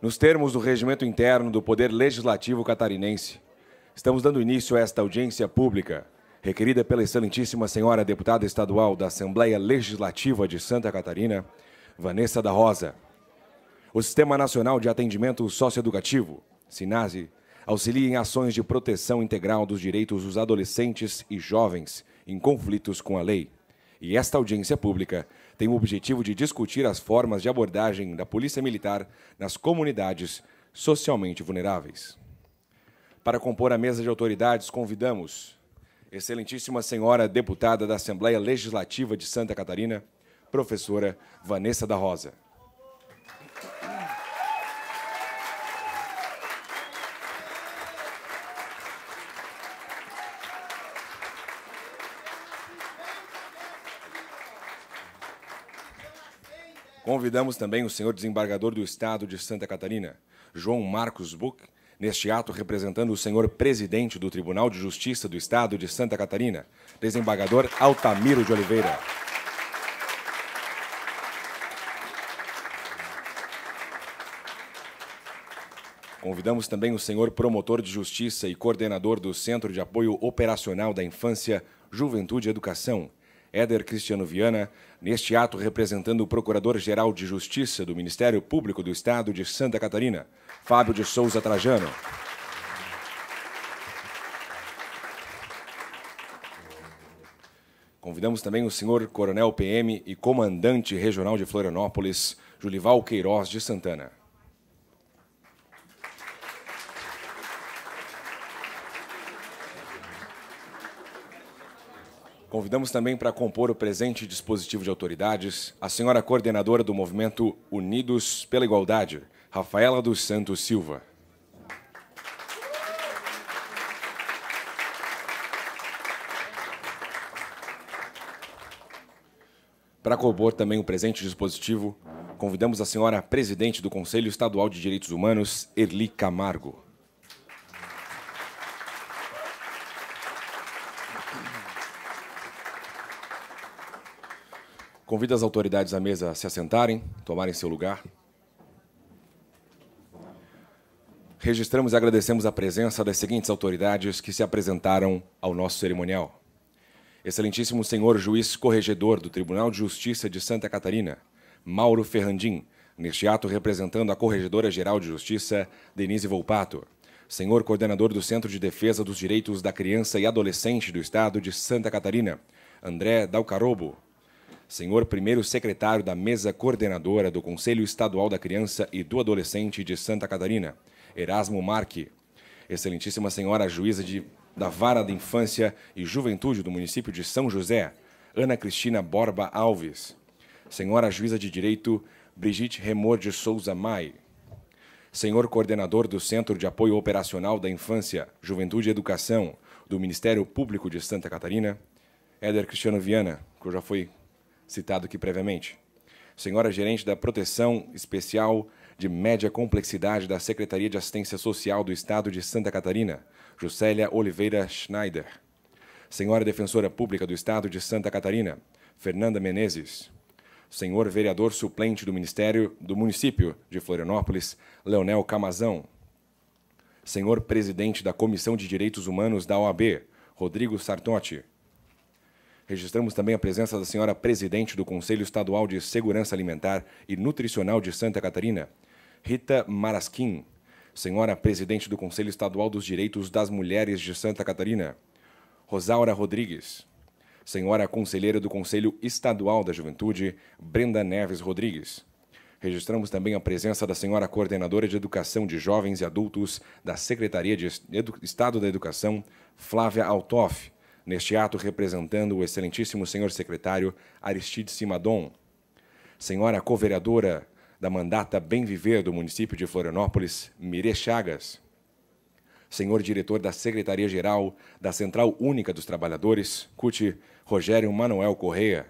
nos termos do regimento interno do Poder Legislativo catarinense, estamos dando início a esta audiência pública, requerida pela excelentíssima senhora deputada estadual da Assembleia Legislativa de Santa Catarina, Vanessa da Rosa. O Sistema Nacional de Atendimento Socioeducativo, SINASE, auxilia em ações de proteção integral dos direitos dos adolescentes e jovens em conflitos com a lei. E esta audiência pública tem o objetivo de discutir as formas de abordagem da Polícia Militar nas comunidades socialmente vulneráveis. Para compor a mesa de autoridades, convidamos Excelentíssima Senhora Deputada da Assembleia Legislativa de Santa Catarina, Professora Vanessa da Rosa. Convidamos também o senhor desembargador do Estado de Santa Catarina, João Marcos Buch, neste ato representando o senhor presidente do Tribunal de Justiça do Estado de Santa Catarina, desembargador Altamiro de Oliveira. Convidamos também o senhor promotor de justiça e coordenador do Centro de Apoio Operacional da Infância, Juventude e Educação, Éder Cristiano Viana, neste ato representando o Procurador-Geral de Justiça do Ministério Público do Estado de Santa Catarina, Fábio de Souza Trajano. Convidamos também o senhor Coronel PM e Comandante Regional de Florianópolis, Julival Queiroz de Santana. Convidamos também para compor o presente dispositivo de autoridades a senhora coordenadora do movimento Unidos pela Igualdade, Rafaela dos Santos Silva. Para compor também o presente dispositivo, convidamos a senhora presidente do Conselho Estadual de Direitos Humanos, Erli Camargo. Convido as autoridades à mesa a se assentarem, tomarem seu lugar. Registramos e agradecemos a presença das seguintes autoridades que se apresentaram ao nosso cerimonial. Excelentíssimo senhor juiz corregedor do Tribunal de Justiça de Santa Catarina, Mauro Ferrandim, neste ato representando a Corregedora-Geral de Justiça, Denise Volpato. Senhor coordenador do Centro de Defesa dos Direitos da Criança e Adolescente do Estado de Santa Catarina, André Dalcarobo senhor primeiro secretário da mesa coordenadora do Conselho Estadual da Criança e do Adolescente de Santa Catarina, Erasmo Marque, excelentíssima senhora juíza de, da Vara da Infância e Juventude do município de São José, Ana Cristina Borba Alves, senhora juíza de Direito, Brigitte Remor de Souza Mai, senhor coordenador do Centro de Apoio Operacional da Infância, Juventude e Educação do Ministério Público de Santa Catarina, Éder Cristiano Viana, que eu já fui citado aqui previamente. Senhora é gerente da Proteção Especial de Média Complexidade da Secretaria de Assistência Social do Estado de Santa Catarina, Juscelia Oliveira Schneider. Senhora Defensora Pública do Estado de Santa Catarina, Fernanda Menezes. Senhor Vereador Suplente do Ministério do Município de Florianópolis, Leonel Camazão. Senhor Presidente da Comissão de Direitos Humanos da OAB, Rodrigo Sartotti. Registramos também a presença da senhora presidente do Conselho Estadual de Segurança Alimentar e Nutricional de Santa Catarina, Rita Marasquim, senhora presidente do Conselho Estadual dos Direitos das Mulheres de Santa Catarina, Rosaura Rodrigues, senhora conselheira do Conselho Estadual da Juventude, Brenda Neves Rodrigues. Registramos também a presença da senhora coordenadora de Educação de Jovens e Adultos da Secretaria de Estado da Educação, Flávia Altoff Neste ato, representando o excelentíssimo senhor secretário Aristide Simadon, senhora co-vereadora da mandata Bem Viver do município de Florianópolis, Mire Chagas, senhor diretor da Secretaria-Geral da Central Única dos Trabalhadores, CUT, Rogério Manuel Correia,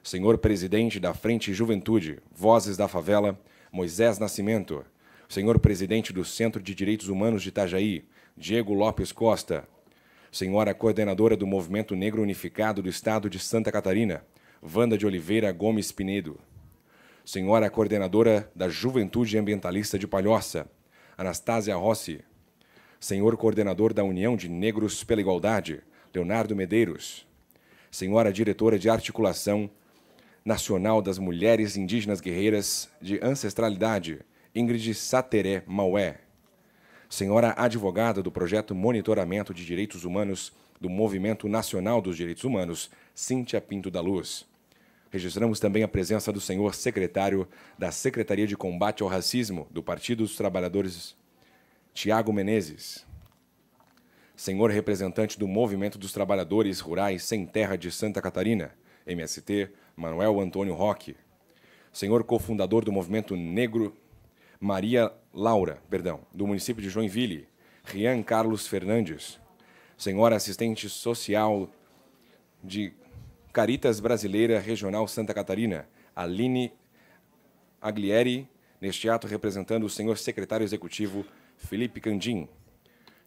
senhor presidente da Frente Juventude, Vozes da Favela, Moisés Nascimento, senhor presidente do Centro de Direitos Humanos de Itajaí, Diego Lopes Costa, senhora coordenadora do Movimento Negro Unificado do Estado de Santa Catarina, Wanda de Oliveira Gomes Pinedo. Senhora coordenadora da Juventude Ambientalista de Palhoça, Anastásia Rossi. Senhor coordenador da União de Negros pela Igualdade, Leonardo Medeiros. Senhora diretora de Articulação Nacional das Mulheres Indígenas Guerreiras de Ancestralidade, Ingrid Sateré Maué senhora advogada do projeto Monitoramento de Direitos Humanos do Movimento Nacional dos Direitos Humanos, Cíntia Pinto da Luz. Registramos também a presença do senhor secretário da Secretaria de Combate ao Racismo do Partido dos Trabalhadores, Tiago Menezes. Senhor representante do Movimento dos Trabalhadores Rurais Sem Terra de Santa Catarina, MST, Manuel Antônio Roque. Senhor cofundador do Movimento Negro Maria Laura, perdão, do município de Joinville, Rian Carlos Fernandes, senhora assistente social de Caritas Brasileira Regional Santa Catarina, Aline Aglieri, neste ato representando o senhor secretário executivo Felipe Candim.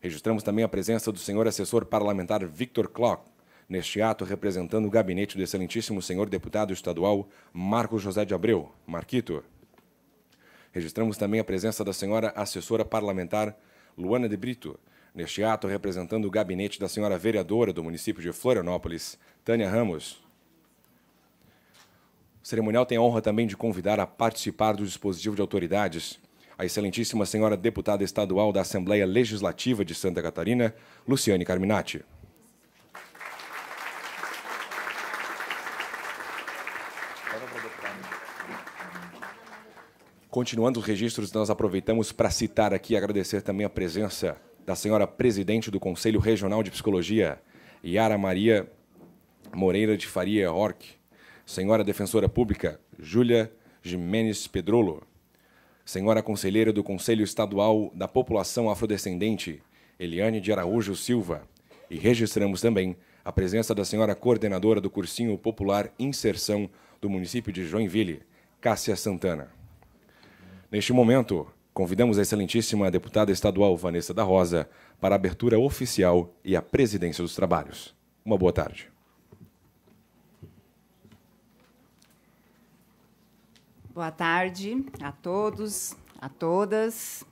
Registramos também a presença do senhor assessor parlamentar Victor Klock, neste ato representando o gabinete do excelentíssimo senhor deputado estadual Marco José de Abreu, Marquito. Registramos também a presença da senhora assessora parlamentar Luana de Brito, neste ato representando o gabinete da senhora vereadora do município de Florianópolis, Tânia Ramos. O cerimonial tem a honra também de convidar a participar do dispositivo de autoridades a excelentíssima senhora deputada estadual da Assembleia Legislativa de Santa Catarina, Luciane Carminati. Continuando os registros, nós aproveitamos para citar aqui e agradecer também a presença da senhora presidente do Conselho Regional de Psicologia, Yara Maria Moreira de Faria Orc, senhora defensora pública, Júlia Jimenez Pedrolo, senhora conselheira do Conselho Estadual da População Afrodescendente, Eliane de Araújo Silva, e registramos também a presença da senhora coordenadora do Cursinho Popular Inserção do município de Joinville, Cássia Santana. Neste momento, convidamos a excelentíssima deputada estadual Vanessa da Rosa para a abertura oficial e a presidência dos trabalhos. Uma boa tarde. Boa tarde a todos, a todas.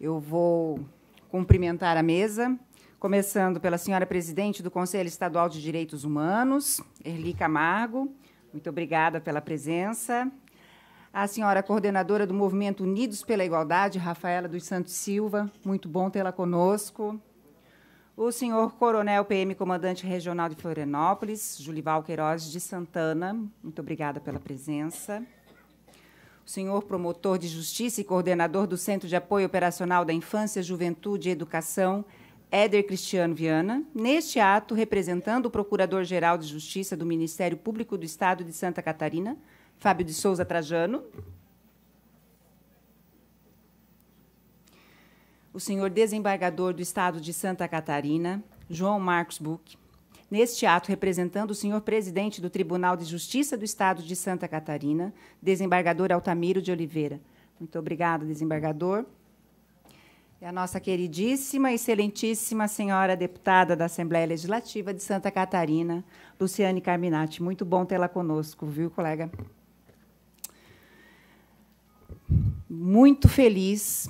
Eu vou cumprimentar a mesa, começando pela senhora presidente do Conselho Estadual de Direitos Humanos, Erli Camargo. Muito obrigada pela presença a senhora coordenadora do Movimento Unidos pela Igualdade, Rafaela dos Santos Silva. Muito bom tê-la conosco. O senhor Coronel PM Comandante Regional de Florianópolis, Julival Queiroz de Santana. Muito obrigada pela presença. O senhor Promotor de Justiça e Coordenador do Centro de Apoio Operacional da Infância, Juventude e Educação, Éder Cristiano Viana, neste ato representando o Procurador-Geral de Justiça do Ministério Público do Estado de Santa Catarina, Fábio de Souza Trajano. O senhor desembargador do Estado de Santa Catarina, João Marcos Buch. Neste ato, representando o senhor presidente do Tribunal de Justiça do Estado de Santa Catarina, desembargador Altamiro de Oliveira. Muito obrigada, desembargador. E a nossa queridíssima, excelentíssima senhora deputada da Assembleia Legislativa de Santa Catarina, Luciane Carminati. Muito bom tê-la conosco, viu, colega? muito feliz,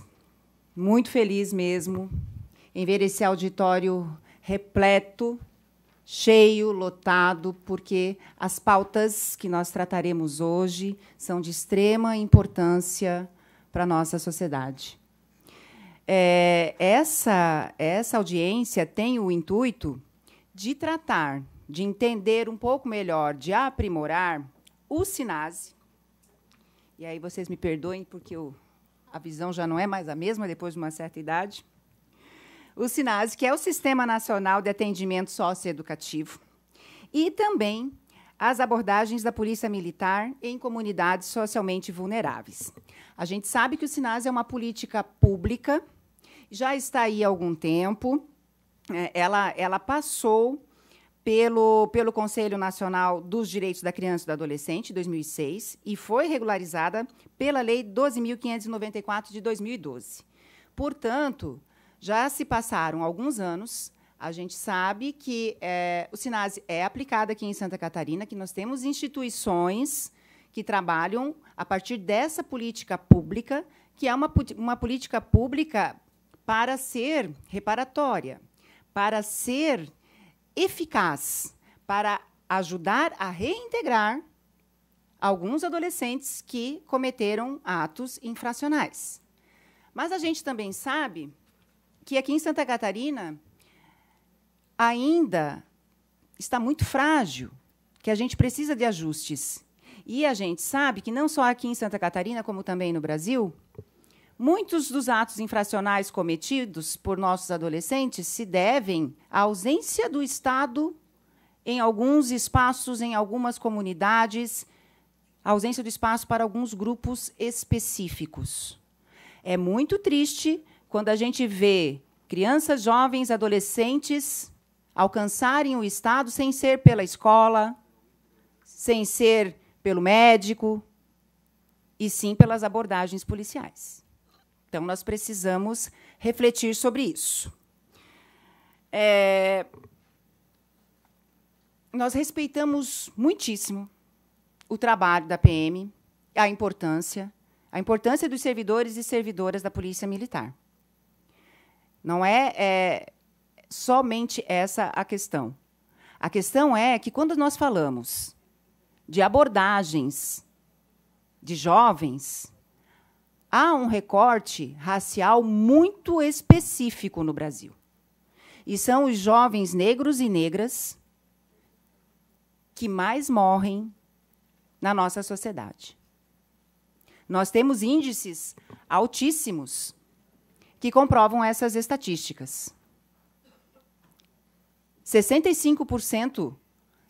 muito feliz mesmo, em ver esse auditório repleto, cheio, lotado, porque as pautas que nós trataremos hoje são de extrema importância para a nossa sociedade. É, essa, essa audiência tem o intuito de tratar, de entender um pouco melhor, de aprimorar o SINASE, e aí vocês me perdoem, porque eu, a visão já não é mais a mesma depois de uma certa idade. O SINASE, que é o Sistema Nacional de Atendimento Socioeducativo, e também as abordagens da Polícia Militar em comunidades socialmente vulneráveis. A gente sabe que o SINASE é uma política pública, já está aí há algum tempo. É, ela, ela passou pelo, pelo Conselho Nacional dos Direitos da Criança e do Adolescente, 2006, e foi regularizada pela Lei 12.594 de 2012. Portanto, já se passaram alguns anos, a gente sabe que é, o SINASE é aplicado aqui em Santa Catarina, que nós temos instituições que trabalham a partir dessa política pública, que é uma, uma política pública para ser reparatória, para ser eficaz para ajudar a reintegrar alguns adolescentes que cometeram atos infracionais. Mas a gente também sabe que aqui em Santa Catarina ainda está muito frágil, que a gente precisa de ajustes. E a gente sabe que não só aqui em Santa Catarina, como também no Brasil, Muitos dos atos infracionais cometidos por nossos adolescentes se devem à ausência do Estado em alguns espaços, em algumas comunidades, à ausência do espaço para alguns grupos específicos. É muito triste quando a gente vê crianças, jovens, adolescentes alcançarem o Estado sem ser pela escola, sem ser pelo médico, e sim pelas abordagens policiais. Então, nós precisamos refletir sobre isso. É... Nós respeitamos muitíssimo o trabalho da PM, a importância, a importância dos servidores e servidoras da Polícia Militar. Não é, é somente essa a questão. A questão é que quando nós falamos de abordagens de jovens, há um recorte racial muito específico no Brasil. E são os jovens negros e negras que mais morrem na nossa sociedade. Nós temos índices altíssimos que comprovam essas estatísticas. 65%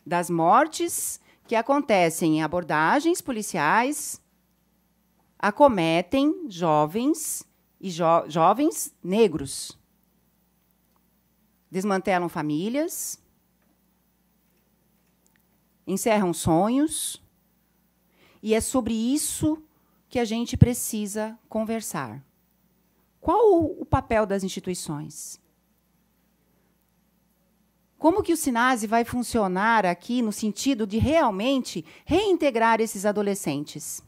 das mortes que acontecem em abordagens policiais acometem jovens e jo jovens negros. Desmantelam famílias, encerram sonhos, e é sobre isso que a gente precisa conversar. Qual o, o papel das instituições? Como que o SINASE vai funcionar aqui no sentido de realmente reintegrar esses adolescentes?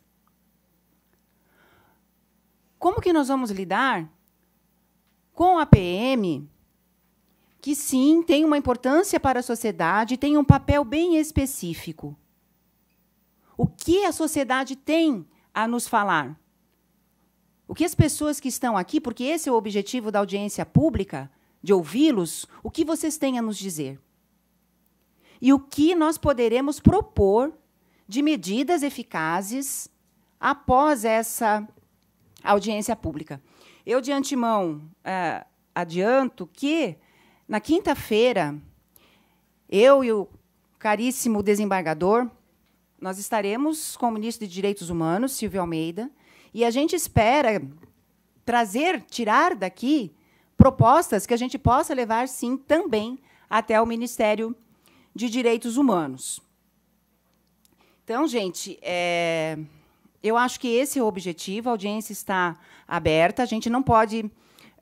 Como que nós vamos lidar com a PM, que sim tem uma importância para a sociedade, tem um papel bem específico? O que a sociedade tem a nos falar? O que as pessoas que estão aqui, porque esse é o objetivo da audiência pública, de ouvi-los, o que vocês têm a nos dizer? E o que nós poderemos propor de medidas eficazes após essa audiência pública. Eu, de antemão, uh, adianto que, na quinta-feira, eu e o caríssimo desembargador, nós estaremos com o ministro de Direitos Humanos, Silvio Almeida, e a gente espera trazer, tirar daqui propostas que a gente possa levar, sim, também até o Ministério de Direitos Humanos. Então, gente, é eu acho que esse é o objetivo. A audiência está aberta. A gente não pode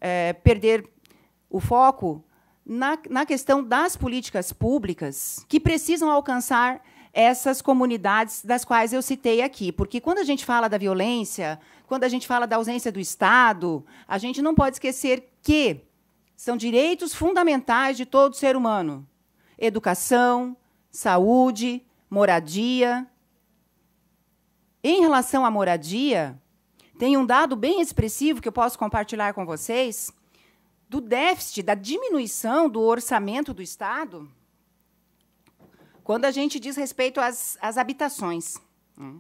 é, perder o foco na, na questão das políticas públicas que precisam alcançar essas comunidades das quais eu citei aqui. Porque quando a gente fala da violência, quando a gente fala da ausência do Estado, a gente não pode esquecer que são direitos fundamentais de todo ser humano: educação, saúde, moradia, em relação à moradia, tem um dado bem expressivo que eu posso compartilhar com vocês do déficit, da diminuição do orçamento do Estado quando a gente diz respeito às, às habitações. Né?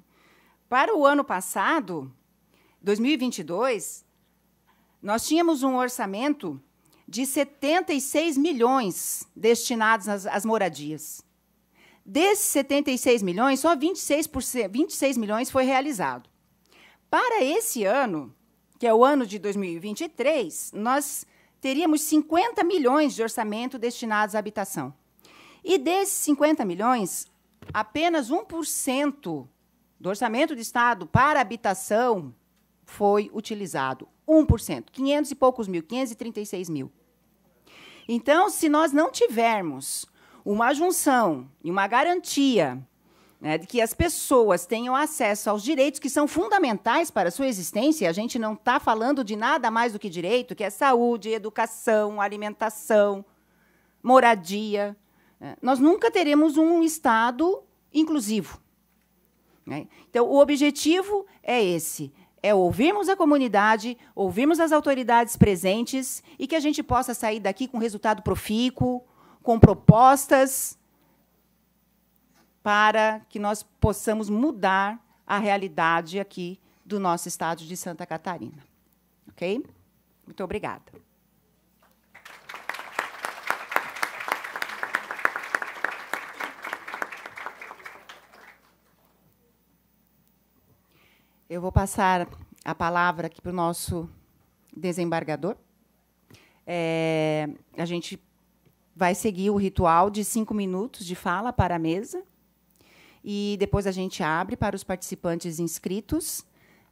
Para o ano passado, 2022, nós tínhamos um orçamento de 76 milhões destinados às, às moradias. Desses 76 milhões, só 26%, 26 milhões foi realizado. Para esse ano, que é o ano de 2023, nós teríamos 50 milhões de orçamento destinados à habitação. E desses 50 milhões, apenas 1% do orçamento do Estado para habitação foi utilizado. 1%, 500 e poucos mil, 536 mil. Então, se nós não tivermos uma junção e uma garantia né, de que as pessoas tenham acesso aos direitos que são fundamentais para a sua existência. A gente não está falando de nada mais do que direito, que é saúde, educação, alimentação, moradia. Né. Nós nunca teremos um Estado inclusivo. Né? Então, o objetivo é esse: é ouvirmos a comunidade, ouvirmos as autoridades presentes e que a gente possa sair daqui com resultado profícuo, com propostas para que nós possamos mudar a realidade aqui do nosso estado de Santa Catarina. Ok? Muito obrigada. Eu vou passar a palavra aqui para o nosso desembargador. É, a gente vai seguir o ritual de cinco minutos de fala para a mesa. E depois a gente abre para os participantes inscritos,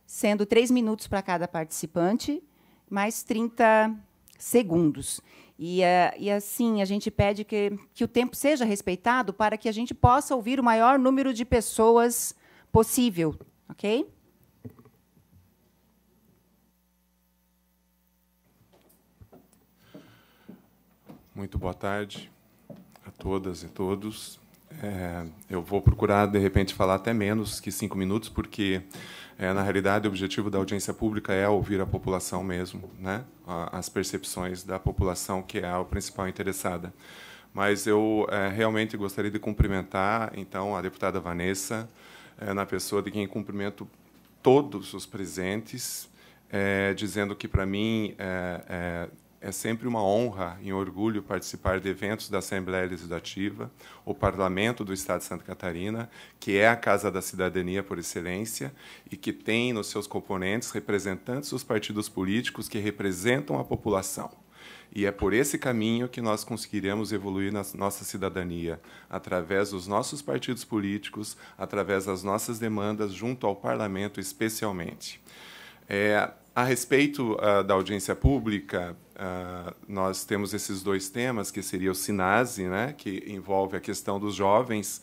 sendo três minutos para cada participante, mais 30 segundos. E, eh, e, assim, a gente pede que, que o tempo seja respeitado para que a gente possa ouvir o maior número de pessoas possível, ok? Muito boa tarde a todas e todos. É, eu vou procurar, de repente, falar até menos que cinco minutos, porque, é, na realidade, o objetivo da audiência pública é ouvir a população mesmo, né? as percepções da população, que é a principal interessada. Mas eu é, realmente gostaria de cumprimentar, então, a deputada Vanessa, é, na pessoa de quem cumprimento todos os presentes, é, dizendo que, para mim, é, é sempre uma honra e um orgulho participar de eventos da Assembleia Legislativa, o Parlamento do Estado de Santa Catarina, que é a Casa da Cidadania por excelência e que tem nos seus componentes representantes dos partidos políticos que representam a população. E é por esse caminho que nós conseguiremos evoluir na nossa cidadania, através dos nossos partidos políticos, através das nossas demandas junto ao parlamento, especialmente. É, a respeito uh, da audiência pública, uh, nós temos esses dois temas, que seria o SINASE, né, que envolve a questão dos jovens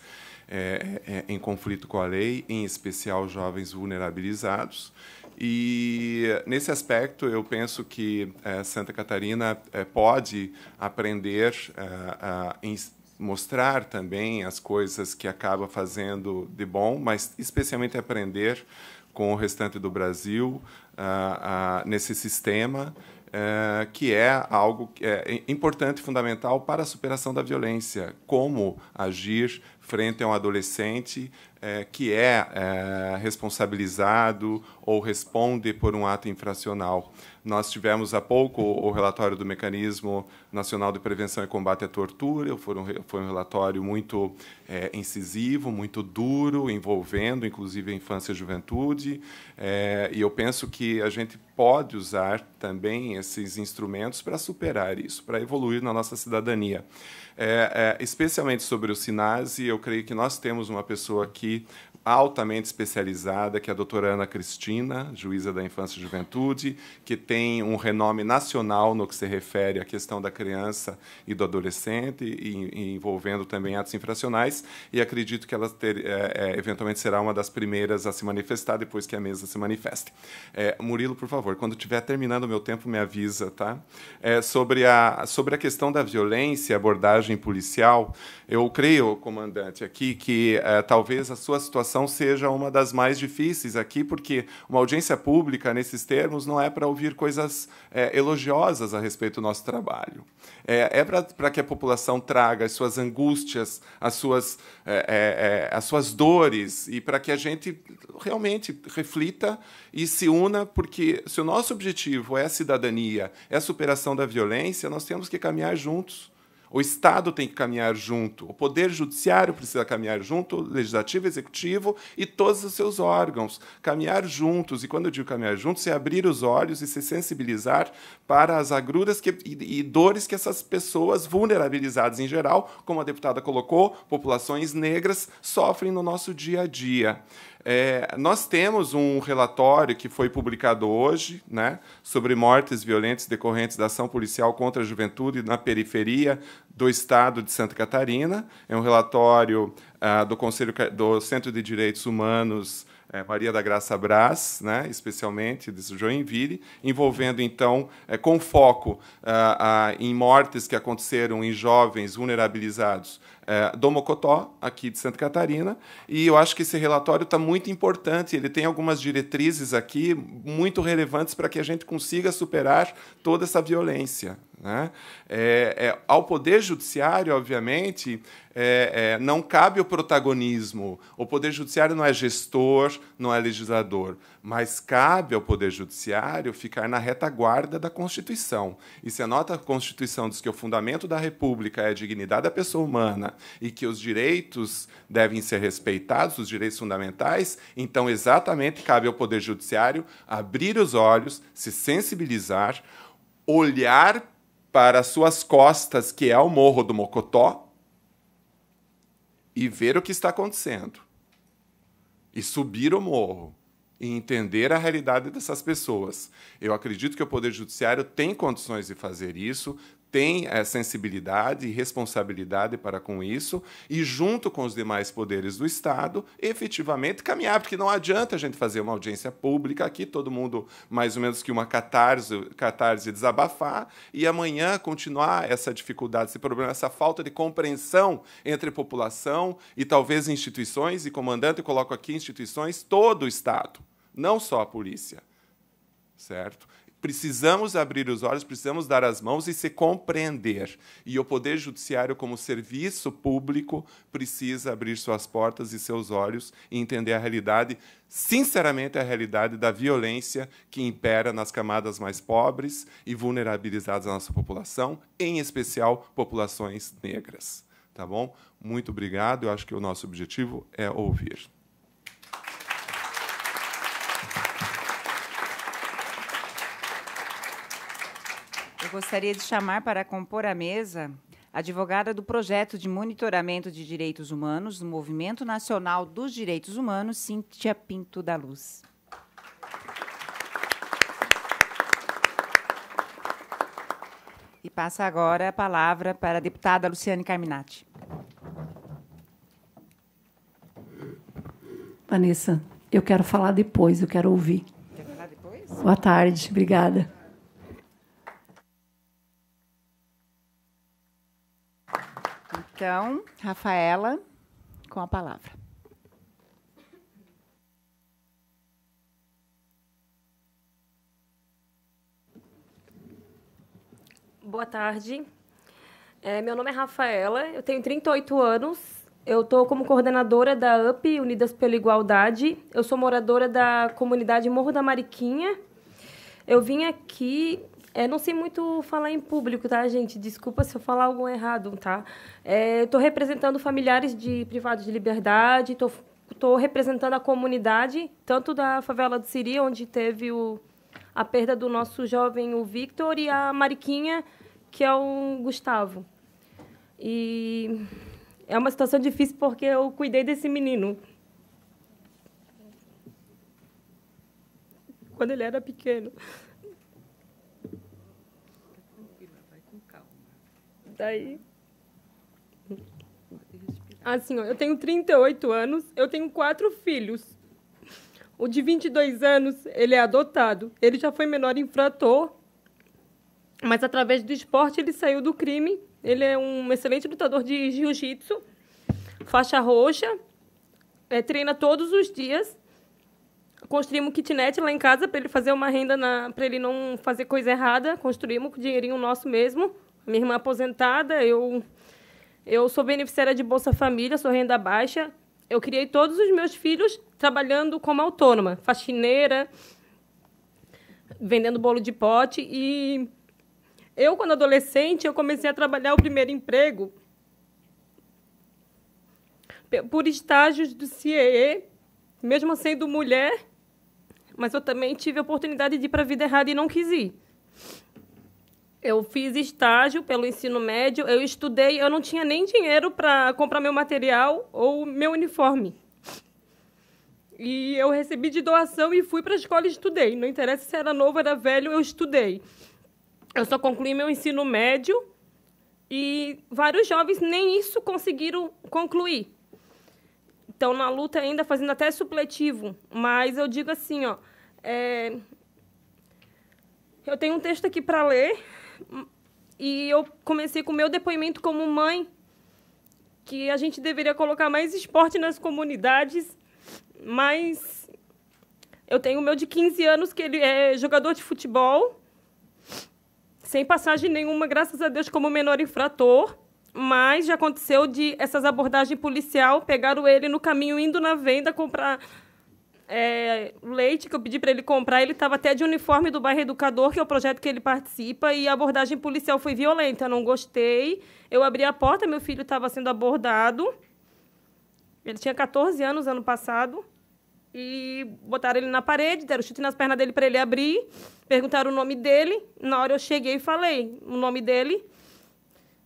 é, é, é, em conflito com a lei, em especial jovens vulnerabilizados. E, nesse aspecto, eu penso que é, Santa Catarina é, pode aprender é, a, mostrar também as coisas que acaba fazendo de bom, mas especialmente aprender com o restante do Brasil uh, uh, nesse sistema, uh, que é algo que é importante, fundamental para a superação da violência. Como agir frente a um adolescente é, que é, é, responsabilizado ou responde por um ato infracional. Nós tivemos há pouco o relatório do Mecanismo Nacional de Prevenção e Combate à Tortura, foi um, foi um relatório muito é, incisivo, muito duro, envolvendo inclusive a infância e a juventude, é, e eu penso que a gente pode usar também esses instrumentos para superar isso, para evoluir na nossa cidadania. É, é, especialmente sobre o SINASE, eu creio que nós temos uma pessoa aqui altamente especializada, que é a doutora Ana Cristina, juíza da Infância e Juventude, que tem um renome nacional no que se refere à questão da criança e do adolescente, e, e envolvendo também atos infracionais, e acredito que ela ter, é, é eventualmente será uma das primeiras a se manifestar depois que a mesa se manifeste. É, Murilo, por favor, quando estiver terminando o meu tempo, me avisa, tá? É, sobre, a, sobre a questão da violência, abordagem policial, eu creio, comandante, aqui que é, talvez a sua situação situação seja uma das mais difíceis aqui, porque uma audiência pública, nesses termos, não é para ouvir coisas é, elogiosas a respeito do nosso trabalho. É, é para que a população traga as suas angústias, as suas, é, é, é as suas dores, e para que a gente realmente reflita e se una, porque se o nosso objetivo é a cidadania, é a superação da violência, nós temos que caminhar juntos. O Estado tem que caminhar junto, o Poder Judiciário precisa caminhar junto, o Legislativo, Executivo e todos os seus órgãos. Caminhar juntos, e quando eu digo caminhar juntos, é abrir os olhos e se sensibilizar para as agruras que, e, e dores que essas pessoas vulnerabilizadas em geral, como a deputada colocou, populações negras, sofrem no nosso dia a dia. É, nós temos um relatório que foi publicado hoje né, sobre mortes violentas decorrentes da ação policial contra a juventude na periferia do estado de Santa Catarina. É um relatório ah, do, Conselho, do Centro de Direitos Humanos é, Maria da Graça Brás, né, especialmente de Joinville, envolvendo então é, com foco ah, ah, em mortes que aconteceram em jovens vulnerabilizados é, do Mocotó, aqui de Santa Catarina, e eu acho que esse relatório está muito importante. Ele tem algumas diretrizes aqui muito relevantes para que a gente consiga superar toda essa violência. Né? É, é, ao Poder Judiciário, obviamente, é, é não cabe o protagonismo. O Poder Judiciário não é gestor, não é legislador mas cabe ao Poder Judiciário ficar na retaguarda da Constituição. E se a nota Constituição diz que o fundamento da República é a dignidade da pessoa humana e que os direitos devem ser respeitados, os direitos fundamentais, então exatamente cabe ao Poder Judiciário abrir os olhos, se sensibilizar, olhar para suas costas, que é o Morro do Mocotó, e ver o que está acontecendo. E subir o morro e entender a realidade dessas pessoas. Eu acredito que o Poder Judiciário tem condições de fazer isso, tem é, sensibilidade e responsabilidade para com isso, e junto com os demais poderes do Estado, efetivamente caminhar, porque não adianta a gente fazer uma audiência pública aqui, todo mundo mais ou menos que uma catarse, catarse desabafar, e amanhã continuar essa dificuldade, esse problema, essa falta de compreensão entre população e talvez instituições, e comandante, eu coloco aqui instituições, todo o Estado não só a polícia. Certo? Precisamos abrir os olhos, precisamos dar as mãos e se compreender. E o Poder Judiciário, como serviço público, precisa abrir suas portas e seus olhos e entender a realidade, sinceramente, a realidade da violência que impera nas camadas mais pobres e vulnerabilizadas da nossa população, em especial populações negras. Tá bom? Muito obrigado. Eu acho que o nosso objetivo é ouvir. Gostaria de chamar para compor a mesa advogada do projeto de monitoramento de direitos humanos do Movimento Nacional dos Direitos Humanos, Cíntia Pinto da Luz. E passa agora a palavra para a deputada Luciane Carminati. Vanessa, eu quero falar depois, eu quero ouvir. Quer falar depois? Boa tarde, obrigada. Então, Rafaela, com a palavra. Boa tarde. É, meu nome é Rafaela, eu tenho 38 anos. Eu estou como coordenadora da UP, Unidas pela Igualdade. Eu sou moradora da comunidade Morro da Mariquinha. Eu vim aqui é, não sei muito falar em público, tá, gente? Desculpa se eu falar algo errado, tá? Estou é, representando familiares de privados de liberdade, estou representando a comunidade, tanto da favela do Siri, onde teve o, a perda do nosso jovem, o Victor, e a Mariquinha, que é o Gustavo. E é uma situação difícil porque eu cuidei desse menino. Quando ele era pequeno. Daí. Assim, ó, eu tenho 38 anos, eu tenho quatro filhos. O de 22 anos, ele é adotado. Ele já foi menor infrator, mas através do esporte ele saiu do crime. Ele é um excelente lutador de jiu-jitsu, faixa roxa, é, treina todos os dias. Construímos um kitnet lá em casa para ele fazer uma renda, para ele não fazer coisa errada. Construímos com dinheirinho nosso mesmo. Minha irmã é aposentada, eu, eu sou beneficiária de Bolsa Família, sou renda baixa. Eu criei todos os meus filhos trabalhando como autônoma, faxineira, vendendo bolo de pote. E eu, quando adolescente, eu comecei a trabalhar o primeiro emprego por estágios do Ciee mesmo sendo mulher, mas eu também tive a oportunidade de ir para a vida errada e não quis ir. Eu fiz estágio pelo ensino médio, eu estudei, eu não tinha nem dinheiro para comprar meu material ou meu uniforme. E eu recebi de doação e fui para a escola e estudei. Não interessa se era novo, era velho, eu estudei. Eu só concluí meu ensino médio e vários jovens nem isso conseguiram concluir. Então, na luta ainda, fazendo até supletivo. Mas eu digo assim, ó... É... Eu tenho um texto aqui para ler e eu comecei com o meu depoimento como mãe, que a gente deveria colocar mais esporte nas comunidades, mas eu tenho o meu de 15 anos, que ele é jogador de futebol, sem passagem nenhuma, graças a Deus, como menor infrator. Mas já aconteceu de essas abordagens policial pegaram ele no caminho indo na venda comprar é, leite que eu pedi para ele comprar, ele estava até de uniforme do bairro Educador, que é o projeto que ele participa, e a abordagem policial foi violenta, eu não gostei. Eu abri a porta, meu filho estava sendo abordado. Ele tinha 14 anos ano passado. E botaram ele na parede, deram chute nas pernas dele para ele abrir, perguntaram o nome dele. Na hora eu cheguei e falei o nome dele.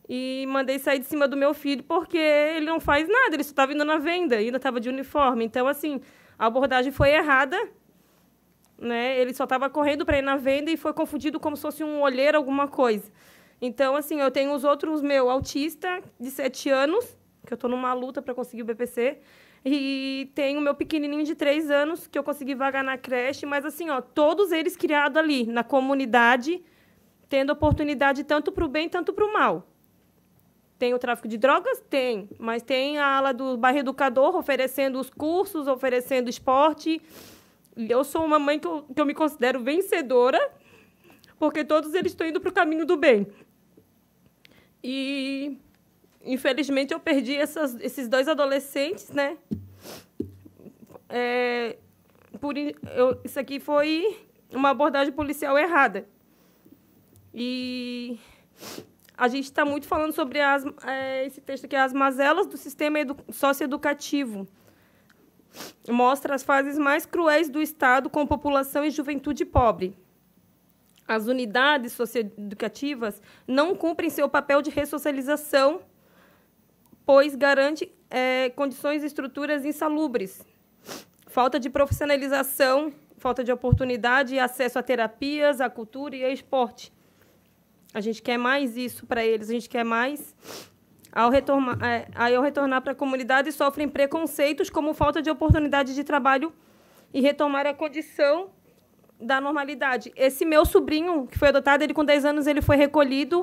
E mandei sair de cima do meu filho, porque ele não faz nada, ele só estava tá indo na venda, ainda estava de uniforme. Então, assim, a abordagem foi errada. Né? Ele só estava correndo para ir na venda e foi confundido como se fosse um olheiro, alguma coisa. Então, assim, eu tenho os outros, meu autista, de 7 anos, que eu estou numa luta para conseguir o BPC, e tenho o meu pequenininho de 3 anos, que eu consegui vagar na creche, mas, assim, ó, todos eles criados ali, na comunidade, tendo oportunidade tanto para o bem, tanto para o mal. Tem o tráfico de drogas? Tem. Mas tem a ala do bairro educador oferecendo os cursos, oferecendo esporte. eu sou uma mãe que eu, que eu me considero vencedora, porque todos eles estão indo para o caminho do bem. E, infelizmente, eu perdi essas, esses dois adolescentes, né? É, por, eu, isso aqui foi uma abordagem policial errada. E a gente está muito falando sobre as, é, esse texto aqui, as mazelas do sistema edu socioeducativo. Mostra as fases mais cruéis do Estado com população e juventude pobre. As unidades socioeducativas não cumprem seu papel de ressocialização, pois garante é, condições e estruturas insalubres. Falta de profissionalização, falta de oportunidade e acesso a terapias, à cultura e a esporte a gente quer mais isso para eles, a gente quer mais. Ao, retornar, é, ao retornar para a comunidade, sofrem preconceitos como falta de oportunidade de trabalho e retomar a condição da normalidade. Esse meu sobrinho, que foi adotado, ele com 10 anos, ele foi recolhido.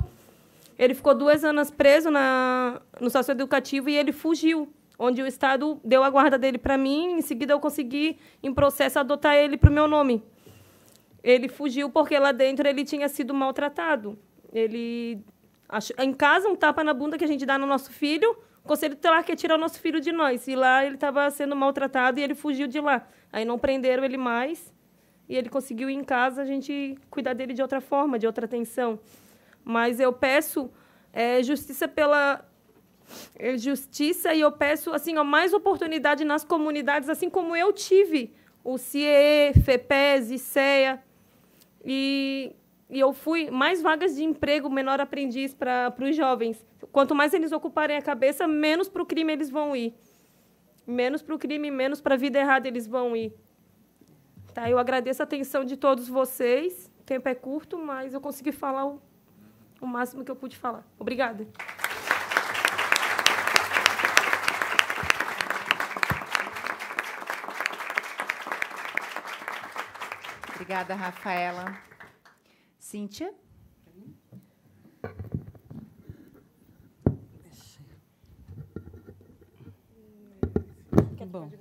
Ele ficou duas anos preso na, no sócio educativo e ele fugiu, onde o Estado deu a guarda dele para mim. Em seguida, eu consegui, em processo, adotar ele para o meu nome. Ele fugiu porque lá dentro ele tinha sido maltratado ele acho, em casa um tapa na bunda que a gente dá no nosso filho, o conselho tutelar quer tirar o nosso filho de nós. E lá ele estava sendo maltratado e ele fugiu de lá. Aí não prenderam ele mais e ele conseguiu ir em casa a gente cuidar dele de outra forma, de outra atenção. Mas eu peço é, justiça pela é, justiça e eu peço assim ó, mais oportunidade nas comunidades, assim como eu tive o CIE, FEPES, CEA e e eu fui mais vagas de emprego, menor aprendiz para os jovens. Quanto mais eles ocuparem a cabeça, menos para o crime eles vão ir. Menos para o crime, menos para a vida errada eles vão ir. Tá, eu agradeço a atenção de todos vocês. O tempo é curto, mas eu consegui falar o, o máximo que eu pude falar. Obrigada. Obrigada, Rafaela. Cíntia. Bom,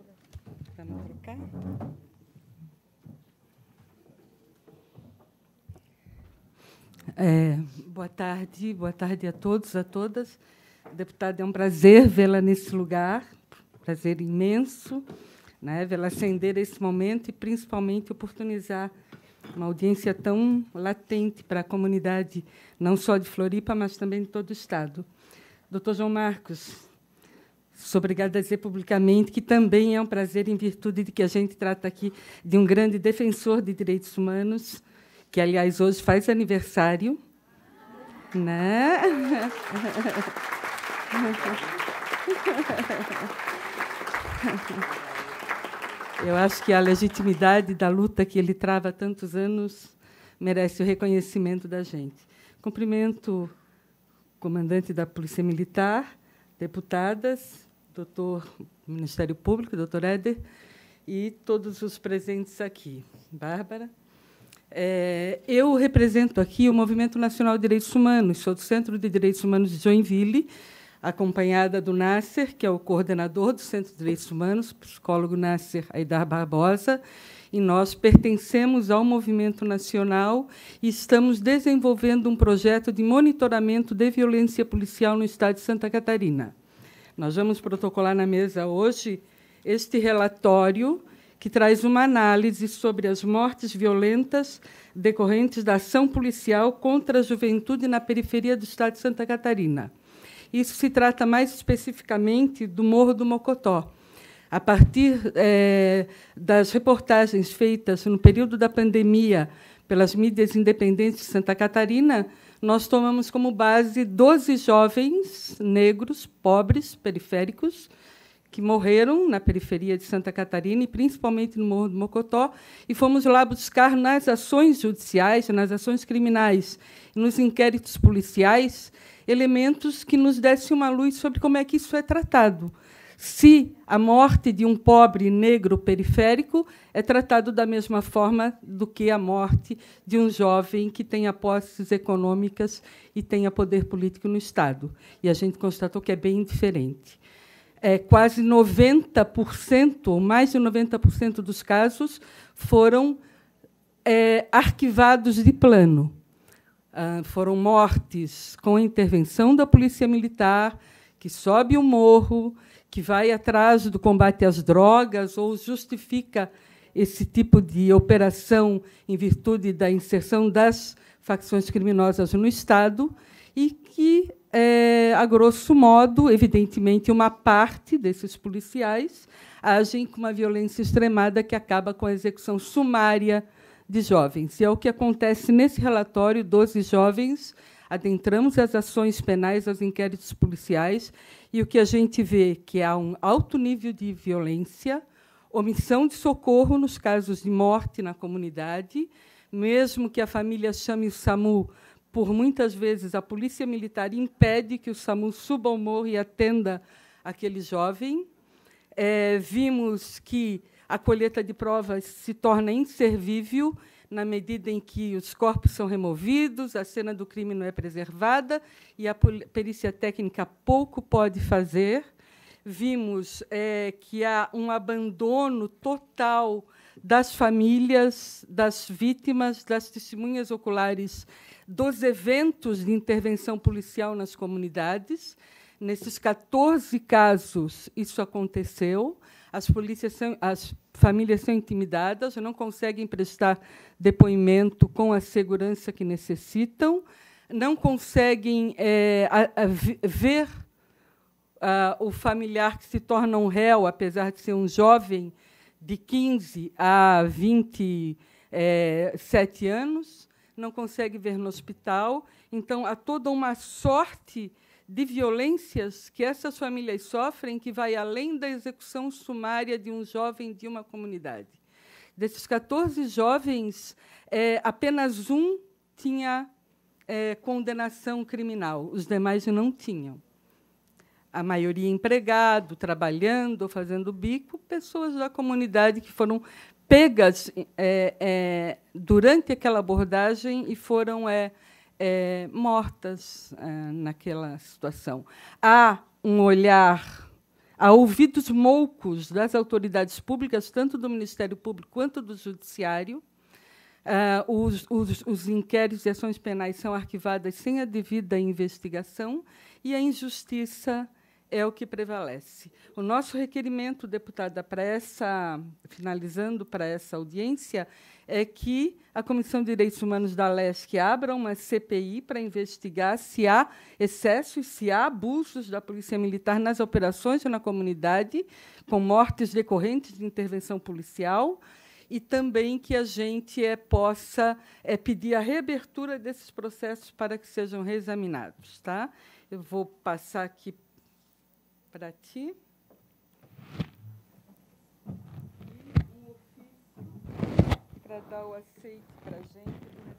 vamos trocar. É, boa tarde, boa tarde a todos, a todas. Deputada, é um prazer vê-la nesse lugar, prazer imenso, né, vê-la acender esse momento e, principalmente, oportunizar uma audiência tão latente para a comunidade, não só de Floripa, mas também de todo o Estado. Doutor João Marcos, sou obrigada a dizer publicamente que também é um prazer, em virtude de que a gente trata aqui de um grande defensor de direitos humanos, que, aliás, hoje faz aniversário. Né? Eu acho que a legitimidade da luta que ele trava há tantos anos merece o reconhecimento da gente. Cumprimento o comandante da Polícia Militar, deputadas, doutor Ministério Público, doutor Éder, e todos os presentes aqui. Bárbara. É, eu represento aqui o Movimento Nacional de Direitos Humanos, sou do Centro de Direitos Humanos de Joinville, acompanhada do Nasser, que é o coordenador do Centro de Direitos Humanos, psicólogo Nasser Aidar Barbosa, e nós pertencemos ao movimento nacional e estamos desenvolvendo um projeto de monitoramento de violência policial no estado de Santa Catarina. Nós vamos protocolar na mesa hoje este relatório que traz uma análise sobre as mortes violentas decorrentes da ação policial contra a juventude na periferia do estado de Santa Catarina. Isso se trata mais especificamente do Morro do Mocotó. A partir é, das reportagens feitas no período da pandemia pelas mídias independentes de Santa Catarina, nós tomamos como base 12 jovens negros, pobres, periféricos, que morreram na periferia de Santa Catarina e principalmente no Morro do Mocotó, e fomos lá buscar nas ações judiciais, nas ações criminais, nos inquéritos policiais, elementos que nos dessem uma luz sobre como é que isso é tratado. Se a morte de um pobre negro periférico é tratado da mesma forma do que a morte de um jovem que tenha posses econômicas e tenha poder político no Estado. E a gente constatou que é bem diferente. É, quase 90%, ou mais de 90% dos casos, foram é, arquivados de plano. Ah, foram mortes com a intervenção da polícia militar, que sobe o morro, que vai atrás do combate às drogas ou justifica esse tipo de operação em virtude da inserção das facções criminosas no Estado e que, é, a grosso modo, evidentemente, uma parte desses policiais agem com uma violência extremada que acaba com a execução sumária de jovens. E é o que acontece nesse relatório: 12 jovens adentramos as ações penais, aos inquéritos policiais, e o que a gente vê que há um alto nível de violência, omissão de socorro nos casos de morte na comunidade, mesmo que a família chame o SAMU, por muitas vezes a polícia militar impede que o SAMU suba ao morro e atenda aquele jovem. É, vimos que a colheita de provas se torna inservível na medida em que os corpos são removidos, a cena do crime não é preservada e a perícia técnica pouco pode fazer. Vimos é, que há um abandono total das famílias, das vítimas, das testemunhas oculares, dos eventos de intervenção policial nas comunidades. Nesses 14 casos, isso aconteceu as, são, as famílias são intimidadas, não conseguem prestar depoimento com a segurança que necessitam, não conseguem é, a, a ver a, o familiar que se torna um réu, apesar de ser um jovem de 15 a 27 é, anos, não consegue ver no hospital. Então, há toda uma sorte de violências que essas famílias sofrem, que vai além da execução sumária de um jovem de uma comunidade. Desses 14 jovens, é, apenas um tinha é, condenação criminal, os demais não tinham. A maioria empregado, trabalhando, fazendo bico, pessoas da comunidade que foram pegas é, é durante aquela abordagem e foram é, é, mortas é, naquela situação. Há um olhar, há ouvidos moucos das autoridades públicas, tanto do Ministério Público quanto do Judiciário. É, os, os, os, inquéritos e ações penais são arquivadas sem a devida investigação e a injustiça é o que prevalece. O nosso requerimento, deputada, para essa, finalizando para essa audiência, é que a Comissão de Direitos Humanos da LESC abra uma CPI para investigar se há excessos, se há abusos da Polícia Militar nas operações ou na comunidade, com mortes decorrentes de intervenção policial, e também que a gente é, possa é, pedir a reabertura desses processos para que sejam reexaminados. Tá? Eu vou passar aqui para ti. para dar o aceite para a gente. Né?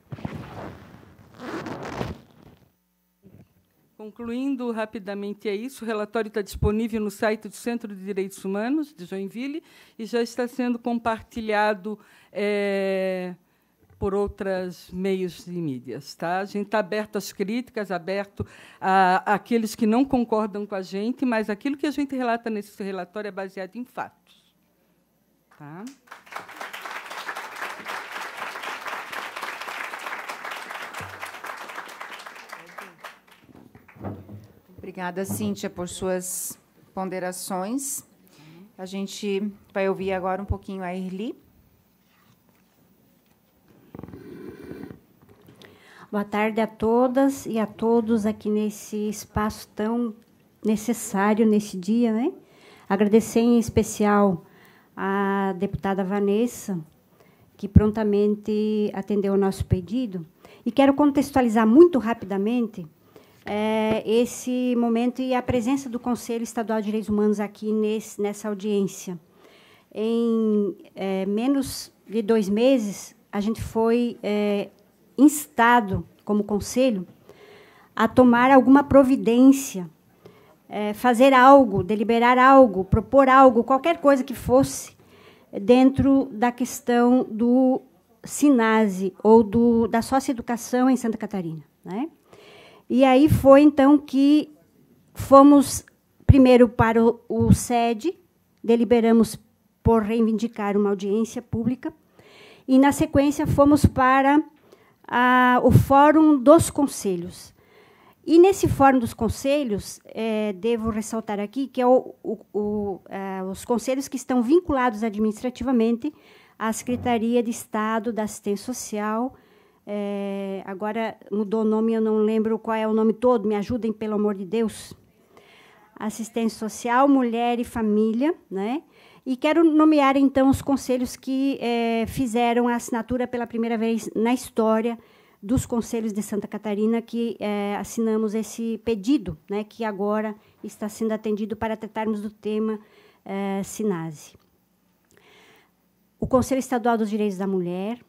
Concluindo rapidamente, é isso. O relatório está disponível no site do Centro de Direitos Humanos de Joinville e já está sendo compartilhado é, por outros meios de mídias. Tá? A gente está aberto às críticas, aberto a, àqueles que não concordam com a gente, mas aquilo que a gente relata nesse relatório é baseado em fatos. Tá? Obrigada, uhum. Cíntia, por suas ponderações. A gente vai ouvir agora um pouquinho a Erli. Boa tarde a todas e a todos aqui nesse espaço tão necessário nesse dia, né? Agradecer em especial à deputada Vanessa, que prontamente atendeu o nosso pedido. E quero contextualizar muito rapidamente é, esse momento e a presença do Conselho Estadual de Direitos Humanos aqui nesse, nessa audiência. Em é, menos de dois meses, a gente foi é, instado, como Conselho, a tomar alguma providência, é, fazer algo, deliberar algo, propor algo, qualquer coisa que fosse, dentro da questão do SINASE, ou do, da educação em Santa Catarina. Né? E aí foi então que fomos primeiro para o, o SED, deliberamos por reivindicar uma audiência pública, e na sequência fomos para a, o Fórum dos Conselhos. E nesse Fórum dos Conselhos, é, devo ressaltar aqui que é o, o, é, os conselhos que estão vinculados administrativamente à Secretaria de Estado da Assistência Social é, agora mudou o nome, eu não lembro qual é o nome todo, me ajudem, pelo amor de Deus. Assistência Social, Mulher e Família, né? E quero nomear então os conselhos que é, fizeram a assinatura pela primeira vez na história dos conselhos de Santa Catarina que é, assinamos esse pedido, né, que agora está sendo atendido para tratarmos do tema é, Sinase. O Conselho Estadual dos Direitos da Mulher,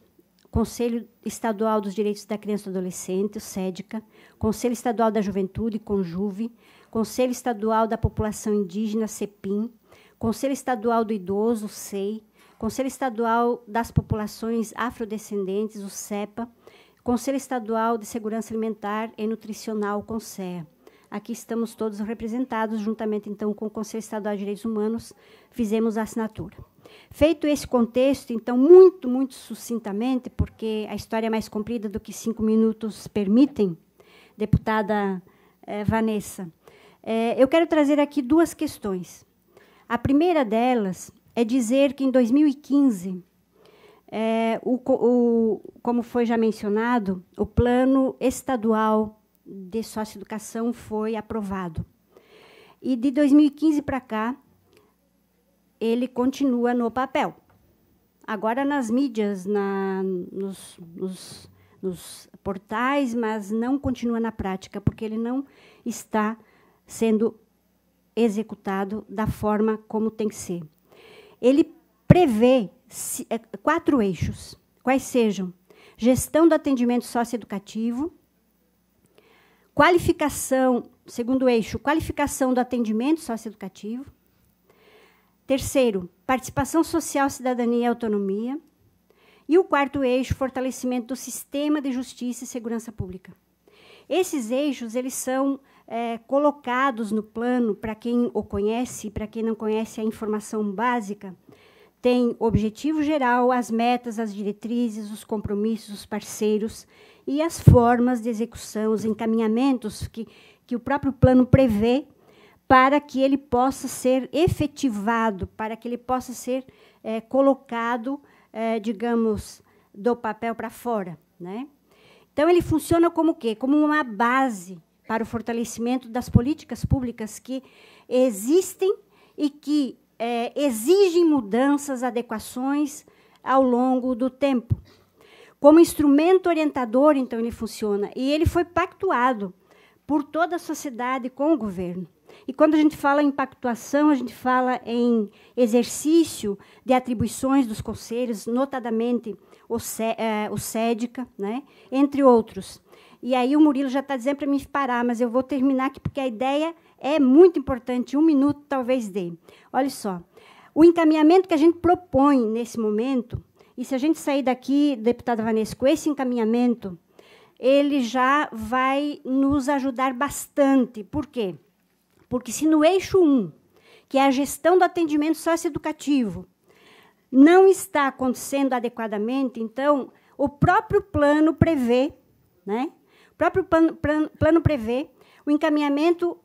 Conselho Estadual dos Direitos da Criança e do Adolescente, o SEDCA, Conselho Estadual da Juventude, CONJUVE, Conselho Estadual da População Indígena, CEPIM, Conselho Estadual do Idoso, SEI, Conselho Estadual das Populações Afrodescendentes, o CEPA, Conselho Estadual de Segurança Alimentar e Nutricional, CONSEA. Aqui estamos todos representados, juntamente então com o Conselho Estadual de Direitos Humanos, fizemos a assinatura. Feito esse contexto, então, muito, muito sucintamente, porque a história é mais comprida do que cinco minutos permitem, deputada eh, Vanessa, eh, eu quero trazer aqui duas questões. A primeira delas é dizer que, em 2015, eh, o, o, como foi já mencionado, o Plano Estadual de Socioeducação foi aprovado. E de 2015 para cá, ele continua no papel. Agora nas mídias, na, nos, nos, nos portais, mas não continua na prática, porque ele não está sendo executado da forma como tem que ser. Ele prevê é, quatro eixos, quais sejam gestão do atendimento socioeducativo, qualificação, segundo eixo, qualificação do atendimento socioeducativo, Terceiro, participação social, cidadania e autonomia. E o quarto eixo, fortalecimento do sistema de justiça e segurança pública. Esses eixos eles são é, colocados no plano para quem o conhece, para quem não conhece a informação básica. Tem objetivo geral, as metas, as diretrizes, os compromissos, os parceiros e as formas de execução, os encaminhamentos que, que o próprio plano prevê para que ele possa ser efetivado, para que ele possa ser é, colocado, é, digamos, do papel para fora. Né? Então, ele funciona como quê? Como uma base para o fortalecimento das políticas públicas que existem e que é, exigem mudanças, adequações ao longo do tempo. Como instrumento orientador, então, ele funciona. E ele foi pactuado por toda a sociedade com o governo. E quando a gente fala em pactuação, a gente fala em exercício de atribuições dos conselhos, notadamente o, C, eh, é, o SEDICA, né? entre outros. E aí o Murilo já está dizendo para me parar, mas eu vou terminar aqui, porque a ideia é muito importante, um minuto talvez dê. Olha só, o encaminhamento que a gente propõe nesse momento, e se a gente sair daqui, deputada Vanessa, com esse encaminhamento, ele já vai nos ajudar bastante. Por quê? Porque se no eixo 1, que é a gestão do atendimento socioeducativo, não está acontecendo adequadamente, então o próprio plano prevê, né? O próprio plano, plano, plano prevê o encaminhamento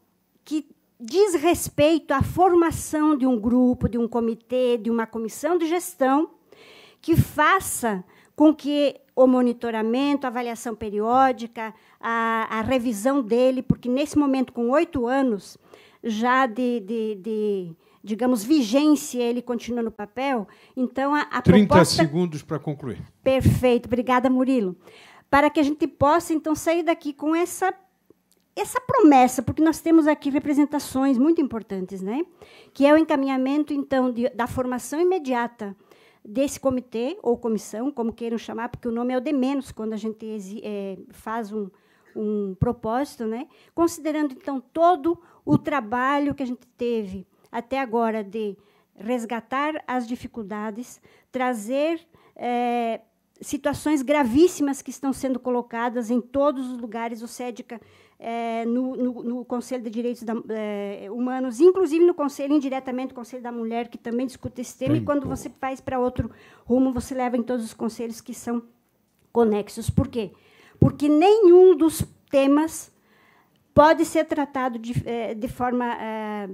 que diz respeito à formação de um grupo, de um comitê, de uma comissão de gestão que faça com que o monitoramento, a avaliação periódica, a, a revisão dele, porque nesse momento, com oito anos já de, de, de digamos, vigência, ele continua no papel. Então, a, a 30 proposta... segundos para concluir. Perfeito. Obrigada, Murilo. Para que a gente possa, então, sair daqui com essa, essa promessa, porque nós temos aqui representações muito importantes, né? que é o encaminhamento, então, de, da formação imediata desse comitê ou comissão, como queiram chamar, porque o nome é o de menos quando a gente é, faz um, um propósito, né? considerando então todo o trabalho que a gente teve até agora de resgatar as dificuldades, trazer é, situações gravíssimas que estão sendo colocadas em todos os lugares, o Cédica é, eh, no, no, no, Conselho de Direitos da, é, Humanos, inclusive no Conselho, indiretamente, o Conselho da Mulher, que também discute esse tema, Tempo. e quando você faz para outro rumo, você leva em todos os conselhos que são conexos. Por quê? porque nenhum dos temas pode ser tratado de, eh, de forma é,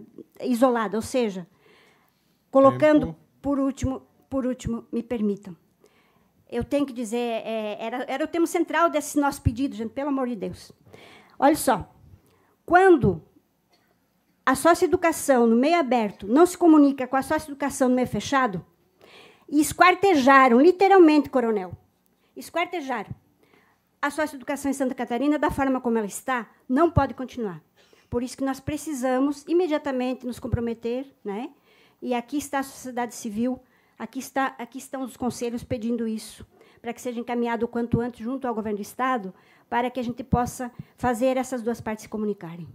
isolada, ou seja, colocando Tempo. por último, por último, me permitam. Eu tenho que dizer, é, era, era o tema central desse nosso pedido, gente, pelo amor de Deus. Olha só, quando a Educação no meio aberto não se comunica com a Educação no meio fechado, esquartejaram, literalmente, coronel, esquartejaram a educação em Santa Catarina, da forma como ela está, não pode continuar. Por isso que nós precisamos imediatamente nos comprometer, né? E aqui está a sociedade civil, aqui está, aqui estão os conselhos pedindo isso, para que seja encaminhado o quanto antes junto ao governo do estado, para que a gente possa fazer essas duas partes se comunicarem.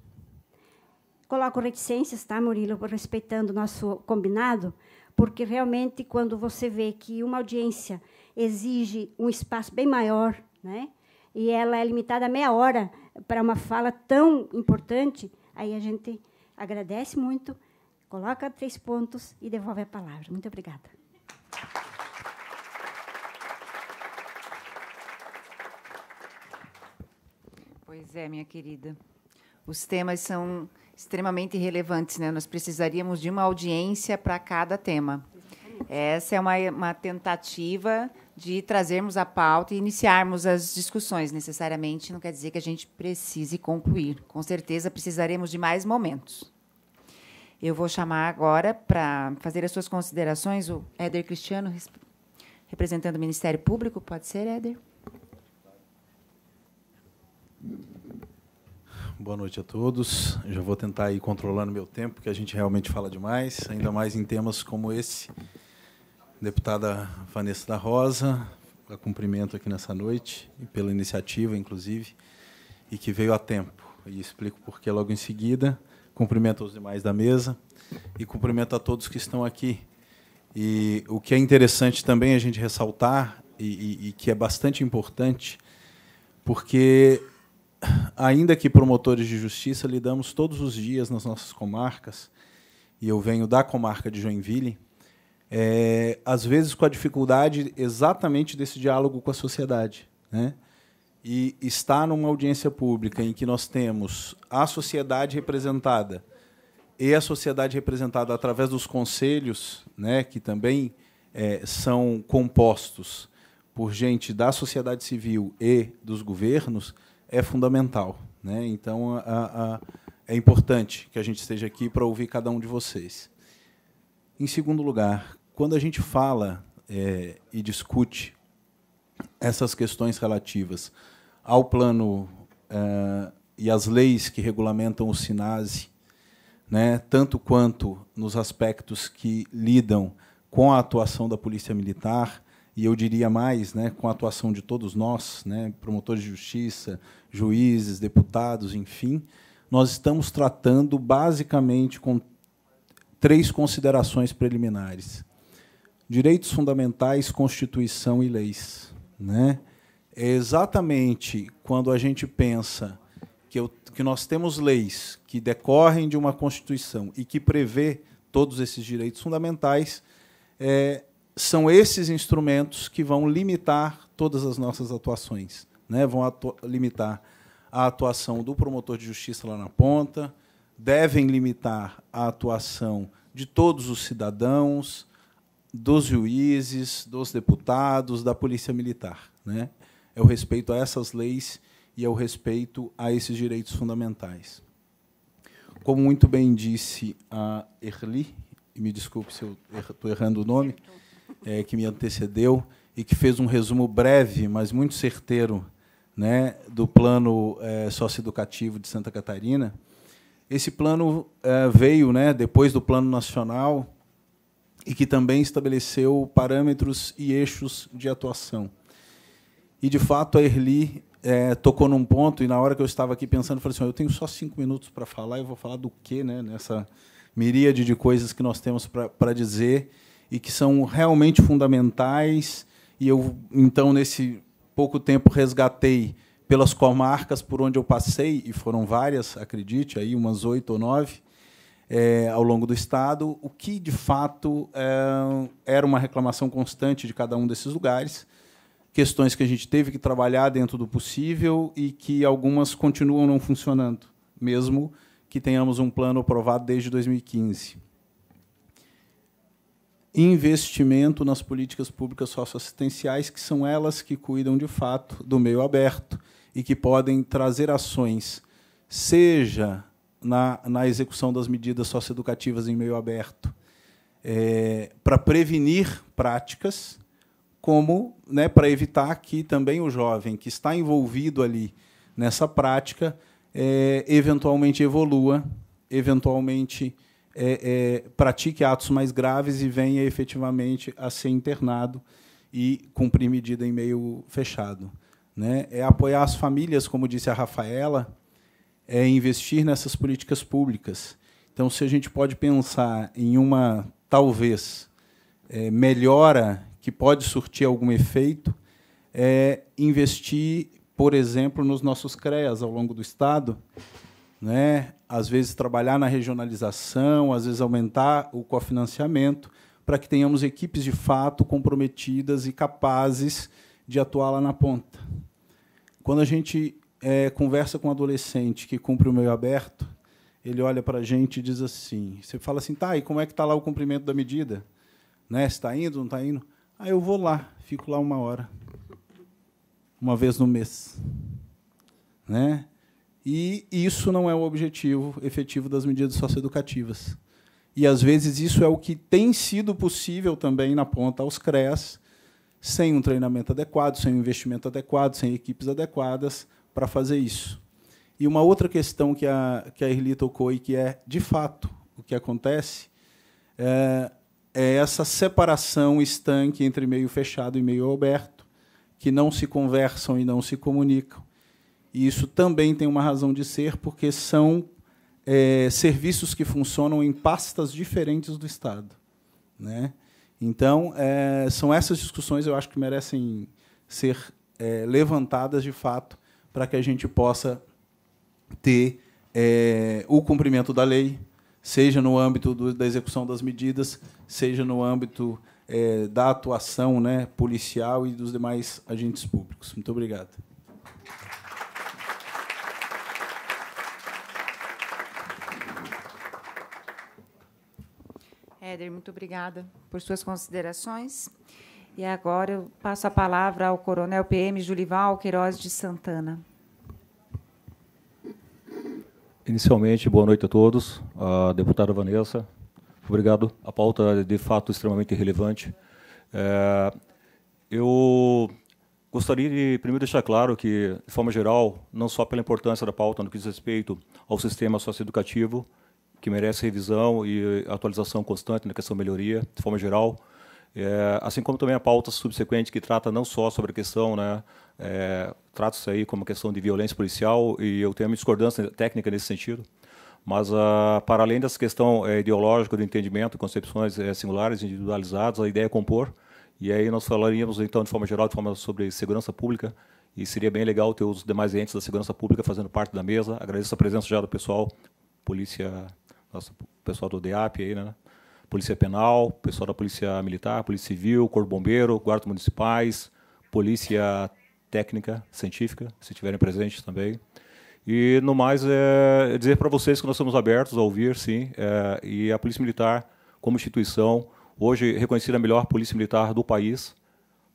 Coloco reticências, tá, Murilo, respeitando o nosso combinado, porque realmente quando você vê que uma audiência exige um espaço bem maior, né? e ela é limitada a meia hora para uma fala tão importante, aí a gente agradece muito, coloca três pontos e devolve a palavra. Muito obrigada. Pois é, minha querida. Os temas são extremamente relevantes, né? Nós precisaríamos de uma audiência para cada tema. Essa é uma, uma tentativa de trazermos a pauta e iniciarmos as discussões. Necessariamente não quer dizer que a gente precise concluir. Com certeza precisaremos de mais momentos. Eu vou chamar agora para fazer as suas considerações o Éder Cristiano, representando o Ministério Público. Pode ser, Éder? Boa noite a todos. já vou tentar ir controlando meu tempo, porque a gente realmente fala demais, ainda mais em temas como esse deputada Vanessa da Rosa, a cumprimento aqui nessa noite, e pela iniciativa, inclusive, e que veio a tempo. E explico por que logo em seguida. Cumprimento aos demais da mesa e cumprimento a todos que estão aqui. E o que é interessante também a gente ressaltar, e, e, e que é bastante importante, porque, ainda que promotores de justiça, lidamos todos os dias nas nossas comarcas, e eu venho da comarca de Joinville, é, às vezes com a dificuldade exatamente desse diálogo com a sociedade. Né? E estar numa audiência pública em que nós temos a sociedade representada e a sociedade representada através dos conselhos, né, que também é, são compostos por gente da sociedade civil e dos governos, é fundamental. Né? Então, a, a, é importante que a gente esteja aqui para ouvir cada um de vocês. Em segundo lugar, quando a gente fala é, e discute essas questões relativas ao plano é, e às leis que regulamentam o SINASE, né, tanto quanto nos aspectos que lidam com a atuação da Polícia Militar, e eu diria mais, né, com a atuação de todos nós, né, promotores de justiça, juízes, deputados, enfim, nós estamos tratando basicamente com três considerações preliminares direitos fundamentais, Constituição e leis. Né? É exatamente quando a gente pensa que, eu, que nós temos leis que decorrem de uma Constituição e que prevê todos esses direitos fundamentais, é, são esses instrumentos que vão limitar todas as nossas atuações. Né? Vão limitar a atuação do promotor de justiça lá na ponta, devem limitar a atuação de todos os cidadãos, dos juízes, dos deputados, da polícia militar. Né? É o respeito a essas leis e é o respeito a esses direitos fundamentais. Como muito bem disse a Erli, e me desculpe se eu estou er-, errando o nome, é, que me antecedeu e que fez um resumo breve, mas muito certeiro, né, do plano é, socioeducativo de Santa Catarina. Esse plano é, veio né, depois do Plano Nacional, e que também estabeleceu parâmetros e eixos de atuação. E, de fato, a Erli é, tocou num ponto, e na hora que eu estava aqui pensando, eu falei assim, eu tenho só cinco minutos para falar, e vou falar do quê né, nessa miríade de coisas que nós temos para dizer e que são realmente fundamentais. E eu, então, nesse pouco tempo, resgatei pelas comarcas por onde eu passei, e foram várias, acredite, aí umas oito ou nove, é, ao longo do Estado, o que de fato é, era uma reclamação constante de cada um desses lugares. Questões que a gente teve que trabalhar dentro do possível e que algumas continuam não funcionando, mesmo que tenhamos um plano aprovado desde 2015. Investimento nas políticas públicas socioassistenciais, que são elas que cuidam de fato do meio aberto e que podem trazer ações, seja na, na execução das medidas socioeducativas em meio aberto, é, para prevenir práticas, como né, para evitar que também o jovem que está envolvido ali nessa prática é, eventualmente evolua, eventualmente é, é, pratique atos mais graves e venha efetivamente a ser internado e cumprir medida em meio fechado. Né? É apoiar as famílias, como disse a Rafaela, é investir nessas políticas públicas. Então, se a gente pode pensar em uma, talvez, é, melhora que pode surtir algum efeito, é investir, por exemplo, nos nossos CREAs ao longo do Estado, né? às vezes trabalhar na regionalização, às vezes aumentar o cofinanciamento, para que tenhamos equipes de fato comprometidas e capazes de atuar lá na ponta. Quando a gente é, conversa com um adolescente que cumpre o meio aberto, ele olha para a gente e diz assim: você fala assim, tá, e como é que está lá o cumprimento da medida? Né? Está indo, não está indo? Ah, eu vou lá, fico lá uma hora, uma vez no mês. Né? E isso não é o objetivo efetivo das medidas socioeducativas. E às vezes isso é o que tem sido possível também na ponta aos CREAS, sem um treinamento adequado, sem um investimento adequado, sem equipes adequadas, para fazer isso. E uma outra questão que a, que a Erli tocou e que é, de fato, o que acontece é, é essa separação estanque entre meio fechado e meio aberto, que não se conversam e não se comunicam. E isso também tem uma razão de ser, porque são é, serviços que funcionam em pastas diferentes do Estado. Né? Então, é, são essas discussões, eu acho, que merecem ser é, levantadas, de fato, para que a gente possa ter é, o cumprimento da lei, seja no âmbito do, da execução das medidas, seja no âmbito é, da atuação né, policial e dos demais agentes públicos. Muito obrigado. Éder, muito obrigada por suas considerações. E agora eu passo a palavra ao Coronel PM Julival Queiroz de Santana. Inicialmente, boa noite a todos. A deputada Vanessa, obrigado. A pauta é, de fato, extremamente relevante. É, eu gostaria de primeiro deixar claro que, de forma geral, não só pela importância da pauta no que diz respeito ao sistema socioeducativo, que merece revisão e atualização constante na questão melhoria, de forma geral, é, assim como também a pauta subsequente que trata não só sobre a questão, né, é, trata isso aí como questão de violência policial e eu tenho uma discordância técnica nesse sentido, mas ah, para além dessa questão é, ideológica do entendimento, concepções é, singulares, individualizadas, a ideia é compor e aí nós falaríamos então de forma geral, de forma sobre segurança pública e seria bem legal ter os demais entes da segurança pública fazendo parte da mesa. Agradeço a presença já do pessoal, polícia, nosso pessoal do DEAP aí, né? Polícia Penal, pessoal da Polícia Militar, Polícia Civil, Corpo Bombeiro, Guardas Municipais, Polícia Técnica, Científica, se estiverem presentes também. E no mais, é, é dizer para vocês que nós estamos abertos a ouvir, sim, é, e a Polícia Militar, como instituição, hoje reconhecida a melhor Polícia Militar do país,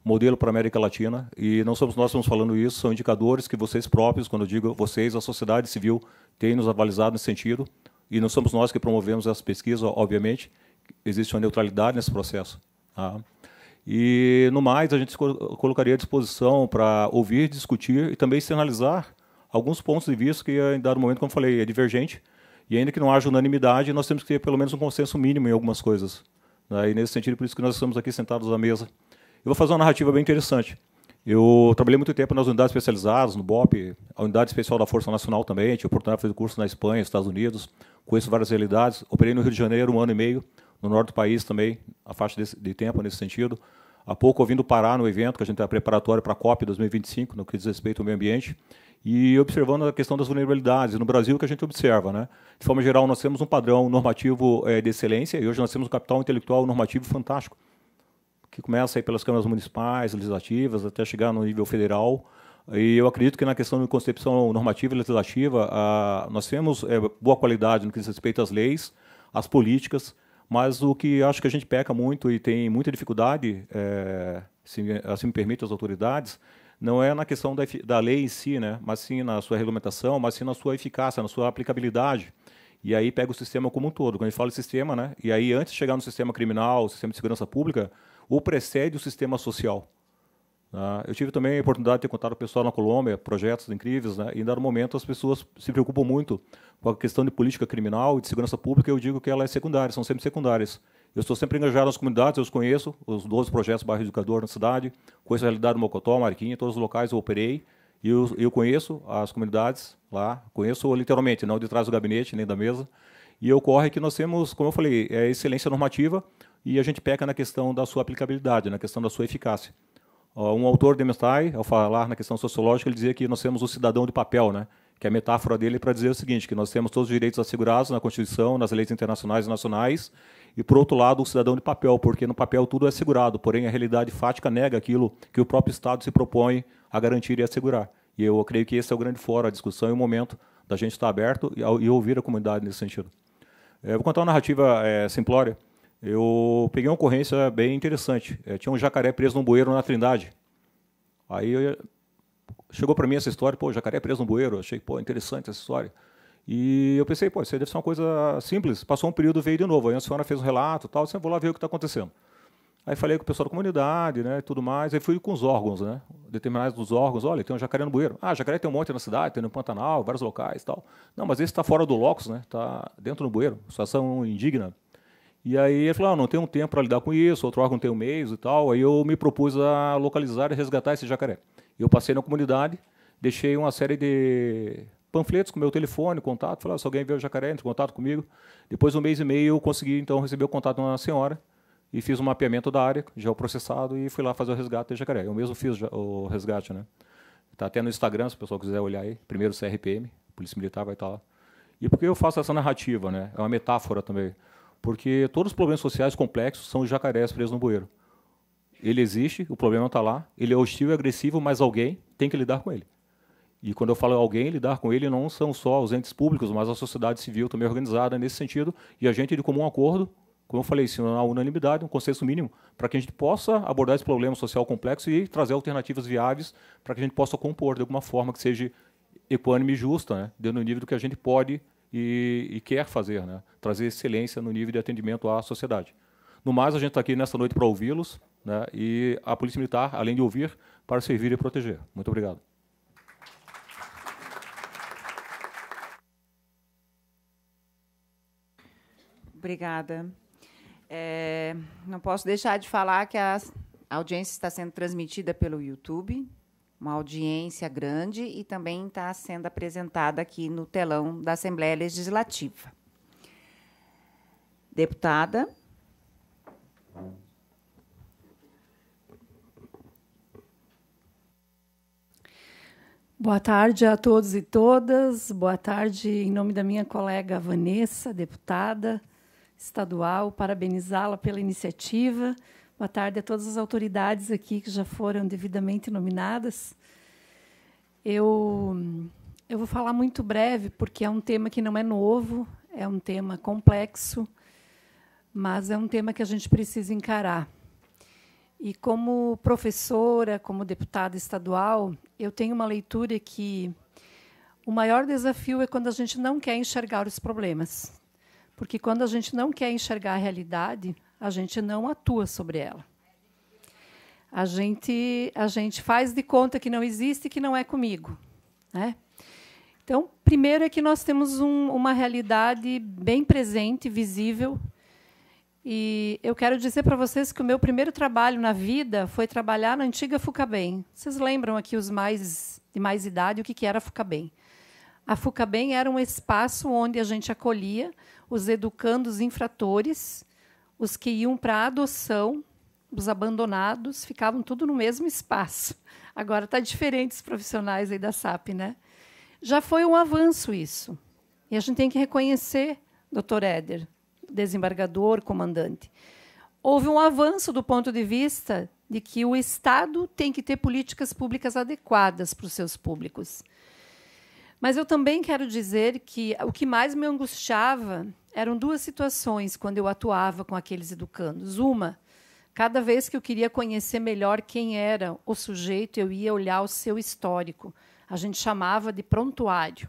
modelo para a América Latina, e não somos nós que estamos falando isso, são indicadores que vocês próprios, quando eu digo vocês, a sociedade civil, tem nos avalizado nesse sentido, e não somos nós que promovemos essa pesquisa, obviamente, existe uma neutralidade nesse processo. Tá? E, no mais, a gente colocaria à disposição para ouvir, discutir e também sinalizar alguns pontos de vista que, em dado momento, como falei, é divergente. E ainda que não haja unanimidade, nós temos que ter pelo menos um consenso mínimo em algumas coisas. Né? E, nesse sentido, por isso que nós estamos aqui sentados à mesa. Eu vou fazer uma narrativa bem interessante. Eu trabalhei muito tempo nas unidades especializadas, no BOP, a Unidade Especial da Força Nacional também. Tive a oportunidade de fazer curso na Espanha, Estados Unidos. Conheço várias realidades. Operei no Rio de Janeiro um ano e meio no norte do país também, a faixa desse, de tempo nesse sentido. Há pouco ouvindo parar Pará no evento, que a gente está preparatório para a COP 2025, no que diz respeito ao meio ambiente, e observando a questão das vulnerabilidades. No Brasil, que a gente observa, né? de forma geral, nós temos um padrão normativo é, de excelência, e hoje nós temos um capital intelectual normativo fantástico, que começa aí pelas câmaras municipais, legislativas, até chegar no nível federal. E eu acredito que na questão de concepção normativa e legislativa, a, ah, nós temos é, boa qualidade no que diz respeito às leis, às políticas, mas o que acho que a gente peca muito e tem muita dificuldade, é, se assim me permite as autoridades, não é na questão da, da lei em si, né? mas sim na sua regulamentação, mas sim na sua eficácia, na sua aplicabilidade. E aí pega o sistema como um todo. Quando a gente fala de sistema, né? e aí antes de chegar no sistema criminal, sistema de segurança pública, o precede o sistema social. Né? Eu tive também a oportunidade de encontrar o pessoal na Colômbia, projetos incríveis, né? e, em dado momento, as pessoas se preocupam muito com a questão de política criminal e de segurança pública, eu digo que ela é secundária, são sempre secundárias. Eu estou sempre engajado nas comunidades, eu os conheço, os 12 projetos Bairro Educador na cidade, conheço a realidade do Mocotó, Marquinha, todos os locais eu operei, e eu, eu conheço as comunidades lá, conheço literalmente, não de trás do gabinete, nem da mesa, e ocorre que nós temos, como eu falei, é excelência normativa, e a gente peca na questão da sua aplicabilidade, na questão da sua eficácia. Um autor de Mestai, ao falar na questão sociológica, ele dizia que nós temos o cidadão de papel, né? que é a metáfora dele é para dizer o seguinte, que nós temos todos os direitos assegurados na Constituição, nas leis internacionais e nacionais, e, por outro lado, o cidadão de papel, porque no papel tudo é assegurado, porém a realidade fática nega aquilo que o próprio Estado se propõe a garantir e assegurar. E eu creio que esse é o grande fora a discussão e o momento da gente estar aberto e, ouvir a comunidade nesse sentido. Eu é, vou contar uma narrativa é, simplória eu peguei uma ocorrência bem interessante. É, tinha um jacaré preso num bueiro na Trindade. Aí eu, chegou para mim essa história, pô, jacaré preso num bueiro. achei, pô, interessante essa história. E eu pensei, pô, isso deve ser uma coisa simples. Passou um período, veio de novo. Aí a senhora fez um relato e tal, disse, ah, vou lá ver o que está acontecendo. Aí falei com o pessoal da comunidade, né, tudo mais. Aí fui com os órgãos, né, determinados dos órgãos. Olha, tem um jacaré no bueiro. Ah, jacaré tem um monte na cidade, tem no Pantanal, vários locais, tal. Não, mas esse está fora do locus, né? Está dentro do bueiro. Situação indigna. E aí ele falou, ah, não tenho um tempo para lidar com isso, outro órgão tem um mês e tal. Aí eu me propus a localizar e resgatar esse jacaré. Eu passei na comunidade, deixei uma série de panfletos com meu telefone, contato, falei, ah, se alguém vê o jacaré, entre em contato comigo. Depois de um mês e meio eu consegui, então, receber o contato de uma senhora e fiz um mapeamento da área, já o processado, e fui lá fazer o resgate do jacaré. Eu mesmo fiz o resgate, né? Está até no Instagram, se o pessoal quiser olhar aí. Primeiro CRPM, Polícia Militar vai estar tá lá. E por que eu faço essa narrativa, né? É uma metáfora também. Porque todos os problemas sociais complexos são os jacarés presos no bueiro. Ele existe, o problema está lá, ele é hostil e agressivo, mas alguém tem que lidar com ele. E quando eu falo alguém lidar com ele, não são só os entes públicos, mas a sociedade civil também organizada nesse sentido, e a gente de comum acordo, como eu falei, se não há é unanimidade, um consenso mínimo, para que a gente possa abordar esse problema social complexo e trazer alternativas viáveis para que a gente possa compor de alguma forma que seja equânime e justa, né, dentro do nível do que a gente pode e, e quer fazer, né? trazer excelência no nível de atendimento à sociedade. No mais, a gente está aqui nessa noite para ouvi-los né? e a Polícia Militar, além de ouvir, para servir e proteger. Muito obrigado. Obrigada. É, não posso deixar de falar que a audiência está sendo transmitida pelo YouTube, uma audiência grande e também está sendo apresentada aqui no telão da Assembleia Legislativa. Deputada. Boa tarde a todos e todas. Boa tarde em nome da minha colega Vanessa, deputada estadual, parabenizá-la pela iniciativa Boa tarde a todas as autoridades aqui que já foram devidamente nominadas. Eu, eu vou falar muito breve, porque é um tema que não é novo, é um tema complexo, mas é um tema que a gente precisa encarar. E como professora, como deputada estadual, eu tenho uma leitura que o maior desafio é quando a gente não quer enxergar os problemas. Porque quando a gente não quer enxergar a realidade, a gente não atua sobre ela. A gente, a gente faz de conta que não existe, que não é comigo. Né? Então, primeiro é que nós temos um, uma realidade bem presente, visível. E eu quero dizer para vocês que o meu primeiro trabalho na vida foi trabalhar na antiga Fucabem. Vocês lembram aqui os mais de mais idade o que, que era a Fucabem? A Fucabem era um espaço onde a gente acolhia os educandos infratores os que iam para a adoção, os abandonados, ficavam tudo no mesmo espaço. Agora está diferente os profissionais aí da SAP, né? Já foi um avanço isso. E a gente tem que reconhecer, doutor Éder, desembargador, comandante, houve um avanço do ponto de vista de que o Estado tem que ter políticas públicas adequadas para os seus públicos. Mas eu também quero dizer que o que mais me angustiava eram duas situações quando eu atuava com aqueles educandos. Uma, cada vez que eu queria conhecer melhor quem era o sujeito, eu ia olhar o seu histórico. A gente chamava de prontuário.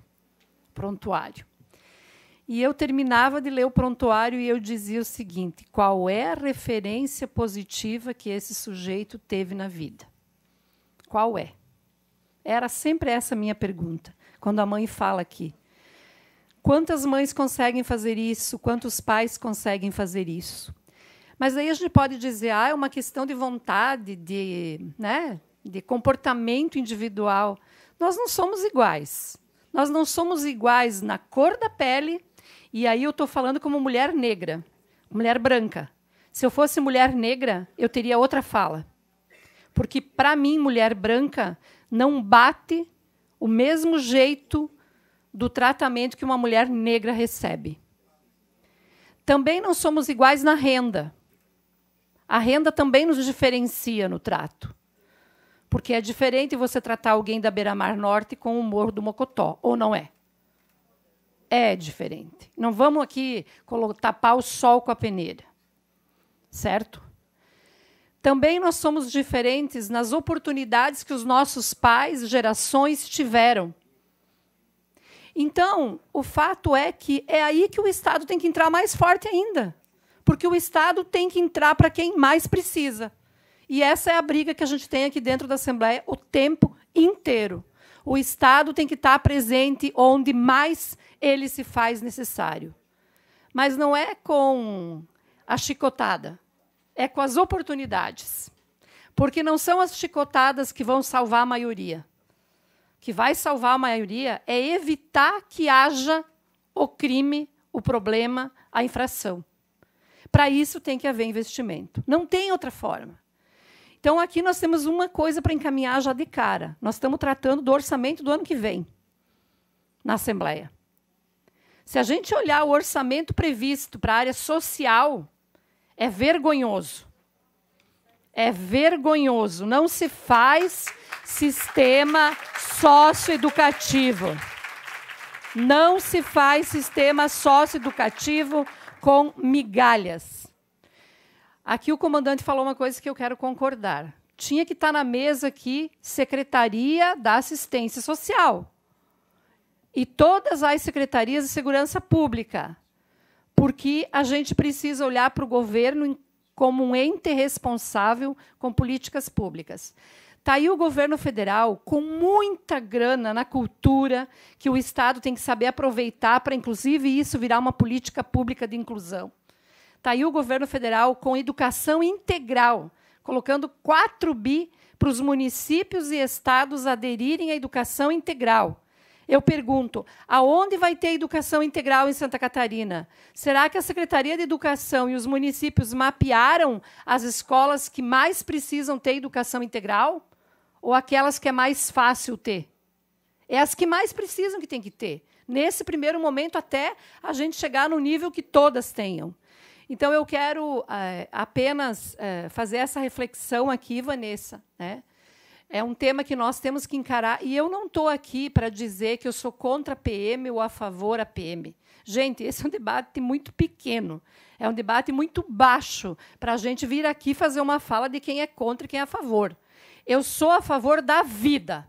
Prontuário. E eu terminava de ler o prontuário e eu dizia o seguinte: qual é a referência positiva que esse sujeito teve na vida? Qual é? Era sempre essa minha pergunta. Quando a mãe fala aqui, Quantas mães conseguem fazer isso? Quantos pais conseguem fazer isso? Mas aí a gente pode dizer, ah, é uma questão de vontade, de, né, de comportamento individual. Nós não somos iguais. Nós não somos iguais na cor da pele. E aí eu estou falando como mulher negra, mulher branca. Se eu fosse mulher negra, eu teria outra fala. Porque, para mim, mulher branca não bate o mesmo jeito do tratamento que uma mulher negra recebe. Também não somos iguais na renda. A renda também nos diferencia no trato. Porque é diferente você tratar alguém da Beira-Mar Norte com o Morro do Mocotó, ou não é? É diferente. Não vamos aqui tapar o sol com a peneira. Certo? Também nós somos diferentes nas oportunidades que os nossos pais, gerações tiveram então, o fato é que é aí que o Estado tem que entrar mais forte ainda, porque o Estado tem que entrar para quem mais precisa. E essa é a briga que a gente tem aqui dentro da Assembleia o tempo inteiro. O Estado tem que estar tá presente onde mais ele se faz necessário. Mas não é com a chicotada, é com as oportunidades. Porque não são as chicotadas que vão salvar a maioria que vai salvar a maioria é evitar que haja o crime, o problema, a infração. Para isso tem que haver investimento. Não tem outra forma. Então aqui nós temos uma coisa para encaminhar já de cara. Nós estamos tratando do orçamento do ano que vem na Assembleia. Se a gente olhar o orçamento previsto para a área social, é vergonhoso. É vergonhoso. Não se faz sistema socioeducativo. Não se faz sistema socioeducativo com migalhas. Aqui o comandante falou uma coisa que eu quero concordar. Tinha que estar na mesa aqui Secretaria da Assistência Social e todas as secretarias de segurança pública, porque a gente precisa olhar para o governo como um ente responsável com políticas públicas. Está aí o governo federal com muita grana na cultura, que o Estado tem que saber aproveitar para, inclusive, isso virar uma política pública de inclusão. Está aí o governo federal com educação integral, colocando 4 bi para os municípios e estados aderirem à educação integral. Eu pergunto, aonde vai ter educação integral em Santa Catarina? Será que a Secretaria de Educação e os municípios mapearam as escolas que mais precisam ter educação integral? ou aquelas que é mais fácil ter? É as que mais precisam que tem que ter. Nesse primeiro momento, até a gente chegar no nível que todas tenham. Então, eu quero é, apenas é, fazer essa reflexão aqui, Vanessa. Né? É um tema que nós temos que encarar. E eu não estou aqui para dizer que eu sou contra a PM ou a favor da PM. Gente, esse é um debate muito pequeno. É um debate muito baixo para a gente vir aqui fazer uma fala de quem é contra e quem é a favor. Eu sou a favor da vida.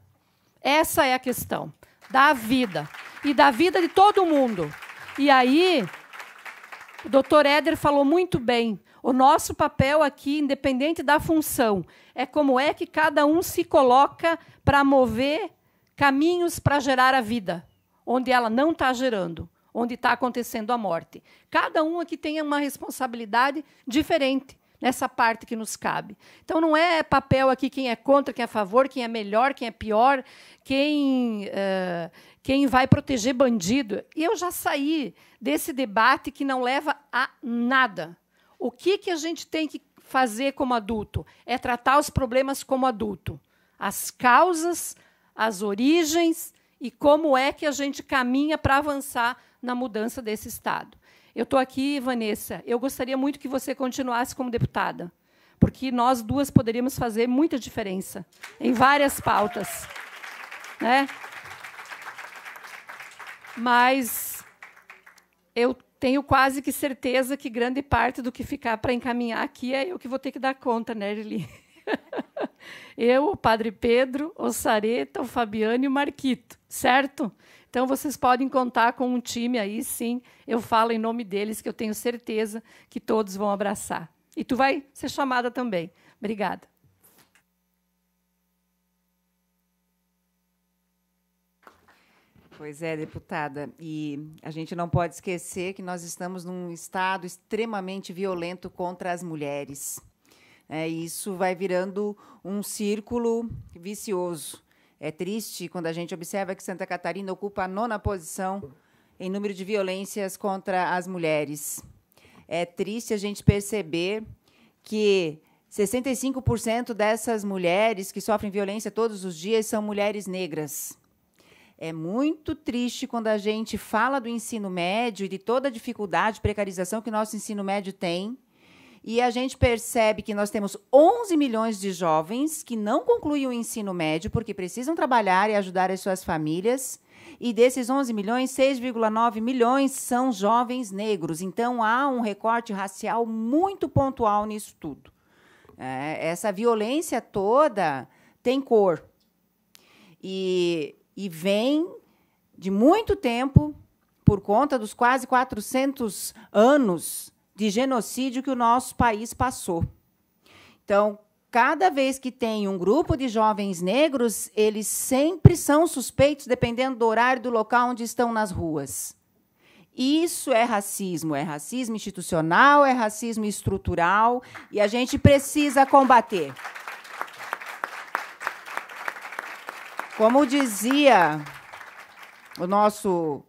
Essa é a questão. Da vida. E da vida de todo mundo. E aí, o doutor Éder falou muito bem. O nosso papel aqui, independente da função, é como é que cada um se coloca para mover caminhos para gerar a vida, onde ela não está gerando, onde está acontecendo a morte. Cada um aqui tem uma responsabilidade diferente nessa parte que nos cabe. Então, não é papel aqui quem é contra, quem é a favor, quem é melhor, quem é pior, quem, uh, quem vai proteger bandido. E eu já saí desse debate que não leva a nada. O que, que a gente tem que fazer como adulto? É tratar os problemas como adulto. As causas, as origens e como é que a gente caminha para avançar na mudança desse Estado. Eu estou aqui, Vanessa. Eu gostaria muito que você continuasse como deputada, porque nós duas poderíamos fazer muita diferença em várias pautas. Né? Mas eu tenho quase que certeza que grande parte do que ficar para encaminhar aqui é eu que vou ter que dar conta, né, Erli? Eu, o Padre Pedro, o Sareta, o Fabiano e o Marquito, certo? Então vocês podem contar com um time aí, sim. Eu falo em nome deles que eu tenho certeza que todos vão abraçar. E tu vai ser chamada também. Obrigada. Pois é, deputada. E a gente não pode esquecer que nós estamos num estado extremamente violento contra as mulheres. É, isso vai virando um círculo vicioso. É triste quando a gente observa que Santa Catarina ocupa a nona posição em número de violências contra as mulheres. É triste a gente perceber que 65% dessas mulheres que sofrem violência todos os dias são mulheres negras. É muito triste quando a gente fala do ensino médio e de toda a dificuldade, precarização que nosso ensino médio tem, e a gente percebe que nós temos 11 milhões de jovens que não concluem o ensino médio porque precisam trabalhar e ajudar as suas famílias. E desses 11 milhões, 6,9 milhões são jovens negros. Então há um recorte racial muito pontual nisso tudo. É, essa violência toda tem cor. E, e vem de muito tempo, por conta dos quase 400 anos de genocídio que o nosso país passou. Então, cada vez que tem um grupo de jovens negros, eles sempre são suspeitos, dependendo do horário do local onde estão nas ruas. Isso é racismo, é racismo institucional, é racismo estrutural e a gente precisa combater. Como dizia o nosso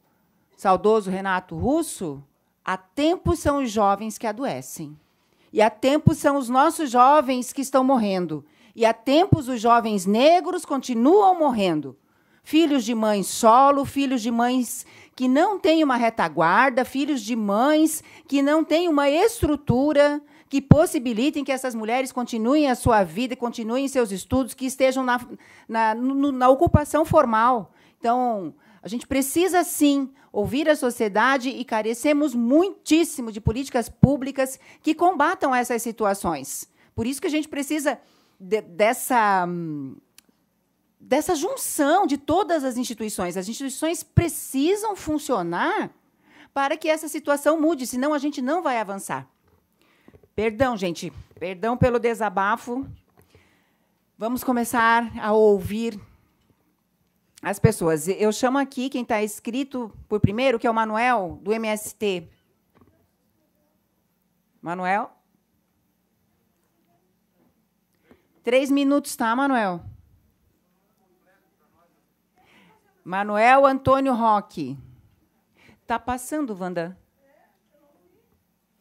saudoso Renato Russo, Há tempos são os jovens que adoecem. E há tempos são os nossos jovens que estão morrendo. E há tempos os jovens negros continuam morrendo. Filhos de mães solo, filhos de mães que não têm uma retaguarda, filhos de mães que não têm uma estrutura que possibilitem que essas mulheres continuem a sua vida, continuem seus estudos, que estejam na, na, na ocupação formal. Então, a gente precisa sim ouvir a sociedade e carecemos muitíssimo de políticas públicas que combatam essas situações. Por isso que a gente precisa de, dessa hum, dessa junção de todas as instituições. As instituições precisam funcionar para que essa situação mude, senão a gente não vai avançar. Perdão, gente, perdão pelo desabafo. Vamos começar a ouvir as pessoas. Eu chamo aqui quem está escrito por primeiro, que é o Manuel, do MST. Manuel? Três minutos, tá, Manuel? Manuel Antônio Roque. Tá passando, Wanda?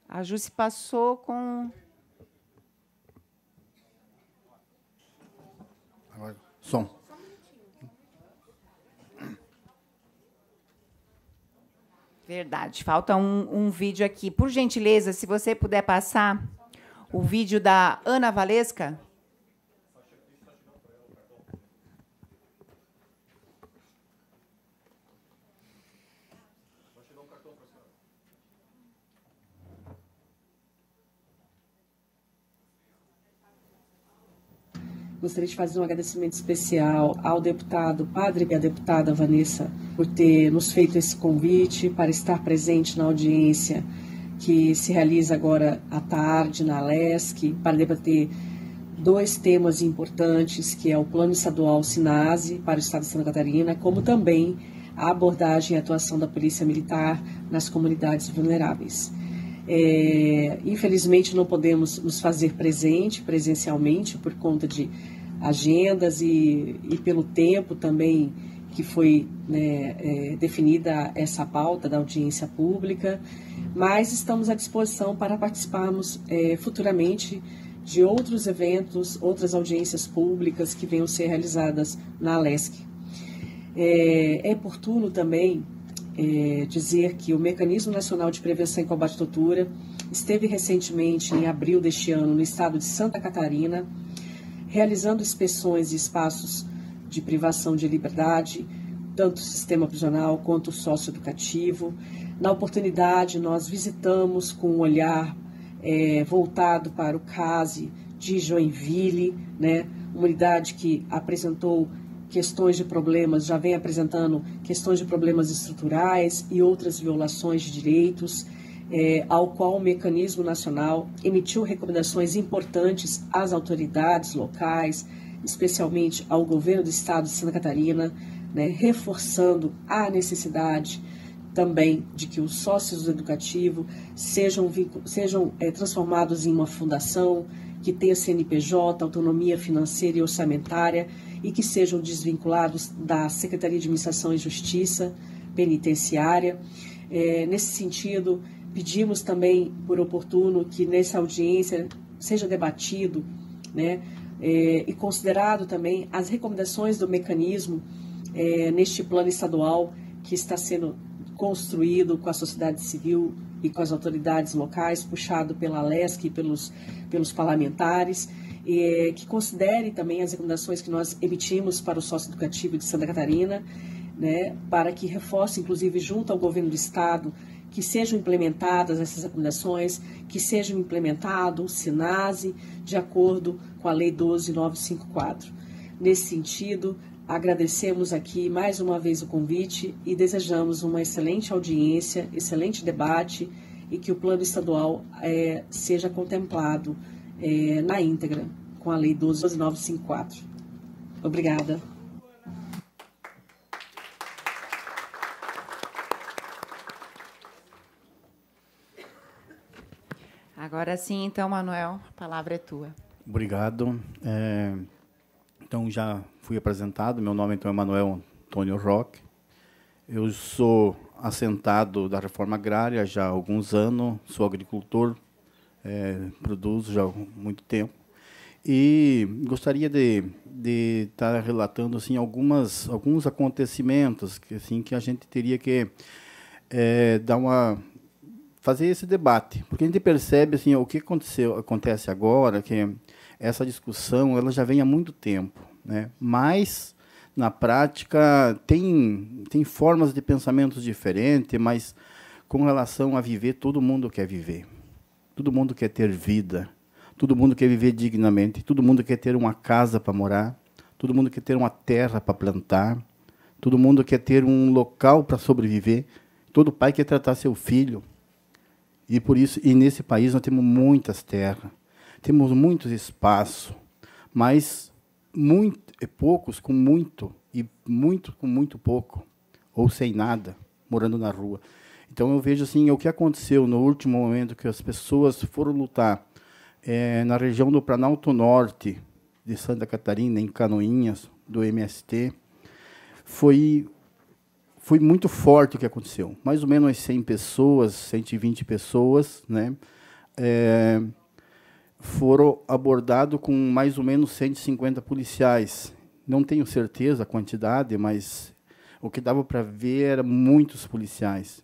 A se passou com. som. Verdade. Falta um, um vídeo aqui. Por gentileza, se você puder passar o vídeo da Ana Valesca. Gostaria de fazer um agradecimento especial ao deputado padre e à deputada Vanessa por ter nos feito esse convite para estar presente na audiência que se realiza agora à tarde na Alesc para debater dois temas importantes, que é o Plano Estadual Sinase para o Estado de Santa Catarina, como também a abordagem e atuação da Polícia Militar nas comunidades vulneráveis. É, infelizmente não podemos nos fazer presente presencialmente por conta de agendas e, e pelo tempo também que foi né, é, definida essa pauta da audiência pública, mas estamos à disposição para participarmos é, futuramente de outros eventos, outras audiências públicas que venham ser realizadas na Alesc. É, é oportuno também é, dizer que o Mecanismo Nacional de Prevenção e Combate à Tortura esteve recentemente, em abril deste ano, no estado de Santa Catarina, realizando inspeções de espaços de privação de liberdade, tanto o sistema prisional quanto o socioeducativo. Na oportunidade, nós visitamos com um olhar é, voltado para o CASE de Joinville, né, uma unidade que apresentou questões de problemas, já vem apresentando questões de problemas estruturais e outras violações de direitos, é, ao qual o mecanismo nacional emitiu recomendações importantes às autoridades locais, especialmente ao governo do estado de Santa Catarina, né, reforçando a necessidade também de que os sócios do educativo sejam, sejam é, transformados em uma fundação que tenha CNPJ, autonomia financeira e orçamentária e que sejam desvinculados da Secretaria de Administração e Justiça Penitenciária. É, nesse sentido, pedimos também, por oportuno, que nessa audiência seja debatido né, é, e considerado também as recomendações do mecanismo é, neste plano estadual que está sendo construído com a sociedade civil e com as autoridades locais, puxado pela LESC e pelos, pelos parlamentares que considere também as recomendações que nós emitimos para o sócio educativo de Santa Catarina, né, para que reforce, inclusive, junto ao governo do Estado, que sejam implementadas essas recomendações, que sejam implementado o SINASE de acordo com a Lei 12954. Nesse sentido, agradecemos aqui mais uma vez o convite e desejamos uma excelente audiência, excelente debate e que o plano estadual é, seja contemplado é, na íntegra, com a Lei 12.954. Obrigada. Agora sim, então, Manuel, a palavra é tua. Obrigado. É, então, já fui apresentado. Meu nome então, é Manuel Antônio Roque. Eu sou assentado da reforma agrária já há alguns anos, sou agricultor, é, produzo já há muito tempo. E gostaria de estar tá relatando assim algumas alguns acontecimentos que assim que a gente teria que é, dar uma fazer esse debate, porque a gente percebe assim o que aconteceu acontece agora que essa discussão ela já vem há muito tempo, né? Mas na prática tem tem formas de pensamentos diferentes, mas com relação a viver todo mundo quer viver, Todo mundo quer ter vida, todo mundo quer viver dignamente, todo mundo quer ter uma casa para morar, todo mundo quer ter uma terra para plantar, todo mundo quer ter um local para sobreviver, todo pai quer tratar seu filho. E por isso, e nesse país nós temos muitas terras, temos muitos espaço, mas muito, é poucos com muito e muito com muito pouco ou sem nada morando na rua. Então eu vejo assim o que aconteceu no último momento que as pessoas foram lutar é, na região do Planalto Norte de Santa Catarina, em Canoinhas, do MST, foi foi muito forte o que aconteceu. Mais ou menos 100 pessoas, 120 pessoas, né? É, foram abordados com mais ou menos 150 policiais. Não tenho certeza a quantidade, mas o que dava para ver era muitos policiais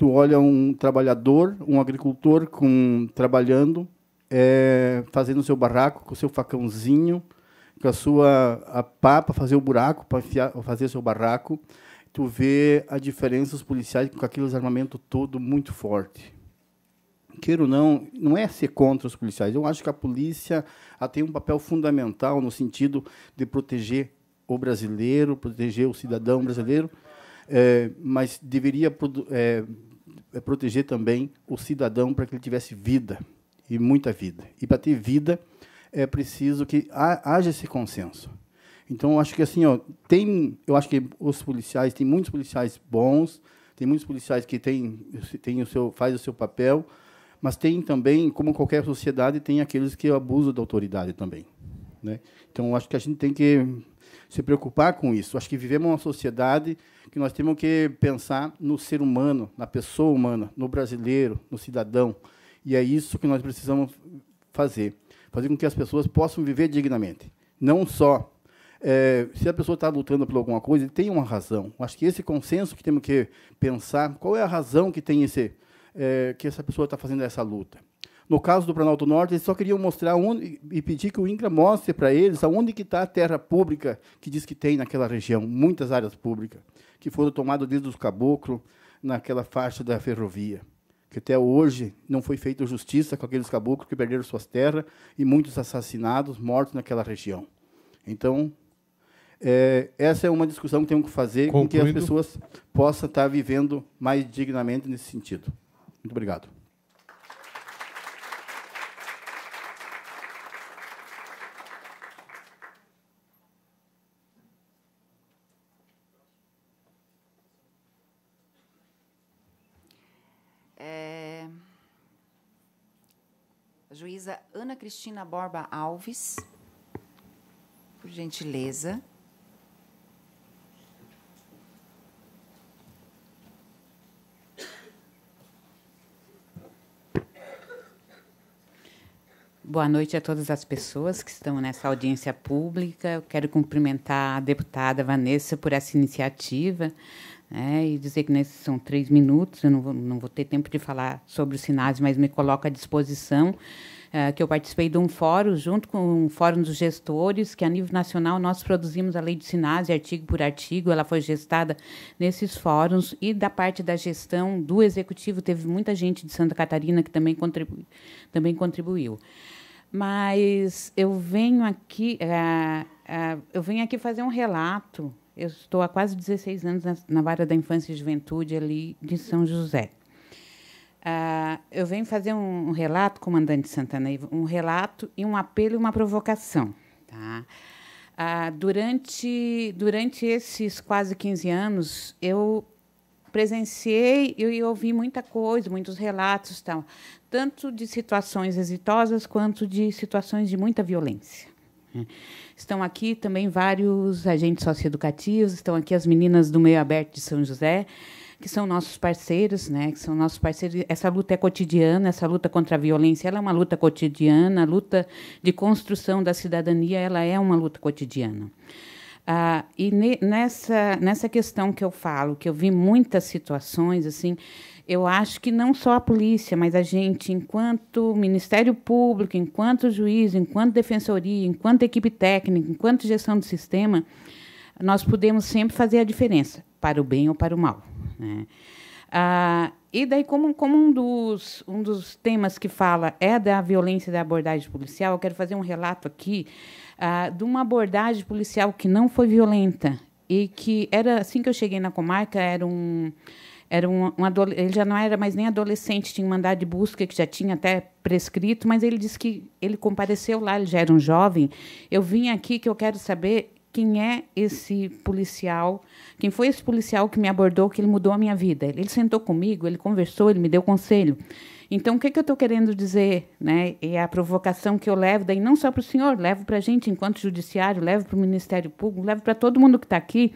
tu olha um trabalhador, um agricultor com trabalhando, é, fazendo o seu barraco com o seu facãozinho, com a sua a pá para fazer o buraco, para fazer seu barraco. Tu vê a diferença dos policiais com aqueles armamento todo muito forte. Queiro não, não é ser contra os policiais. Eu acho que a polícia tem um papel fundamental no sentido de proteger o brasileiro, proteger o cidadão brasileiro, é, mas deveria é, é proteger também o cidadão para que ele tivesse vida, e muita vida. E para ter vida, é preciso que haja esse consenso. Então, acho que assim, ó, tem, eu acho que os policiais, tem muitos policiais bons, tem muitos policiais que tem, tem o seu, faz o seu papel, mas tem também, como qualquer sociedade, tem aqueles que abusam da autoridade também. Né? Então, acho que a gente tem que se preocupar com isso. Acho que vivemos uma sociedade que nós temos que pensar no ser humano, na pessoa humana, no brasileiro, no cidadão. E é isso que nós precisamos fazer, fazer com que as pessoas possam viver dignamente. Não só é, se a pessoa está lutando por alguma coisa, tem uma razão. Acho que esse consenso que temos que pensar, qual é a razão que tem esse é, que essa pessoa está fazendo essa luta. No caso do Planalto Norte, eles só queriam mostrar onde, e pedir que o INCRA mostre para eles aonde que está a terra pública que diz que tem naquela região, muitas áreas públicas que foram tomados desde os caboclos naquela faixa da ferrovia. Que até hoje não foi feita justiça com aqueles caboclos que perderam suas terras e muitos assassinados, mortos naquela região. Então, é, essa é uma discussão que temos que fazer Concluindo. com que as pessoas possam estar vivendo mais dignamente nesse sentido. Muito obrigado. Ana Cristina Borba Alves, por gentileza. Boa noite a todas as pessoas que estão nessa audiência pública. Eu quero cumprimentar a deputada Vanessa por essa iniciativa né, e dizer que nesses são três minutos, eu não vou, não vou ter tempo de falar sobre os sinais, mas me coloco à disposição eh, que eu participei de um fórum, junto com um fórum dos gestores, que a nível nacional nós produzimos a lei de sinase artigo por artigo, ela foi gestada nesses fóruns, e da parte da gestão do executivo, teve muita gente de Santa Catarina que também, contribuiu também contribuiu. Mas eu venho aqui, uh, uh, eu venho aqui fazer um relato eu estou há quase 16 anos na, na vara da infância e juventude ali de São José. Ah, eu venho fazer um, um, relato, comandante Santana, um relato e um apelo e uma provocação. Tá? Ah, durante, durante esses quase 15 anos, eu presenciei e ouvi muita coisa, muitos relatos, tal, tanto de situações exitosas quanto de situações de muita violência. Né? Estão aqui também vários agentes socioeducativos, estão aqui as meninas do Meio Aberto de São José, que são nossos parceiros, né? Que são nossos parceiros. Essa luta é cotidiana, essa luta contra a violência, ela é uma luta cotidiana. A luta de construção da cidadania, ela é uma luta cotidiana. Ah, e ne, nessa nessa questão que eu falo, que eu vi muitas situações assim, eu acho que não só a polícia, mas a gente, enquanto Ministério Público, enquanto juiz, enquanto defensoria, enquanto equipe técnica, enquanto gestão do sistema, nós podemos sempre fazer a diferença, para o bem ou para o mal. Né? Ah, e daí, como, como um, dos, um dos temas que fala é da violência da abordagem policial, eu quero fazer um relato aqui ah, de uma abordagem policial que não foi violenta e que era assim que eu cheguei na comarca, era um era um, um ele já não era mais nem adolescente, tinha um mandado de busca que já tinha até prescrito, mas ele disse que ele compareceu lá, ele já era um jovem. Eu vim aqui que eu quero saber quem é esse policial, quem foi esse policial que me abordou, que ele mudou a minha vida. Ele sentou comigo, ele conversou, ele me deu conselho. Então, o que, é que eu estou querendo dizer? Né? E é a provocação que eu levo, daí não só para o senhor, levo para a gente enquanto judiciário, levo para o Ministério Público, levo para todo mundo que está aqui,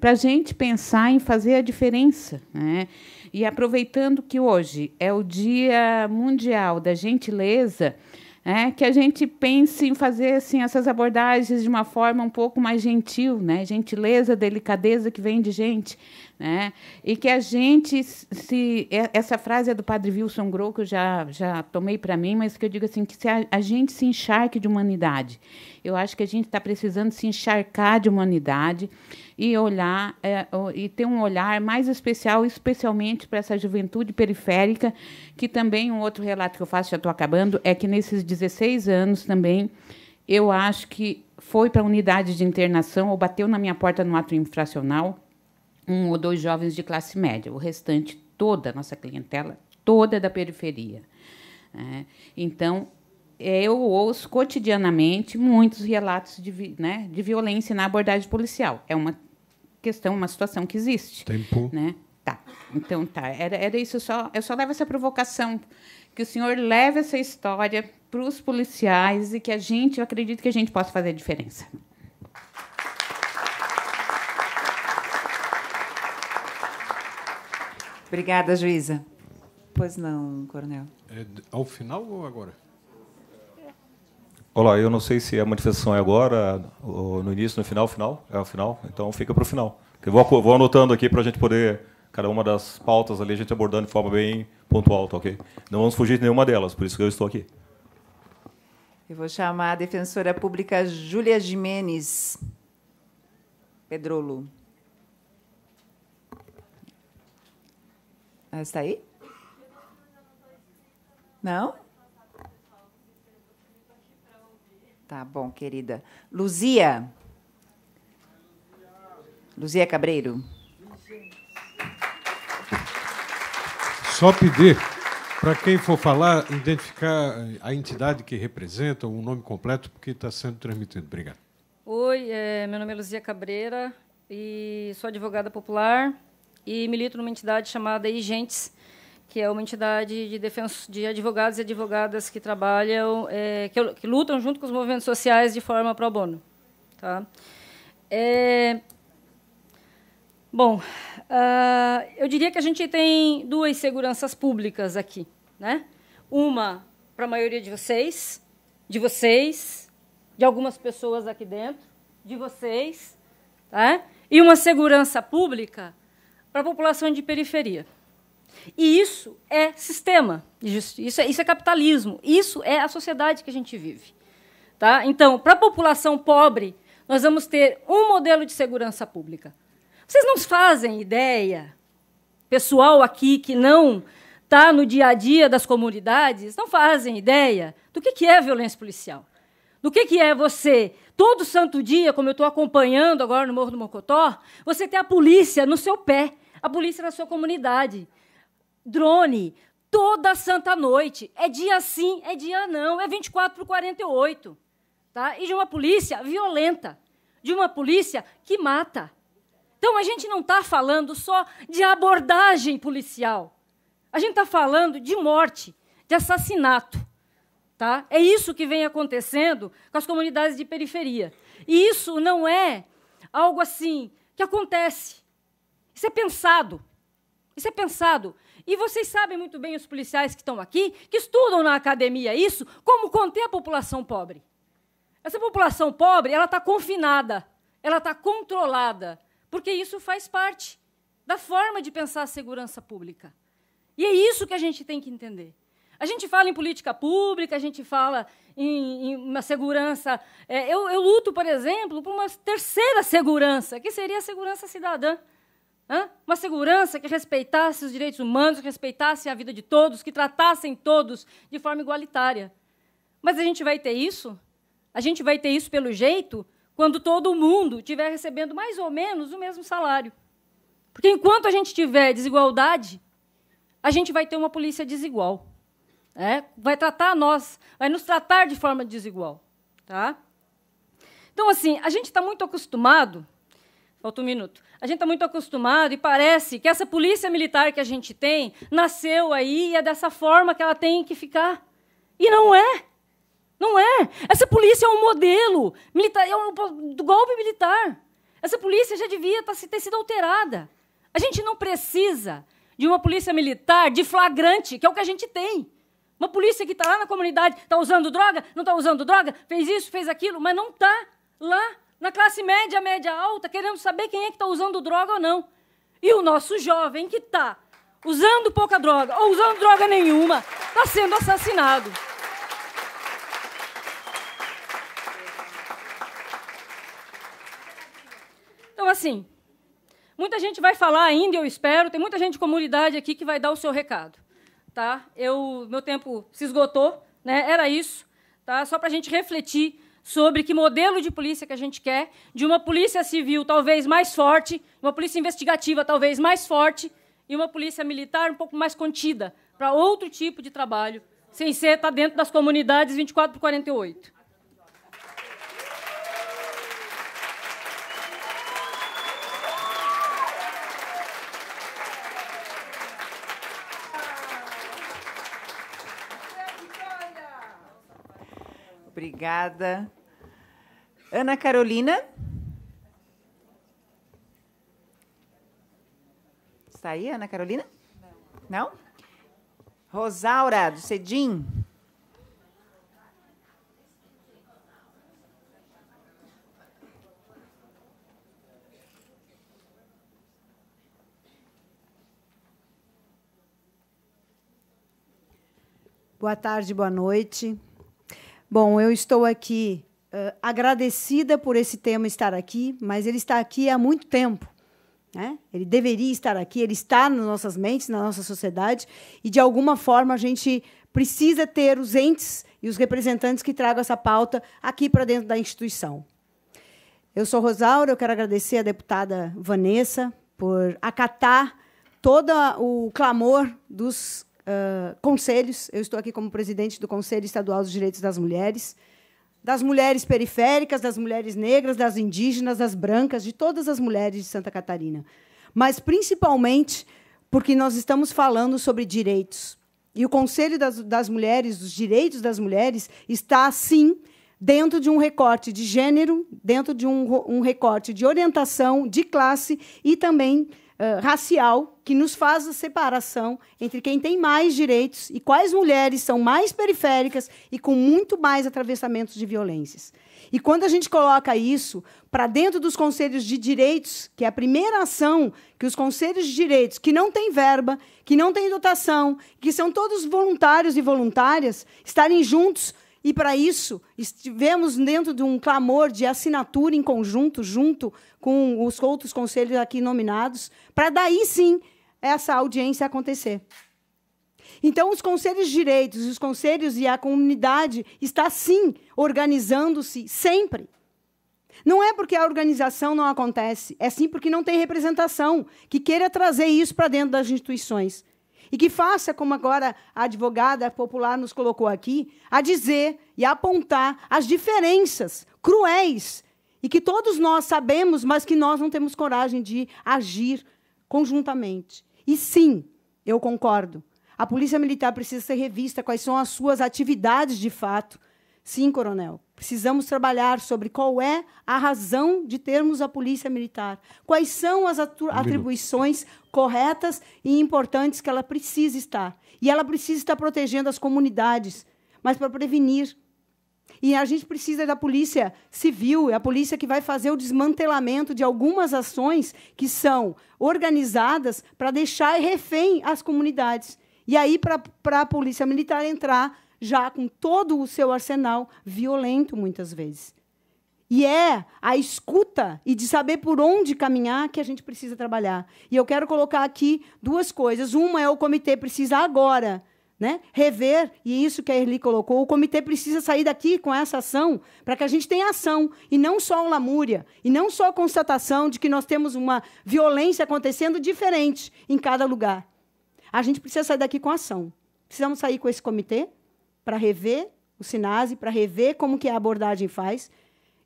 para a gente pensar em fazer a diferença. Né? E aproveitando que hoje é o Dia Mundial da Gentileza, é, que a gente pense em fazer assim, essas abordagens de uma forma um pouco mais gentil, né? gentileza, delicadeza que vem de gente. Né? E que a gente se. É, essa frase é do padre Wilson Groco, que eu já, já tomei para mim, mas que eu digo assim: que a, a gente se encharque de humanidade eu acho que a gente está precisando se encharcar de humanidade e olhar é, e ter um olhar mais especial, especialmente para essa juventude periférica, que também um outro relato que eu faço, já estou acabando, é que nesses 16 anos também eu acho que foi para a unidade de internação ou bateu na minha porta no ato infracional um ou dois jovens de classe média. O restante, toda a nossa clientela, toda da periferia. É. Então, é, eu ouço cotidianamente muitos relatos de, né, de violência na abordagem policial. É uma questão, uma situação que existe. Tempo. Né? Tá. Então tá. Era, era isso. Eu só, eu só levo essa provocação. Que o senhor leve essa história para os policiais e que a gente, eu acredito que a gente possa fazer a diferença. Obrigada, juíza. Pois não, coronel. É ao final ou agora? Olá, eu não sei se é a manifestação é agora, no início, no final, final. É o final, então fica para o final. Eu vou, vou anotando aqui para a gente poder, cada uma das pautas ali, a gente abordando de forma bem pontual, tá ok? Não vamos fugir de nenhuma delas, por isso que eu estou aqui. Eu vou chamar a defensora pública Júlia Jimenez Pedrolo. Ela está aí? Não? Tá bom, querida. Luzia. Luzia Cabreiro. Só pedir para quem for falar, identificar a entidade que representa, o um nome completo, porque está sendo transmitido. Obrigado. Oi, é, meu nome é Luzia Cabreira e sou advogada popular e milito numa entidade chamada Igentes, que é uma entidade de, defenso, de advogados e advogadas que trabalham, é, que, que, lutam junto com os movimentos sociais de forma pro bono. Tá? É, bom, uh, eu diria que a gente tem duas seguranças públicas aqui. Né? Uma para a maioria de vocês, de vocês, de algumas pessoas aqui dentro, de vocês, tá? e uma segurança pública para a população de periferia. E isso é sistema de justiça, isso é, isso é capitalismo, isso é a sociedade que a gente vive. Tá? Então, para a população pobre, nós vamos ter um modelo de segurança pública. Vocês não fazem ideia, pessoal aqui que não está no dia a dia das comunidades, não fazem ideia do que é violência policial. Do que é você, todo santo dia, como eu estou acompanhando agora no Morro do Mocotó, você ter a polícia no seu pé, a polícia na sua comunidade drone toda santa noite. É dia sim, é dia não, é 24 por 48. Tá? E de uma polícia violenta, de uma polícia que mata. Então a gente não está falando só de abordagem policial. A gente está falando de morte, de assassinato. Tá? É isso que vem acontecendo com as comunidades de periferia. E isso não é algo assim que acontece. Isso é pensado. Isso é pensado. E vocês sabem muito bem, os policiais que estão aqui, que estudam na academia isso, como conter a população pobre. Essa população pobre, ela está confinada, ela está controlada, porque isso faz parte da forma de pensar a segurança pública. E é isso que a gente tem que entender. A gente fala em política pública, a gente fala em, em uma segurança. É, eu, eu luto, por exemplo, por uma terceira segurança, que seria a segurança cidadã. Uma segurança que respeitasse os direitos humanos, que respeitasse a vida de todos, que tratassem todos de forma igualitária. Mas a gente vai ter isso? A gente vai ter isso pelo jeito quando todo mundo estiver recebendo mais ou menos o mesmo salário. Porque enquanto a gente tiver desigualdade, a gente vai ter uma polícia desigual. É? Vai tratar nós, vai nos tratar de forma desigual. Tá? Então, assim, a gente está muito acostumado. Falta um minuto a gente está muito acostumado e parece que essa polícia militar que a gente tem nasceu aí e é dessa forma que ela tem que ficar. E não é. Não é. Essa polícia é um modelo militar, é um, do golpe militar. Essa polícia já devia tá ter sido alterada. A gente não precisa de uma polícia militar de flagrante, que é o que a gente tem. Uma polícia que está lá na comunidade, está usando droga, não está usando droga, fez isso, fez aquilo, mas não está lá na classe média, média alta, querendo saber quem é que está usando droga ou não. E o nosso jovem que está usando pouca droga ou usando droga nenhuma está sendo assassinado. Então, assim, muita gente vai falar ainda, eu espero, tem muita gente de comunidade aqui que vai dar o seu recado. Tá? Eu, meu tempo se esgotou, né? era isso. Tá? Só para a gente refletir sobre que modelo de polícia que a gente quer, de uma polícia civil talvez mais forte, uma polícia investigativa talvez mais forte e uma polícia militar um pouco mais contida para outro tipo de trabalho, sem ser estar tá dentro das comunidades 24 por 48. Obrigada. Ana Carolina? Está aí, Ana Carolina? Não. Rosaura, do Cedim. Boa tarde, boa noite. Bom, eu estou aqui uh, agradecida por esse tema estar aqui, mas ele está aqui há muito tempo. Né? Ele deveria estar aqui, ele está nas nossas mentes, na nossa sociedade, e de alguma forma a gente precisa ter os entes e os representantes que tragam essa pauta aqui para dentro da instituição. Eu sou Rosaura, eu quero agradecer à deputada Vanessa por acatar todo o clamor dos conselhos. Eu estou aqui como presidente do Conselho Estadual dos Direitos das Mulheres, das mulheres periféricas, das mulheres negras, das indígenas, das brancas, de todas as mulheres de Santa Catarina. Mas principalmente porque nós estamos falando sobre direitos. E o Conselho das, das Mulheres, dos Direitos das Mulheres, está, sim, dentro de um recorte de gênero, dentro de um, um recorte de orientação, de classe e também uh, racial que nos faz a separação entre quem tem mais direitos e quais mulheres são mais periféricas e com muito mais atravessamentos de violências. E quando a gente coloca isso para dentro dos conselhos de direitos, que é a primeira ação que os conselhos de direitos, que não têm verba, que não têm dotação, que são todos voluntários e voluntárias, estarem juntos e para isso estivemos dentro de um clamor de assinatura em conjunto, junto com os outros conselhos aqui nominados, para daí sim essa audiência acontecer. Então, os conselhos de direitos, os conselhos e a comunidade está sim organizando-se sempre. Não é porque a organização não acontece, é sim porque não tem representação que queira trazer isso para dentro das instituições. E que faça, como agora a advogada popular nos colocou aqui, a dizer e a apontar as diferenças cruéis e que todos nós sabemos, mas que nós não temos coragem de agir conjuntamente. E sim, eu concordo. A Polícia Militar precisa ser revista quais são as suas atividades de fato. Sim, coronel. Precisamos trabalhar sobre qual é a razão de termos a Polícia Militar. Quais são as atribuições corretas e importantes que ela precisa estar. E ela precisa estar protegendo as comunidades, mas para prevenir e a gente precisa da polícia civil, é a polícia que vai fazer o desmantelamento de algumas ações que são organizadas para deixar refém as comunidades. E aí, para a polícia militar entrar já com todo o seu arsenal violento, muitas vezes. E é a escuta e de saber por onde caminhar que a gente precisa trabalhar. E eu quero colocar aqui duas coisas. Uma é o comitê precisa agora né? rever, e é isso que a Erli colocou, o comitê precisa sair daqui com essa ação para que a gente tenha ação, e não só o lamúria, e não só a constatação de que nós temos uma violência acontecendo diferente em cada lugar. A gente precisa sair daqui com ação. Precisamos sair com esse comitê para rever o SINASE, para rever como que a abordagem faz,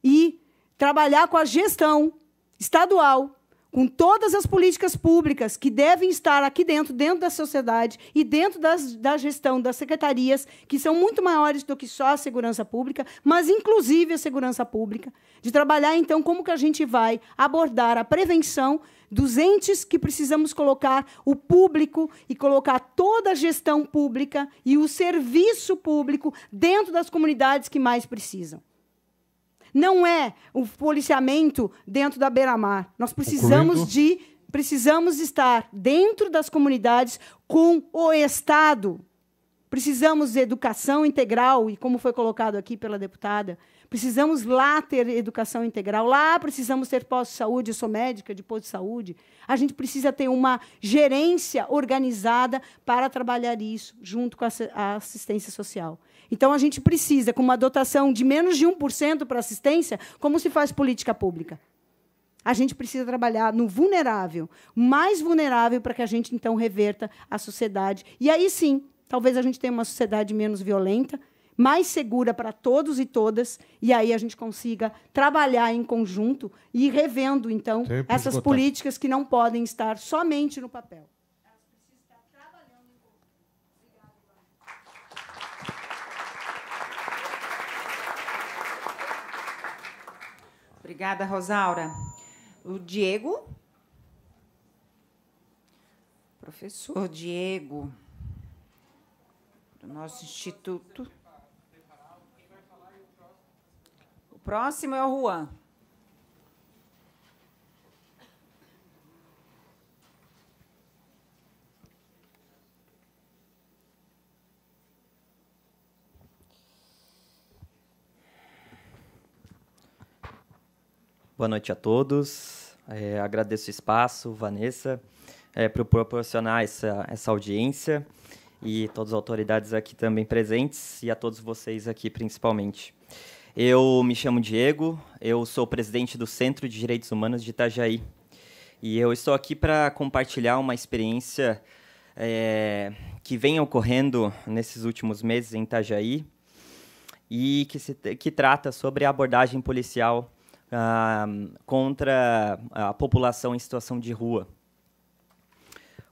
e trabalhar com a gestão estadual com todas as políticas públicas que devem estar aqui dentro, dentro da sociedade e dentro das, da gestão das secretarias, que são muito maiores do que só a segurança pública, mas inclusive a segurança pública, de trabalhar então como que a gente vai abordar a prevenção dos entes que precisamos colocar o público e colocar toda a gestão pública e o serviço público dentro das comunidades que mais precisam não é o policiamento dentro da beira-mar. Nós precisamos de precisamos estar dentro das comunidades com o Estado. Precisamos de educação integral e como foi colocado aqui pela deputada, Precisamos lá ter educação integral, lá precisamos ter postos de saúde, eu sou médica de posto de saúde. A gente precisa ter uma gerência organizada para trabalhar isso junto com a assistência social. Então, a gente precisa, com uma dotação de menos de 1% para assistência, como se faz política pública? A gente precisa trabalhar no vulnerável, mais vulnerável, para que a gente, então, reverta a sociedade. E aí sim, talvez a gente tenha uma sociedade menos violenta, mais segura para todos e todas, e aí a gente consiga trabalhar em conjunto e revendo, então, Tempo essas políticas que não podem estar somente no papel. Obrigada, Rosaura. O Diego? Professor Diego, do nosso instituto. O próximo é o Juan. Boa noite a todos. É, agradeço o espaço, Vanessa, é, por proporcionar essa, essa audiência e todas as autoridades aqui também presentes e a todos vocês aqui principalmente. Eu me chamo Diego, eu sou presidente do Centro de Direitos Humanos de Itajaí e eu estou aqui para compartilhar uma experiência é, que vem ocorrendo nesses últimos meses em Itajaí e que, se, que trata sobre a abordagem policial contra a população em situação de rua.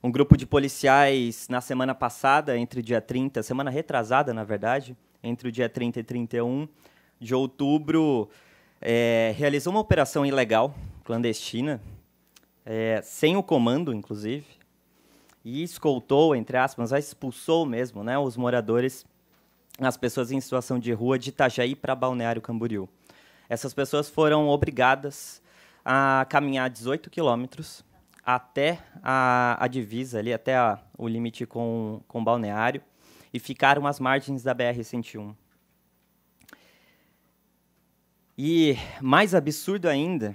Um grupo de policiais, na semana passada, entre o dia 30, semana retrasada, na verdade, entre o dia 30 e 31 de outubro, é, realizou uma operação ilegal, clandestina, é, sem o comando, inclusive, e escoltou, entre aspas, expulsou mesmo né, os moradores, as pessoas em situação de rua de Itajaí para Balneário Camboriú. Essas pessoas foram obrigadas a caminhar 18 quilômetros até a, a, divisa ali, até a, o limite com, com o balneário, e ficaram às margens da BR-101. E mais absurdo ainda,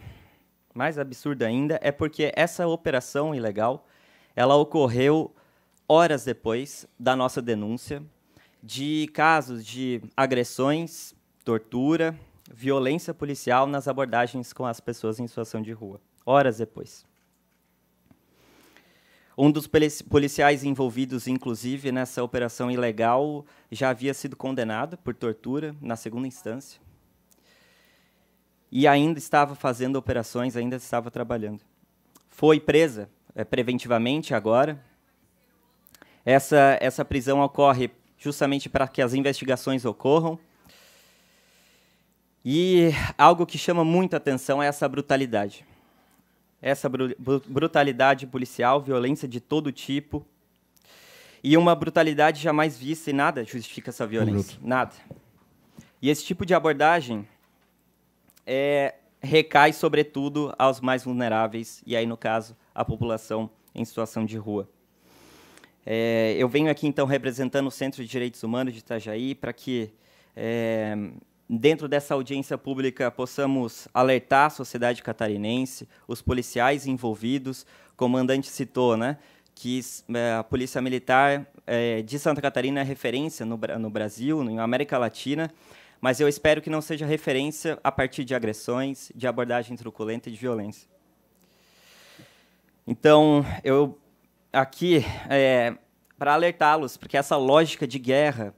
mais absurdo ainda, é porque essa operação ilegal, ela ocorreu horas depois da nossa denúncia de casos de agressões, tortura, violência policial nas abordagens com as pessoas em situação de rua, horas depois. Um dos policiais envolvidos, inclusive, nessa operação ilegal já havia sido condenado por tortura na segunda instância. E ainda estava fazendo operações, ainda estava trabalhando. Foi presa é, preventivamente agora. Essa, essa prisão ocorre justamente para que as investigações ocorram e algo que chama muita atenção é essa brutalidade. Essa br brutalidade policial, violência de todo tipo. E uma brutalidade jamais vista e nada justifica essa violência. Um nada. E esse tipo de abordagem é, recai, sobretudo, aos mais vulneráveis, e aí, no caso, a população em situação de rua. É, eu venho aqui, então, representando o Centro de Direitos Humanos de Itajaí para que é, dentro dessa audiência pública, possamos alertar a sociedade catarinense, os policiais envolvidos. O comandante citou né, que é, a Polícia Militar é, de Santa Catarina é referência no, no Brasil, na América Latina, mas eu espero que não seja referência a partir de agressões, de abordagem truculenta e de violência. Então, eu aqui, é, para alertá-los, porque essa lógica de guerra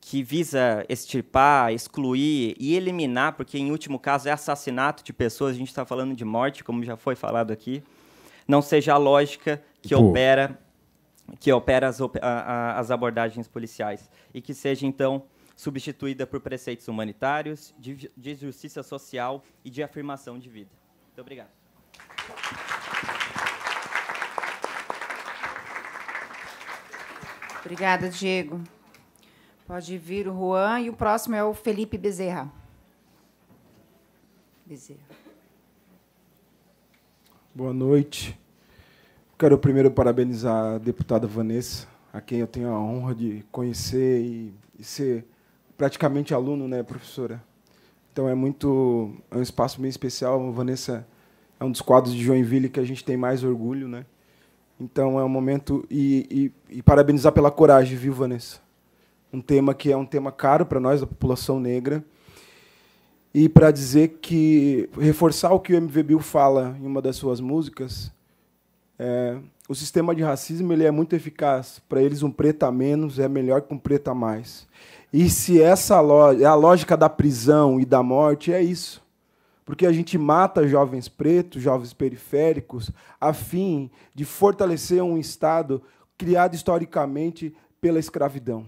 que visa extirpar, excluir e eliminar, porque em último caso é assassinato de pessoas, a gente está falando de morte, como já foi falado aqui, não seja a lógica que Pô. opera que opera as, a, as abordagens policiais e que seja então substituída por preceitos humanitários, de, de justiça social e de afirmação de vida. Muito obrigado. Obrigada, Diego. Pode vir o Juan e o próximo é o Felipe Bezerra. Bezerra. Boa noite. Quero primeiro parabenizar a deputada Vanessa, a quem eu tenho a honra de conhecer e, e ser praticamente aluno, né, professora? Então é muito é um espaço bem especial. A Vanessa é um dos quadros de Joinville que a gente tem mais orgulho, né? Então é um momento e, e, e parabenizar pela coragem, viu, Vanessa? um tema que é um tema caro para nós, da população negra. E para dizer que, reforçar o que o MV Bill fala em uma das suas músicas, é, o sistema de racismo ele é muito eficaz. Para eles, um preto a menos é melhor que um preto a mais. E se essa é a lógica da prisão e da morte, é isso. Porque a gente mata jovens pretos, jovens periféricos, a fim de fortalecer um Estado criado historicamente pela escravidão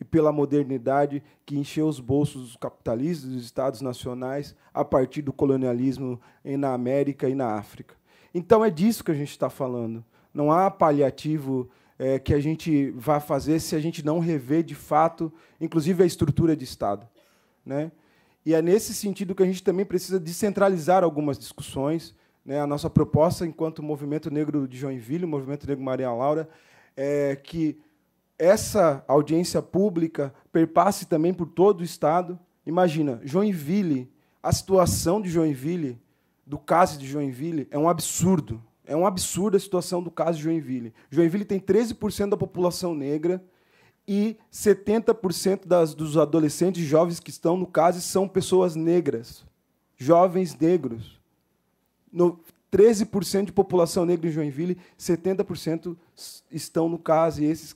e pela modernidade que encheu os bolsos dos capitalistas dos estados nacionais a partir do colonialismo na América e na África. Então é disso que a gente está falando. Não há paliativo é, que a gente vá fazer se a gente não rever de fato, inclusive a estrutura de Estado, né? E é nesse sentido que a gente também precisa descentralizar algumas discussões. Né? A nossa proposta, enquanto Movimento Negro de Joinville, Movimento Negro Maria Laura, é que essa audiência pública perpasse também por todo o Estado. Imagina, Joinville, a situação de Joinville, do caso de Joinville, é um absurdo. É um absurdo a situação do caso de Joinville. Joinville tem 13% da população negra e 70% das, dos adolescentes jovens que estão no caso são pessoas negras, jovens negros. No, 13% de população negra em Joinville, 70% estão no caso e esses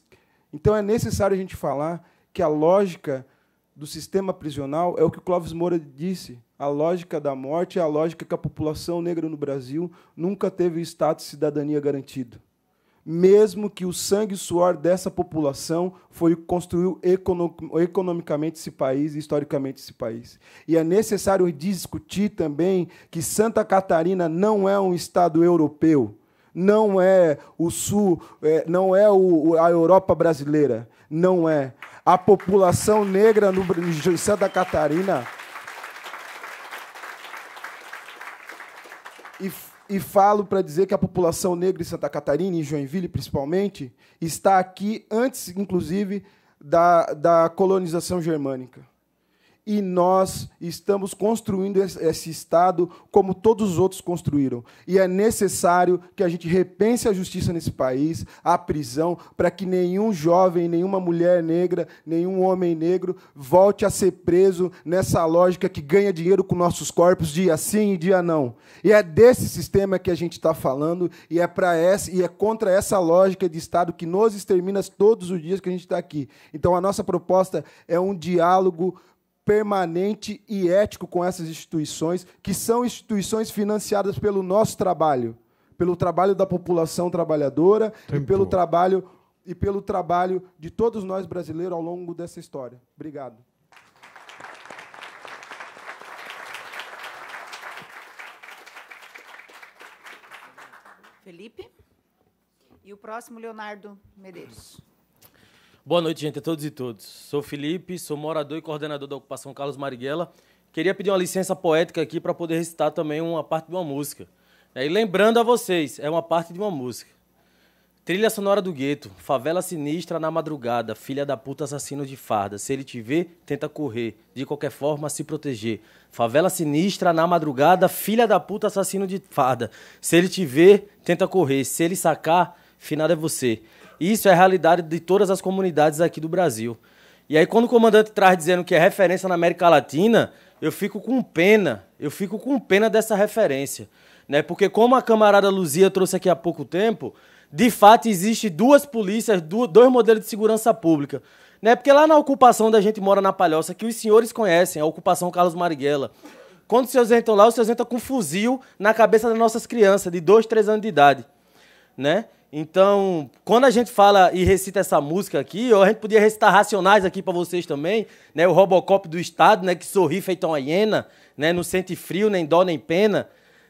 então é necessário a gente falar que a lógica do sistema prisional é o que o Clóvis Moura disse. A lógica da morte é a lógica que a população negra no Brasil nunca teve status de cidadania garantido. Mesmo que o sangue e suor dessa população foi o que construiu economicamente esse país e historicamente esse país. E é necessário discutir também que Santa Catarina não é um estado europeu não é o sul, é, não é a Europa brasileira, não é. A população negra no, em Santa Catarina. E, e falo para dizer que a população negra em Santa Catarina, em Joinville principalmente, está aqui antes, inclusive, da, da colonização germânica e nós estamos construindo esse Estado como todos os outros construíram. E é necessário que a gente repense a justiça nesse país, a prisão, para que nenhum jovem, nenhuma mulher negra, nenhum homem negro volte a ser preso nessa lógica que ganha dinheiro com nossos corpos dia sim e dia não. E é desse sistema que a gente está falando e é para essa e é contra essa lógica de Estado que nos extermina todos os dias que a gente está aqui. Então a nossa proposta é um diálogo permanente e ético com essas instituições, que são instituições financiadas pelo nosso trabalho, pelo trabalho da população trabalhadora Tempo. e pelo trabalho e pelo trabalho de todos nós brasileiros ao longo dessa história. Obrigado. Felipe. E o próximo, Leonardo Medeiros. Boa noite, gente, a todos e todos. Sou Felipe, sou morador e coordenador da ocupação Carlos Marighella. Queria pedir uma licença poética aqui para poder recitar também uma parte de uma música. Né? E lembrando a vocês, é uma parte de uma música. Trilha sonora do gueto, favela sinistra na madrugada, filha da puta assassino de farda. Se ele te vê, tenta correr, de qualquer forma se proteger. Favela sinistra na madrugada, filha da puta assassino de farda. Se ele te vê, tenta correr, se ele sacar, finado é você. Isso é a realidade de todas as comunidades aqui do Brasil. E aí, quando o comandante traz dizendo que é referência na América Latina, eu fico com pena, eu fico com pena dessa referência. Né? Porque, como a camarada Luzia trouxe aqui há pouco tempo, de fato existe duas polícias, dois modelos de segurança pública. Né? Porque lá na ocupação da gente mora na Palhoça, que os senhores conhecem, a ocupação Carlos Marighella. Quando os senhores entram lá, os senhores entram com um fuzil na cabeça das nossas crianças, de dois, três anos de idade. Né? Então, quando a gente fala e recita essa música aqui, ou a gente podia recitar Racionais aqui para vocês também, né? O Robocop do Estado, né? Que sorri feito uma hiena, né? Não sente frio, nem dó, nem pena,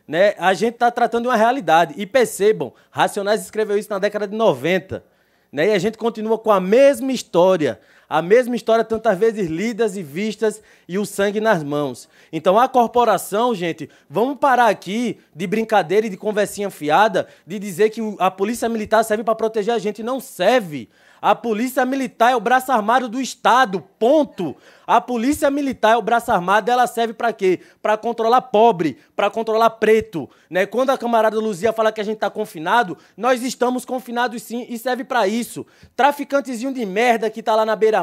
né? A gente está tratando de uma realidade. E percebam, Racionais escreveu isso na década de 90, né? E a gente continua com a mesma história a mesma história tantas vezes lidas e vistas e o sangue nas mãos. Então a corporação, gente, vamos parar aqui de brincadeira e de conversinha fiada, de dizer que a polícia militar serve para proteger a gente, não serve. A polícia militar é o braço armado do Estado, ponto. A polícia militar é o braço armado, ela serve para quê? Para controlar pobre, para controlar preto, né? Quando a camarada Luzia fala que a gente tá confinado, nós estamos confinados sim e serve para isso. Traficantezinho de merda que tá lá na beira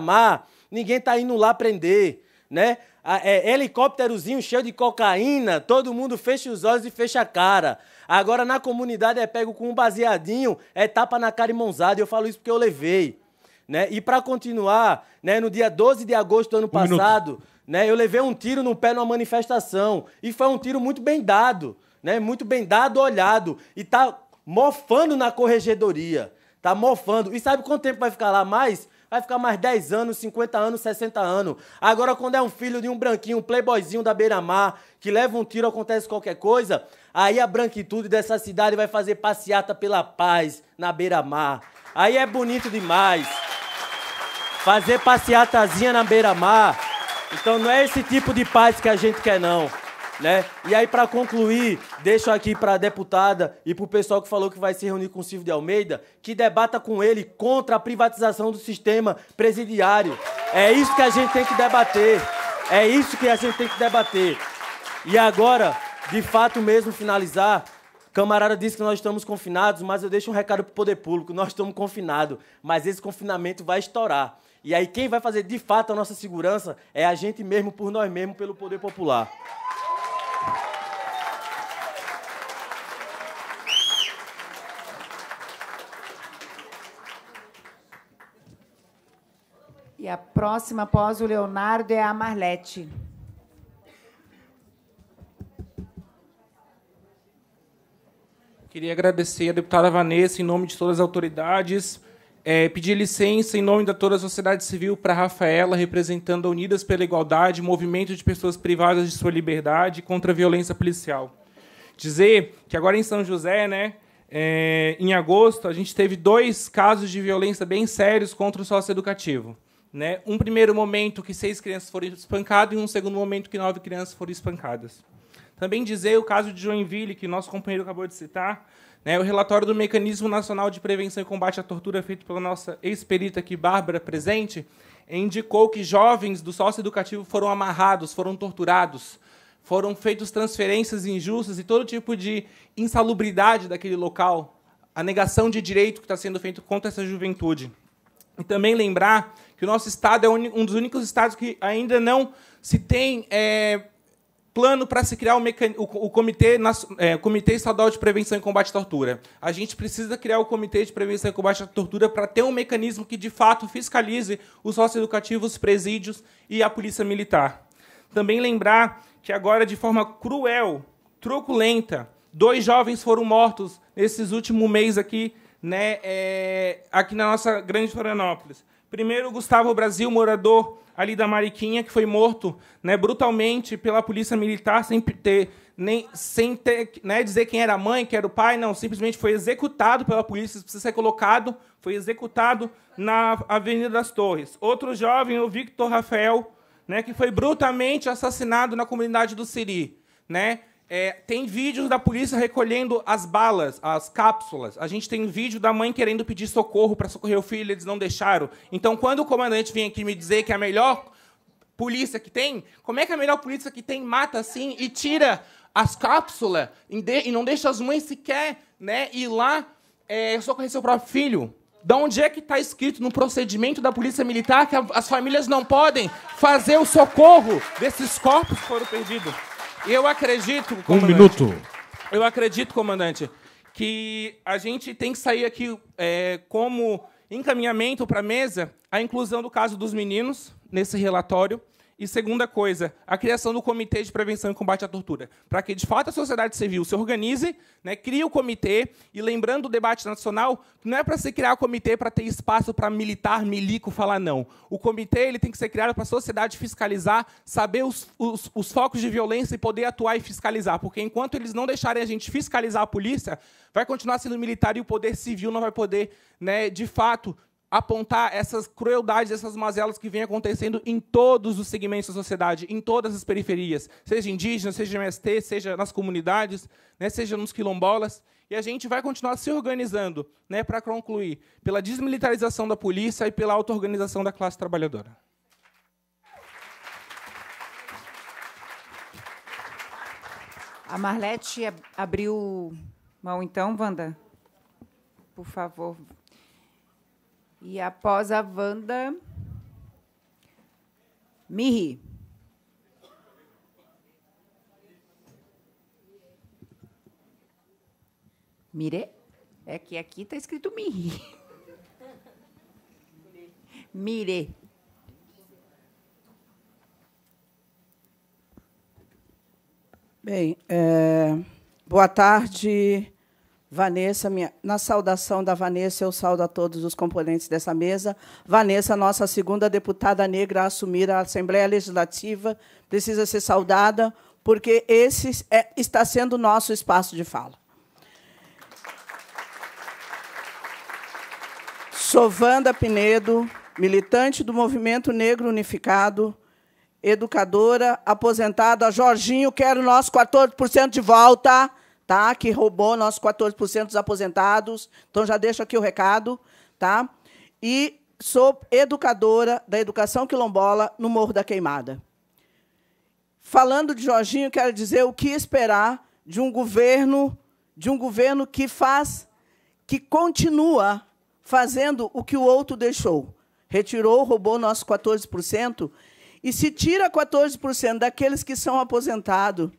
ninguém está indo lá prender, né? É, helicópterozinho cheio de cocaína, todo mundo fecha os olhos e fecha a cara. Agora na comunidade é pego com um baseadinho, é tapa na cara e mãozada. Eu falo isso porque eu levei. Né? E para continuar, né, no dia 12 de agosto do ano um passado, né, eu levei um tiro no pé numa manifestação. E foi um tiro muito bem dado, né? Muito bem dado, olhado. E tá mofando na corregedoria. Tá mofando. E sabe quanto tempo vai ficar lá mais? vai ficar mais 10 anos, 50 anos, 60 anos. Agora, quando é um filho de um branquinho, um playboyzinho da beira-mar, que leva um tiro, acontece qualquer coisa, aí a branquitude dessa cidade vai fazer passeata pela paz na beira-mar. Aí é bonito demais. Fazer passeatazinha na beira-mar. Então não é esse tipo de paz que a gente quer, não. Né? E aí, para concluir, deixo aqui para a deputada e para o pessoal que falou que vai se reunir com o Silvio de Almeida, que debata com ele contra a privatização do sistema presidiário. É isso que a gente tem que debater. É isso que a gente tem que debater. E agora, de fato mesmo, finalizar, Camarada disse que nós estamos confinados, mas eu deixo um recado para o poder público. Nós estamos confinados, mas esse confinamento vai estourar. E aí quem vai fazer de fato a nossa segurança é a gente mesmo, por nós mesmos, pelo poder popular. E a próxima após o Leonardo é a Marlete. Queria agradecer a deputada Vanessa em nome de todas as autoridades. É, pedir licença em nome da toda a sociedade civil para a Rafaela, representando a Unidas pela Igualdade, movimento de pessoas privadas de sua liberdade contra a violência policial. Dizer que agora em São José, né, é, em agosto, a gente teve dois casos de violência bem sérios contra o sócio educativo. Né? Um primeiro momento que seis crianças foram espancadas e um segundo momento que nove crianças foram espancadas. Também dizer o caso de Joinville, que nosso companheiro acabou de citar, né? o relatório do Mecanismo Nacional de Prevenção e Combate à Tortura, feito pela nossa ex-perita aqui, Bárbara, presente, indicou que jovens do sócio educativo foram amarrados, foram torturados, foram feitas transferências injustas e todo tipo de insalubridade daquele local, a negação de direito que está sendo feito contra essa juventude. E também lembrar que o nosso estado é um dos únicos estados que ainda não se tem é, plano para se criar o, mecan... o comitê, é, o comitê Estadual de Prevenção e Combate à Tortura. A gente precisa criar o Comitê de Prevenção e Combate à Tortura para ter um mecanismo que, de fato, fiscalize os socioeducativos, presídios e a polícia militar. Também lembrar que agora, de forma cruel, truculenta, dois jovens foram mortos nesses últimos meses aqui, né, é, aqui na nossa grande Florianópolis. Primeiro, Gustavo Brasil, morador ali da Mariquinha, que foi morto né, brutalmente pela polícia militar, sem ter nem sem ter, né, dizer quem era a mãe, quem era o pai, não, simplesmente foi executado pela polícia, precisa ser colocado, foi executado na Avenida das Torres. Outro jovem, o Victor Rafael, né, que foi brutalmente assassinado na comunidade do Siri, né? É, tem vídeos da polícia recolhendo as balas, as cápsulas. A gente tem vídeo da mãe querendo pedir socorro para socorrer o filho, eles não deixaram. Então, quando o comandante vem aqui me dizer que é a melhor polícia que tem, como é que a melhor polícia que tem mata assim e tira as cápsulas e, não deixa as mães sequer né, ir lá é, socorrer seu próprio filho? Da onde é que está escrito no procedimento da polícia militar que as famílias não podem fazer o socorro desses corpos que foram perdidos? Eu acredito. Um minuto. Eu acredito, comandante, que a gente tem que sair aqui é, como encaminhamento para a mesa a inclusão do caso dos meninos nesse relatório. E segunda coisa, a criação do Comitê de Prevenção e Combate à Tortura, para que, de fato, a sociedade civil se organize, né, crie o comitê, e lembrando o debate nacional, não é para se criar o comitê para ter espaço para militar, milico, falar não. O comitê ele tem que ser criado para a sociedade fiscalizar, saber os, os, os focos de violência e poder atuar e fiscalizar, porque enquanto eles não deixarem a gente fiscalizar a polícia, vai continuar sendo militar e o poder civil não vai poder, né, de fato, apontar essas crueldades, essas mazelas que vêm acontecendo em todos os segmentos da sociedade, em todas as periferias, seja indígena, seja MST, seja nas comunidades, né, seja nos quilombolas. E a gente vai continuar se organizando né, para concluir pela desmilitarização da polícia e pela auto-organização da classe trabalhadora. A Marlete abriu mão, então, Wanda? Por favor, e após a Wanda, Miri. Mire? É que aqui está escrito Miri. Mire. Bem, é, boa tarde, Vanessa, minha, na saudação da Vanessa, eu saudo a todos os componentes dessa mesa. Vanessa, nossa segunda deputada negra a assumir a Assembleia Legislativa, precisa ser saudada, porque esse é, está sendo o nosso espaço de fala. Sovanda Pinedo, militante do Movimento Negro Unificado, educadora, aposentada. Jorginho, quero o nosso 14% de volta tá? Que roubou nossos 14% dos aposentados. Então já deixo aqui o recado, tá? E sou educadora da educação quilombola no Morro da Queimada. Falando de Jorginho, quero dizer o que esperar de um governo, de um governo que faz, que continua fazendo o que o outro deixou. Retirou, roubou nossos 14% e se tira 14% daqueles que são aposentados,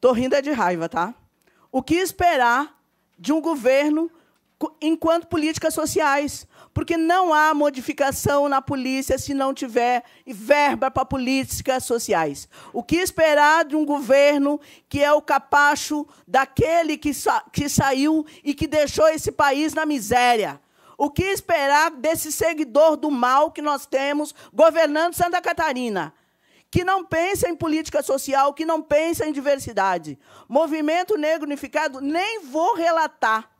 Tô rindo é de raiva, tá? O que esperar de um governo enquanto políticas sociais? Porque não há modificação na polícia se não tiver verba para políticas sociais. O que esperar de um governo que é o capacho daquele que, sa que saiu e que deixou esse país na miséria? O que esperar desse seguidor do mal que nós temos governando Santa Catarina? que não pensa em política social, que não pensa em diversidade. Movimento Negro Unificado, nem vou relatar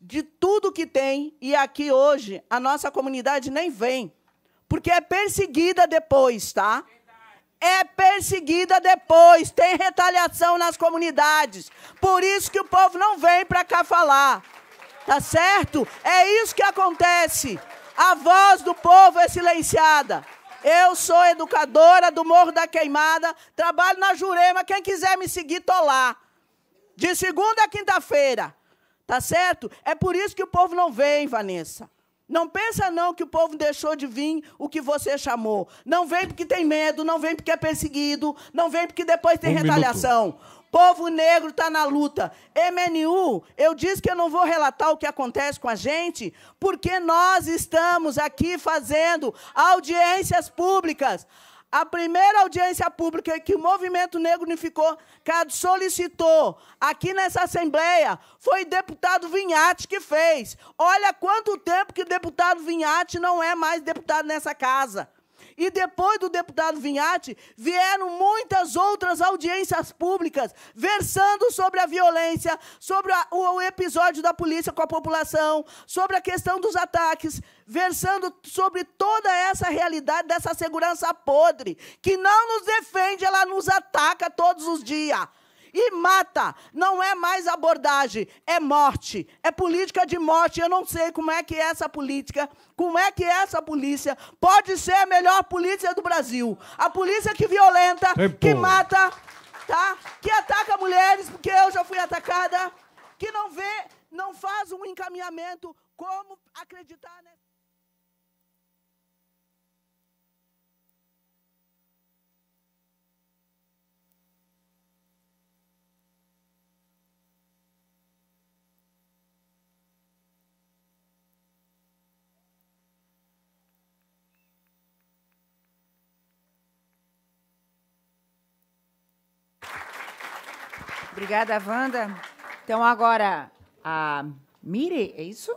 de tudo que tem, e aqui hoje a nossa comunidade nem vem, porque é perseguida depois, tá? é perseguida depois, tem retaliação nas comunidades. Por isso que o povo não vem para cá falar. Tá certo? É isso que acontece. A voz do povo é silenciada. Eu sou educadora do Morro da Queimada, trabalho na Jurema. Quem quiser me seguir, tô lá. De segunda a quinta-feira. Tá certo? É por isso que o povo não vem, Vanessa. Não pensa não que o povo deixou de vir o que você chamou. Não vem porque tem medo, não vem porque é perseguido, não vem porque depois tem um retaliação. Minuto. Povo negro está na luta. MNU, eu disse que eu não vou relatar o que acontece com a gente, porque nós estamos aqui fazendo audiências públicas a primeira audiência pública que o movimento negro unificou CAD solicitou aqui nessa Assembleia foi o deputado Vinhate que fez. Olha quanto tempo que o deputado Vinhate não é mais deputado nessa casa. E depois do deputado Vinhate, vieram muitas outras audiências públicas versando sobre a violência, sobre a, o episódio da polícia com a população, sobre a questão dos ataques, versando sobre toda essa realidade dessa segurança podre, que não nos defende, ela nos ataca todos os dias e mata. Não é mais abordagem, é morte. É política de morte. Eu não sei como é que é essa política, como é que é essa polícia pode ser a melhor polícia do Brasil. A polícia que violenta, que mata, tá? Que ataca mulheres, porque eu já fui atacada, que não vê, não faz um encaminhamento como acreditar nessa Obrigada, Wanda. Então, agora, a Mire, é isso?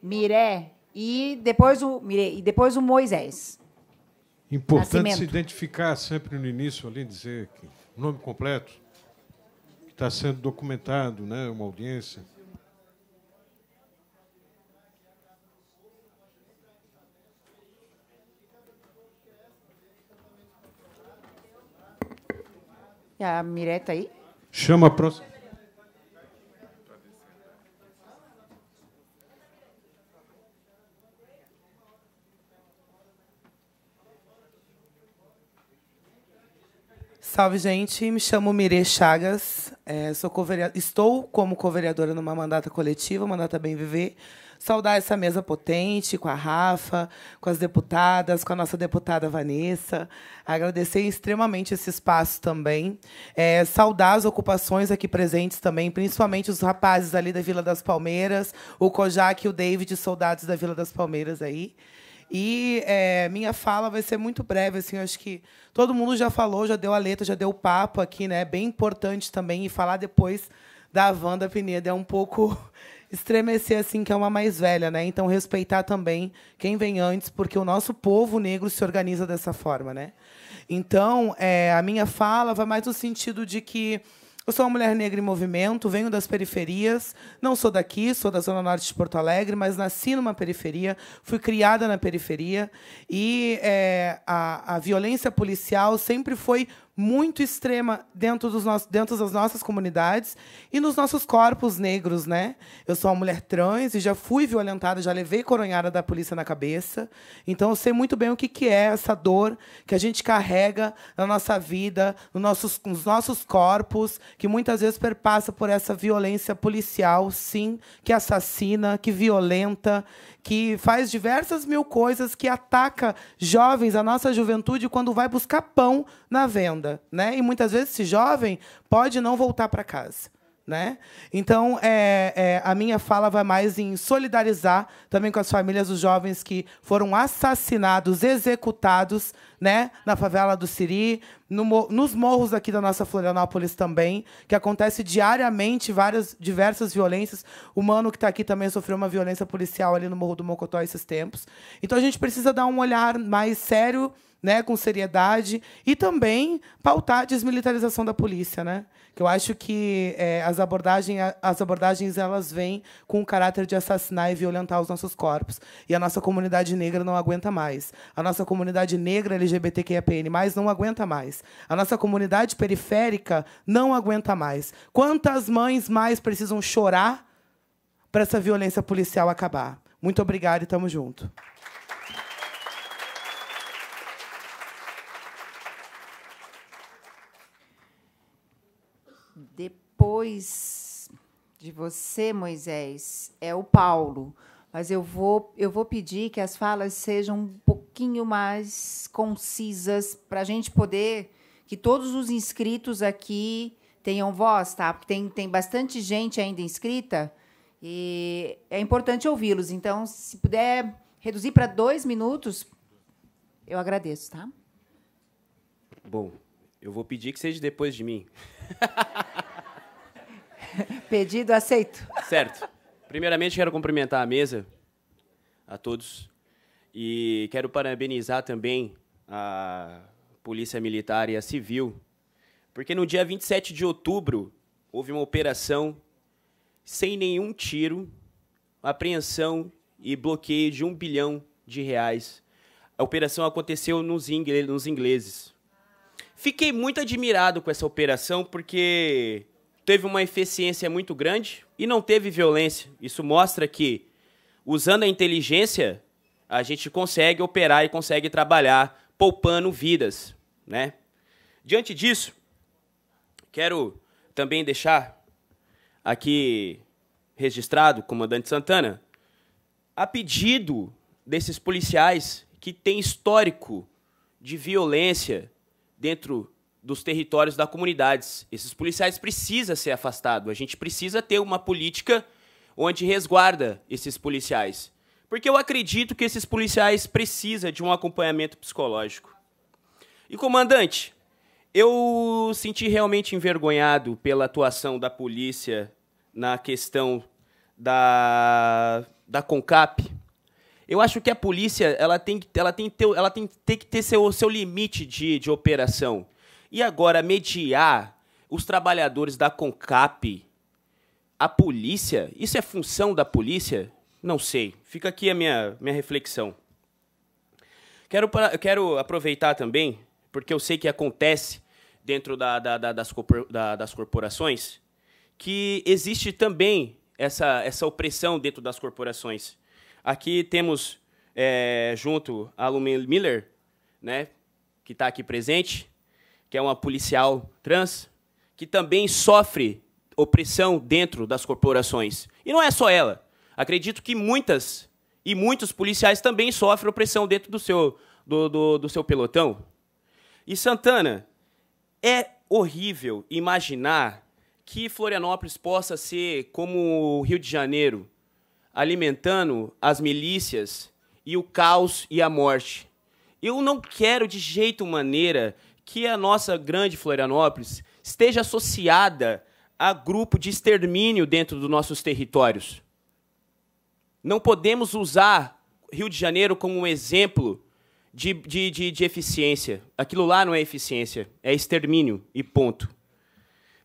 Miré e depois o Mire, e depois o Moisés. Importante Nascimento. se identificar sempre no início ali, dizer que o nome completo que está sendo documentado, né, uma audiência. E a Mireta tá aí? Chama a próxima. Salve, gente. Me chamo Mirê Chagas. É, sou estou como co-vereadora numa mandata coletiva, mandata Bem Viver, saudar essa mesa potente com a Rafa, com as deputadas, com a nossa deputada Vanessa. Agradecer extremamente esse espaço também. É, saudar as ocupações aqui presentes também, principalmente os rapazes ali da Vila das Palmeiras, o Kojak e o David, soldados da Vila das Palmeiras aí. E é, minha fala vai ser muito breve, assim, acho que todo mundo já falou, já deu a letra, já deu o papo aqui, né? Bem importante também, e falar depois da Wanda Pineda é um pouco estremecer assim que é uma mais velha, né? Então respeitar também quem vem antes, porque o nosso povo negro se organiza dessa forma, né? Então, é, a minha fala vai mais no sentido de que eu sou uma mulher negra em movimento, venho das periferias, não sou daqui, sou da Zona Norte de Porto Alegre, mas nasci numa periferia, fui criada na periferia. E é, a, a violência policial sempre foi muito extrema dentro, dos nossos, dentro das nossas comunidades e nos nossos corpos negros, né? Eu sou uma mulher trans e já fui violentada, já levei coronhada da polícia na cabeça. Então eu sei muito bem o que, que é essa dor que a gente carrega na nossa vida, nos nossos, nos nossos corpos, que muitas vezes perpassa por essa violência policial, sim, que assassina, que violenta, que faz diversas mil coisas, que ataca jovens, a nossa juventude, quando vai buscar pão na venda renda, né? E muitas vezes esse jovem pode não voltar para casa. Né? Então, é, é, a minha fala vai mais em solidarizar também com as famílias dos jovens que foram assassinados, executados né? na favela do Siri, no, nos morros aqui da nossa Florianópolis também, que acontece diariamente várias diversas violências. O mano que está aqui também sofreu uma violência policial ali no Morro do Mocotó esses tempos. Então, a gente precisa dar um olhar mais sério né, com seriedade e também pautar a desmilitarização da polícia, né? Que eu acho que é, as, abordagens, as abordagens elas vêm com o caráter de assassinar e violentar os nossos corpos e a nossa comunidade negra não aguenta mais. A nossa comunidade negra LGBTQIAPN+, não aguenta mais. A nossa comunidade periférica não aguenta mais. Quantas mães mais precisam chorar para essa violência policial acabar? Muito obrigada e tamo junto. depois de você, Moisés, é o Paulo. Mas eu vou, eu vou pedir que as falas sejam um pouquinho mais concisas para a gente poder que todos os inscritos aqui tenham voz, tá? Porque tem, tem bastante gente ainda inscrita e é importante ouvi-los. Então, se puder reduzir para dois minutos, eu agradeço, tá? Bom, eu vou pedir que seja depois de mim. Pedido aceito. Certo. Primeiramente, quero cumprimentar a mesa, a todos, e quero parabenizar também a Polícia Militar e a Civil, porque no dia 27 de outubro houve uma operação sem nenhum tiro, apreensão e bloqueio de um bilhão de reais. A operação aconteceu nos, ingleses. Fiquei muito admirado com essa operação porque teve uma eficiência muito grande e não teve violência. Isso mostra que, usando a inteligência, a gente consegue operar e consegue trabalhar poupando vidas, né? Diante disso, quero também deixar aqui registrado, comandante Santana, a pedido desses policiais que têm histórico de violência dentro dos territórios das comunidades. Esses policiais precisam ser afastados. A gente precisa ter uma política onde resguarda esses policiais. Porque eu acredito que esses policiais precisam de um acompanhamento psicológico. E, comandante, eu senti realmente envergonhado pela atuação da polícia na questão da, da CONCAP. Eu acho que a polícia ela tem, ela tem, ter, ela tem, tem que ter seu, seu limite de, de operação. E agora, mediar os trabalhadores da CONCAP, a polícia, isso é função da polícia? Não sei. Fica aqui a minha, minha reflexão. Quero, quero aproveitar também, porque eu sei que acontece dentro da, da, da, das, das corporações, que existe também essa, essa opressão dentro das corporações. Aqui temos, é, junto a Lumen Miller, né, que está aqui presente, que é uma policial trans, que também sofre opressão dentro das corporações. E não é só ela. Acredito que muitas e muitos policiais também sofrem opressão dentro do seu, do, do, do seu pelotão. E Santana, é horrível imaginar que Florianópolis possa ser como o Rio de Janeiro, alimentando as milícias e o caos e a morte. Eu não quero de jeito maneira que a nossa grande Florianópolis esteja associada a grupo de extermínio dentro dos nossos territórios. Não podemos usar Rio de Janeiro como um exemplo de, de, de, de eficiência. Aquilo lá não é eficiência, é extermínio e ponto.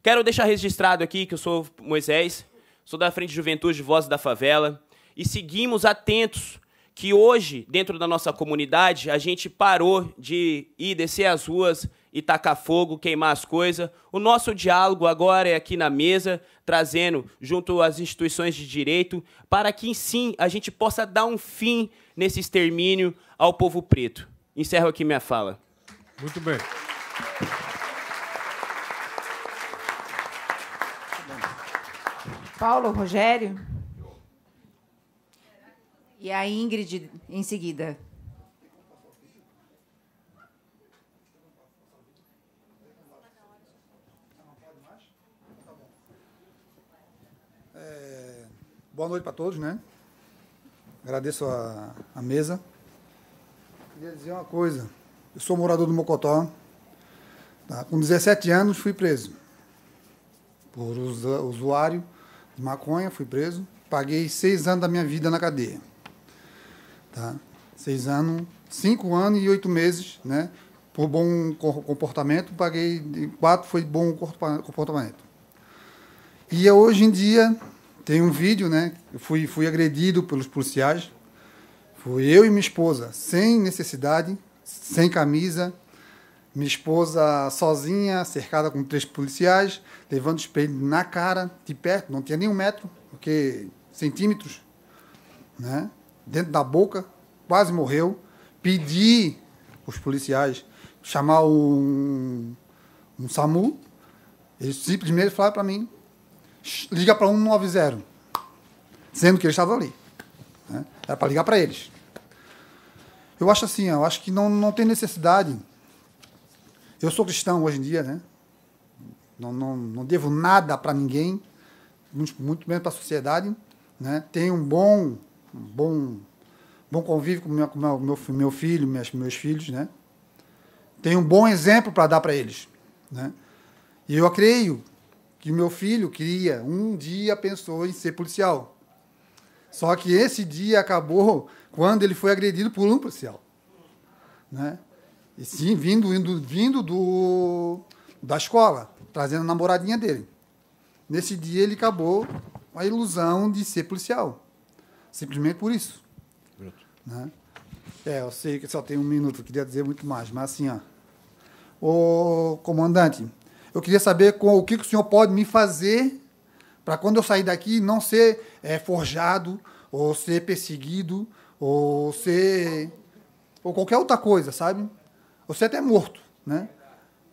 Quero deixar registrado aqui que eu sou Moisés, sou da Frente Juventude Voz da Favela e seguimos atentos que hoje, dentro da nossa comunidade, a gente parou de ir descer as ruas e tacar fogo, queimar as coisas. O nosso diálogo agora é aqui na mesa, trazendo junto às instituições de direito, para que sim a gente possa dar um fim nesse extermínio ao povo preto. Encerro aqui minha fala. Muito bem. Paulo, Rogério. E a Ingrid em seguida. É, boa noite para todos, né? Agradeço a, a mesa. Queria dizer uma coisa. Eu sou morador do Mocotó. Tá? Com 17 anos fui preso. Por usuário de maconha, fui preso. Paguei seis anos da minha vida na cadeia. Tá? Seis anos, cinco anos e oito meses, né? Por bom comportamento, paguei quatro, foi bom comportamento. E hoje em dia tem um vídeo, né? Eu fui, fui agredido pelos policiais. Fui eu e minha esposa, sem necessidade, sem camisa. Minha esposa sozinha, cercada com três policiais, levando espelho na cara, de perto, não tinha nem um metro, porque centímetros, né? dentro da boca, quase morreu. Pedi os policiais chamar um, um SAMU. Eles simplesmente falaram para mim: liga para 190, sendo que eles estavam ali. Né? Era para ligar para eles. Eu acho assim, eu acho que não, não tem necessidade. Eu sou cristão hoje em dia, né? Não, não, não devo nada para ninguém, muito, muito menos para a sociedade. Né? Tenho um bom bom, bom convívio com, meu com meu, meu filho, meus meus filhos, né? Tenho um bom exemplo para dar para eles, né? E eu creio que meu filho queria, um dia pensou em ser policial. Só que esse dia acabou quando ele foi agredido por um policial, né? E sim, vindo, indo, vindo do, da escola, trazendo a namoradinha dele. Nesse dia ele acabou a ilusão de ser policial. Simplesmente por isso. Bruto. Né? É, eu sei que só tem um minuto, eu queria dizer muito mais, mas assim, ó. Ô, comandante, eu queria saber com, o que, que o senhor pode me fazer para quando eu sair daqui não ser é, forjado, ou ser perseguido, ou ser. ou qualquer outra coisa, sabe? Ou ser até morto, né?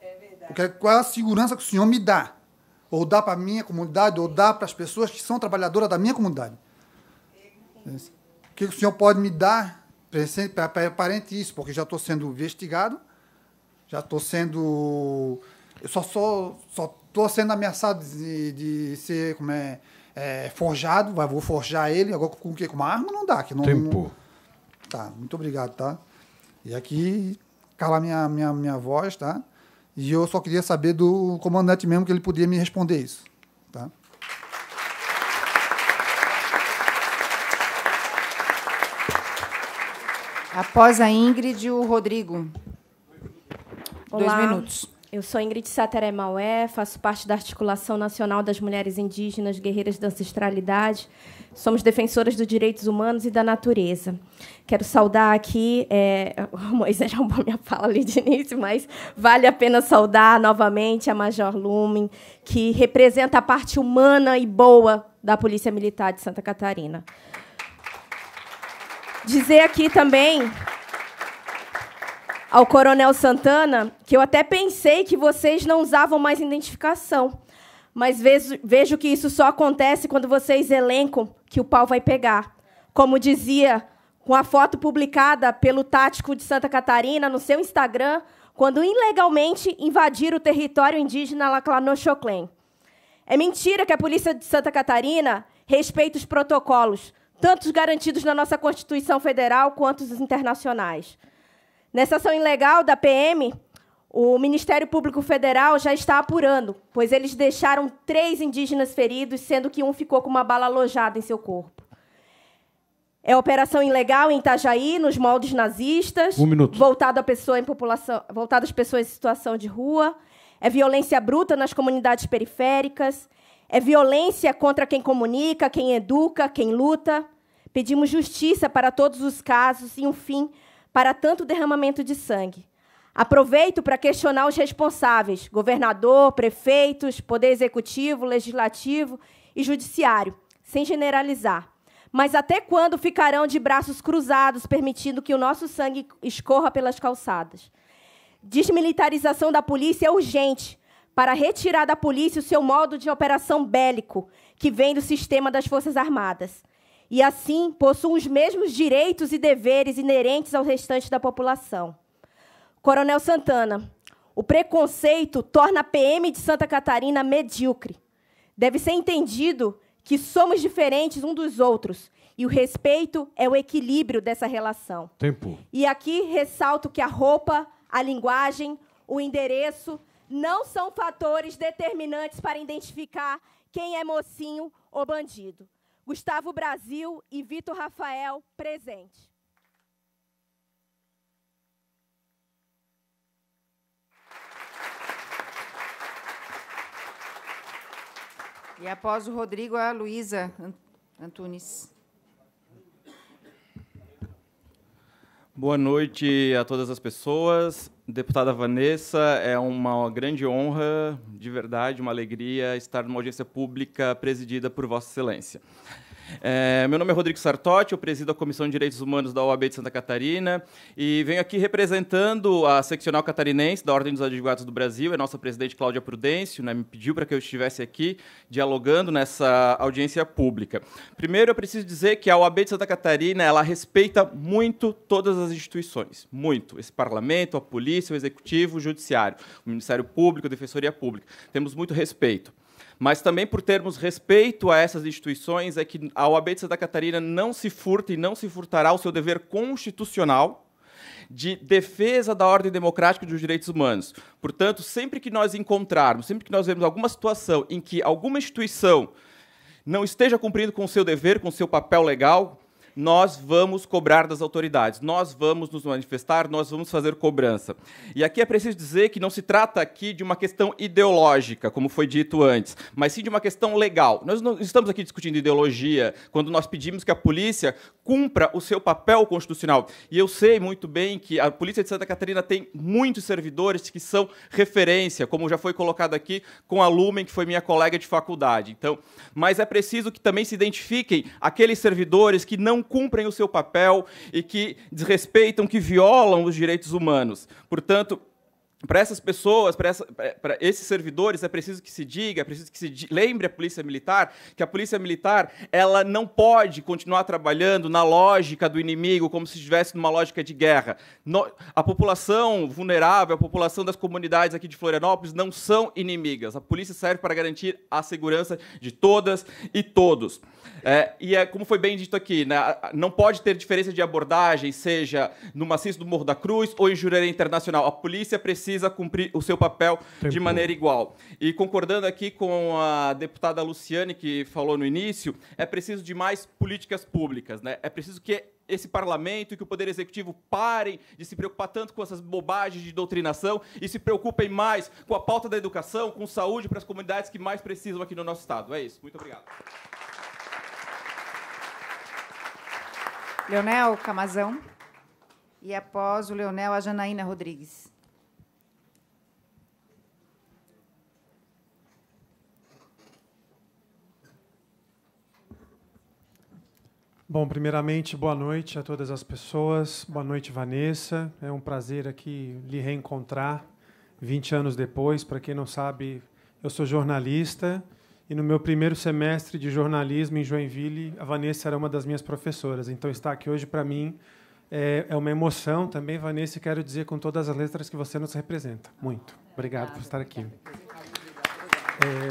É verdade. qual é a segurança que o senhor me dá? Ou dá para a minha comunidade, ou dá para as pessoas que são trabalhadoras da minha comunidade? O que o senhor pode me dar? Aparente isso, porque já estou sendo investigado, já estou sendo. Eu só estou só sendo ameaçado de, de ser como é, é, forjado, vou forjar ele, agora com o quê? Com uma arma não dá. Que não, Tempo. Não... Tá, muito obrigado, tá? E aqui, cala minha, minha, minha voz, tá? E eu só queria saber do comandante mesmo que ele podia me responder isso. Após a Ingrid, o Rodrigo. Olá. Dois minutos. Eu sou Ingrid Sateré Maué, faço parte da Articulação Nacional das Mulheres Indígenas Guerreiras da Ancestralidade. Somos defensoras dos direitos humanos e da natureza. Quero saudar aqui, é, o Moisés roubou minha fala ali de início, mas vale a pena saudar novamente a Major Lumen, que representa a parte humana e boa da Polícia Militar de Santa Catarina dizer aqui também ao Coronel Santana que eu até pensei que vocês não usavam mais identificação, mas vejo, vejo que isso só acontece quando vocês elencam que o pau vai pegar. Como dizia com a foto publicada pelo Tático de Santa Catarina no seu Instagram, quando ilegalmente invadiram o território indígena Laclanochoclen. É mentira que a polícia de Santa Catarina respeita os protocolos tanto os garantidos na nossa Constituição Federal quanto os internacionais. Nessa ação ilegal da PM, o Ministério Público Federal já está apurando, pois eles deixaram três indígenas feridos, sendo que um ficou com uma bala alojada em seu corpo. É operação ilegal em Itajaí, nos moldes nazistas. Um Voltado, a pessoa em população, voltado às pessoas em situação de rua. É violência bruta nas comunidades periféricas. É violência contra quem comunica, quem educa, quem luta. Pedimos justiça para todos os casos e um fim para tanto derramamento de sangue. Aproveito para questionar os responsáveis: governador, prefeitos, poder executivo, legislativo e judiciário, sem generalizar. Mas até quando ficarão de braços cruzados, permitindo que o nosso sangue escorra pelas calçadas? Desmilitarização da polícia é urgente, para retirar da polícia o seu modo de operação bélico, que vem do sistema das Forças Armadas. E assim possuem os mesmos direitos e deveres inerentes ao restante da população. Coronel Santana, o preconceito torna a PM de Santa Catarina medíocre. Deve ser entendido que somos diferentes um dos outros e o respeito é o equilíbrio dessa relação. Tempo. E aqui ressalto que a roupa, a linguagem, o endereço não são fatores determinantes para identificar quem é mocinho ou bandido. Gustavo Brasil e Vitor Rafael, presente. E após o Rodrigo, a Luísa Antunes. Boa noite a todas as pessoas. Deputada Vanessa, é uma grande honra, de verdade, uma alegria estar numa audiência pública presidida por Vossa Excelência. É, meu nome é Rodrigo Sartotti, eu presido a Comissão de Direitos Humanos da OAB de Santa Catarina e venho aqui representando a seccional catarinense da Ordem dos Advogados do Brasil. A é nossa presidente Cláudia Prudêncio né, me pediu para que eu estivesse aqui dialogando nessa audiência pública. Primeiro, eu preciso dizer que a OAB de Santa Catarina ela respeita muito todas as instituições, muito. Esse parlamento, a polícia, o executivo, o judiciário, o Ministério Público, a Defensoria Pública. Temos muito respeito mas também por termos respeito a essas instituições, é que a OAB de Santa Catarina não se furta e não se furtará o seu dever constitucional de defesa da ordem democrática e dos direitos humanos. Portanto, sempre que nós encontrarmos, sempre que nós vemos alguma situação em que alguma instituição não esteja cumprindo com o seu dever, com o seu papel legal, nós vamos cobrar das autoridades, nós vamos nos manifestar, nós vamos fazer cobrança. E aqui é preciso dizer que não se trata aqui de uma questão ideológica, como foi dito antes, mas sim de uma questão legal. Nós não estamos aqui discutindo ideologia quando nós pedimos que a polícia cumpra o seu papel constitucional. E eu sei muito bem que a polícia de Santa Catarina tem muitos servidores que são referência, como já foi colocado aqui com a Lumen, que foi minha colega de faculdade. Então, mas é preciso que também se identifiquem aqueles servidores que não cumprem o seu papel e que desrespeitam, que violam os direitos humanos. Portanto, para essas pessoas, para essa, esses servidores, é preciso que se diga, é preciso que se lembre a polícia militar que a polícia militar ela não pode continuar trabalhando na lógica do inimigo como se estivesse numa lógica de guerra. No, a população vulnerável, a população das comunidades aqui de Florianópolis não são inimigas. A polícia serve para garantir a segurança de todas e todos. É, e é como foi bem dito aqui, né, não pode ter diferença de abordagem, seja no maciço do Morro da Cruz ou em Jurerê Internacional. A polícia precisa precisa cumprir o seu papel Tempo. de maneira igual. E concordando aqui com a deputada Luciane, que falou no início, é preciso de mais políticas públicas. Né? É preciso que esse parlamento e que o poder executivo parem de se preocupar tanto com essas bobagens de doutrinação e se preocupem mais com a pauta da educação, com saúde para as comunidades que mais precisam aqui no nosso estado. É isso. Muito obrigado. Leonel Camazão. E após o Leonel, a Janaína Rodrigues. Bom, primeiramente, boa noite a todas as pessoas. Boa noite, Vanessa. É um prazer aqui lhe reencontrar 20 anos depois. Para quem não sabe, eu sou jornalista e no meu primeiro semestre de jornalismo em Joinville, a Vanessa era uma das minhas professoras. Então, estar aqui hoje para mim é, é, uma emoção também, Vanessa. E quero dizer com todas as letras que você nos representa. Muito. Obrigado por estar aqui. É,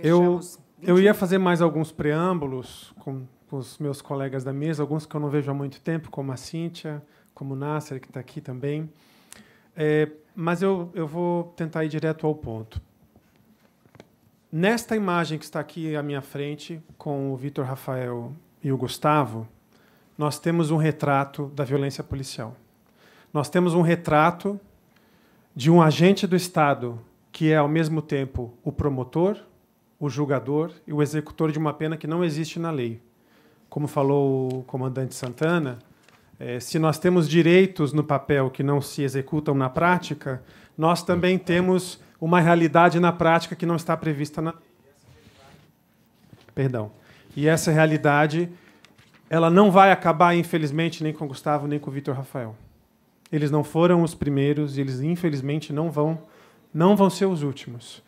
eu. Eu ia fazer mais alguns preâmbulos com, com, os meus colegas da mesa, alguns que eu não vejo há muito tempo, como a Cíntia, como o Nasser, que está aqui também. É, mas eu, eu vou tentar ir direto ao ponto. Nesta imagem que está aqui à minha frente, com o Vitor Rafael e o Gustavo, nós temos um retrato da violência policial. Nós temos um retrato de um agente do Estado que é, ao mesmo tempo, o promotor, o julgador e o executor de uma pena que não existe na lei. Como falou o comandante Santana, eh, se nós temos direitos no papel que não se executam na prática, nós também temos uma realidade na prática que não está prevista na Perdão. E essa realidade ela não vai acabar, infelizmente, nem com Gustavo nem com Vitor Rafael. Eles não foram os primeiros e eles infelizmente não vão não vão ser os últimos.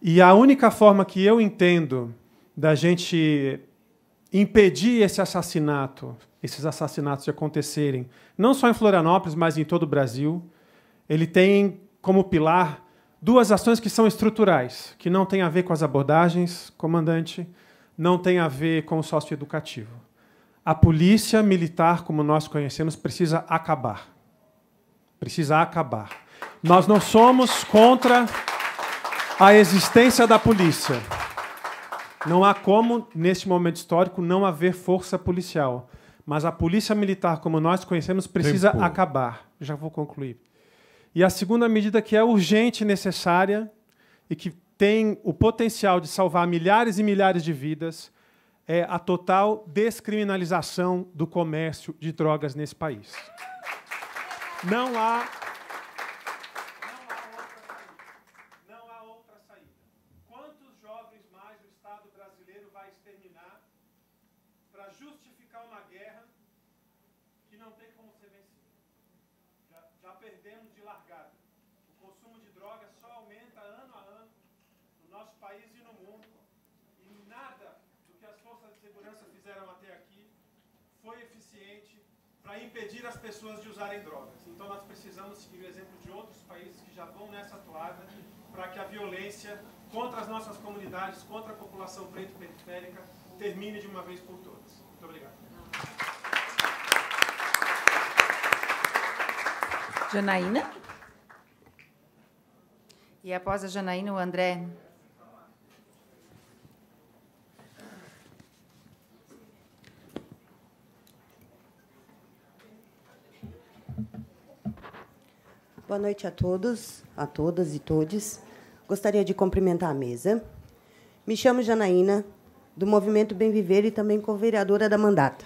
E a única forma que eu entendo da gente impedir esse assassinato, esses assassinatos de acontecerem, não só em Florianópolis, mas em todo o Brasil, ele tem como pilar duas ações que são estruturais, que não têm a ver com as abordagens, comandante, não tem a ver com o sócio educativo. A polícia militar, como nós conhecemos, precisa acabar. Precisa acabar. Nós não somos contra a existência da polícia. Não há como, neste momento histórico, não haver força policial. Mas a polícia militar, como nós conhecemos, precisa Tempo. acabar. Já vou concluir. E a segunda medida que é urgente e necessária e que tem o potencial de salvar milhares e milhares de vidas é a total descriminalização do comércio de drogas nesse país. Não há guerra que não tem como ser vencida. Já, já perdemos de largada. O consumo de drogas só aumenta ano a ano no nosso país e no mundo. E nada do que as forças de segurança fizeram até aqui foi eficiente para impedir as pessoas de usarem drogas. Então nós precisamos seguir o exemplo de outros países que já vão nessa toada para que a violência contra as nossas comunidades, contra a população preta periférica, termine de uma vez por todas. Muito obrigado. Janaína? E após a Janaína, o André. Boa noite a todos, a todas e todes. Gostaria de cumprimentar a mesa. Me chamo Janaína, do Movimento Bem Viver e também co-vereadora da mandata.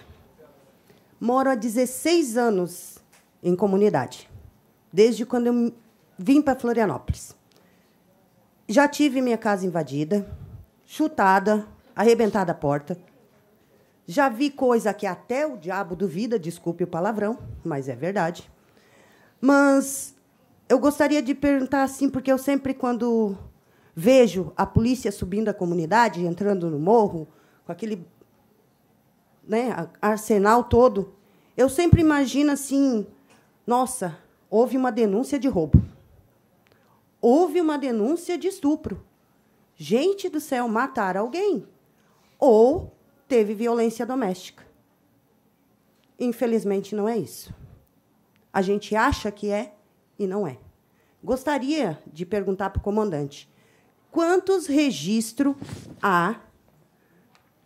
Moro há 16 anos em comunidade desde quando eu vim para Florianópolis. Já tive minha casa invadida, chutada, arrebentada a porta. Já vi coisa que até o diabo duvida, desculpe o palavrão, mas é verdade. Mas eu gostaria de perguntar assim, porque eu sempre, quando vejo a polícia subindo a comunidade, entrando no morro, com aquele né, arsenal todo, eu sempre imagino assim: nossa, houve uma denúncia de roubo. Houve uma denúncia de estupro. Gente do céu, matar alguém. Ou teve violência doméstica. Infelizmente, não é isso. A gente acha que é e não é. Gostaria de perguntar para o comandante: quantos registros há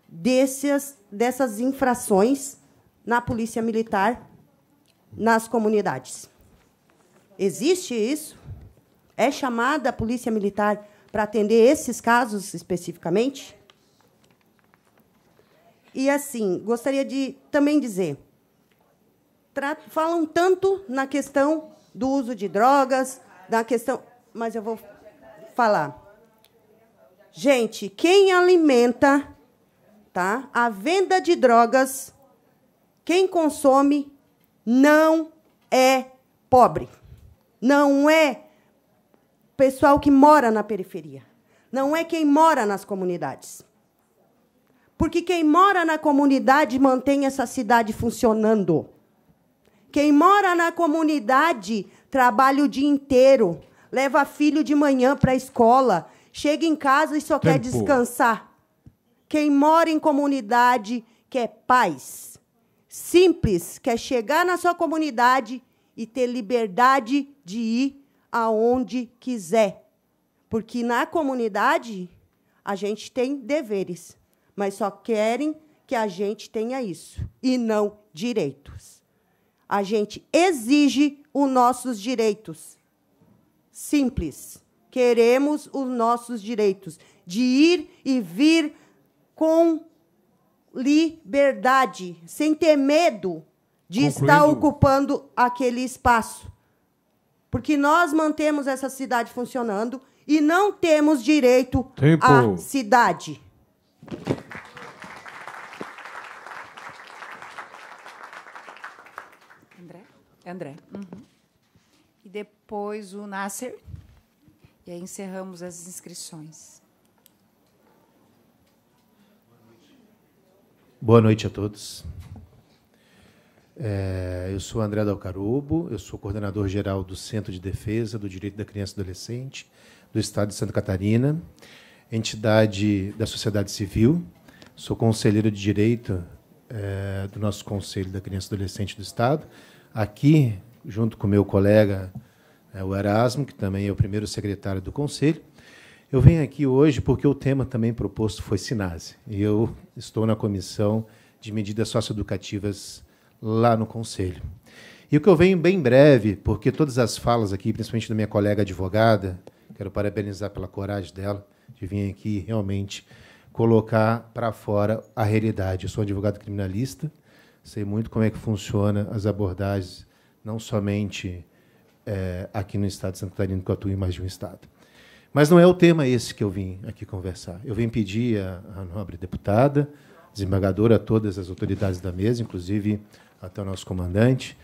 dessas, dessas infrações na Polícia Militar nas comunidades? Existe isso? É chamada a Polícia Militar para atender esses casos especificamente? E assim, gostaria de também dizer, falam tanto na questão do uso de drogas, na questão, mas eu vou falar. Gente, quem alimenta, tá? A venda de drogas, quem consome não é pobre não é pessoal que mora na periferia, não é quem mora nas comunidades. Porque quem mora na comunidade mantém essa cidade funcionando. Quem mora na comunidade trabalha o dia inteiro, leva filho de manhã para a escola, chega em casa e só Tempo. quer descansar. Quem mora em comunidade quer paz. Simples, quer chegar na sua comunidade, e ter liberdade de ir aonde quiser. Porque na comunidade a gente tem deveres, mas só querem que a gente tenha isso e não direitos. A gente exige os nossos direitos. Simples. Queremos os nossos direitos de ir e vir com liberdade, sem ter medo de estar ocupando aquele espaço. Porque nós mantemos essa cidade funcionando e não temos direito Tempo. à cidade. André? André. Uhum. E depois o Nasser. E aí encerramos as inscrições. Boa noite a todos. É, eu sou André Dalcarubo, eu sou coordenador geral do Centro de Defesa do Direito da Criança e Adolescente do Estado de Santa Catarina, entidade da sociedade civil. Sou conselheiro de direito é, do nosso Conselho da Criança e Adolescente do Estado. Aqui, junto com meu colega é, o Erasmo, que também é o primeiro secretário do Conselho, eu venho aqui hoje porque o tema também proposto foi SINASE. E eu estou na comissão de medidas socioeducativas lá no Conselho. E o que eu venho bem breve, porque todas as falas aqui, principalmente da minha colega advogada, quero parabenizar pela coragem dela de vir aqui realmente colocar para fora a realidade. Eu sou advogado criminalista, sei muito como é que funciona as abordagens, não somente é, aqui no Estado de Santa Catarina, que eu atuo em mais de um Estado. Mas não é o tema esse que eu vim aqui conversar. Eu vim pedir à, à nobre deputada, desembargadora, a todas as autoridades da mesa, inclusive até o nosso comandante,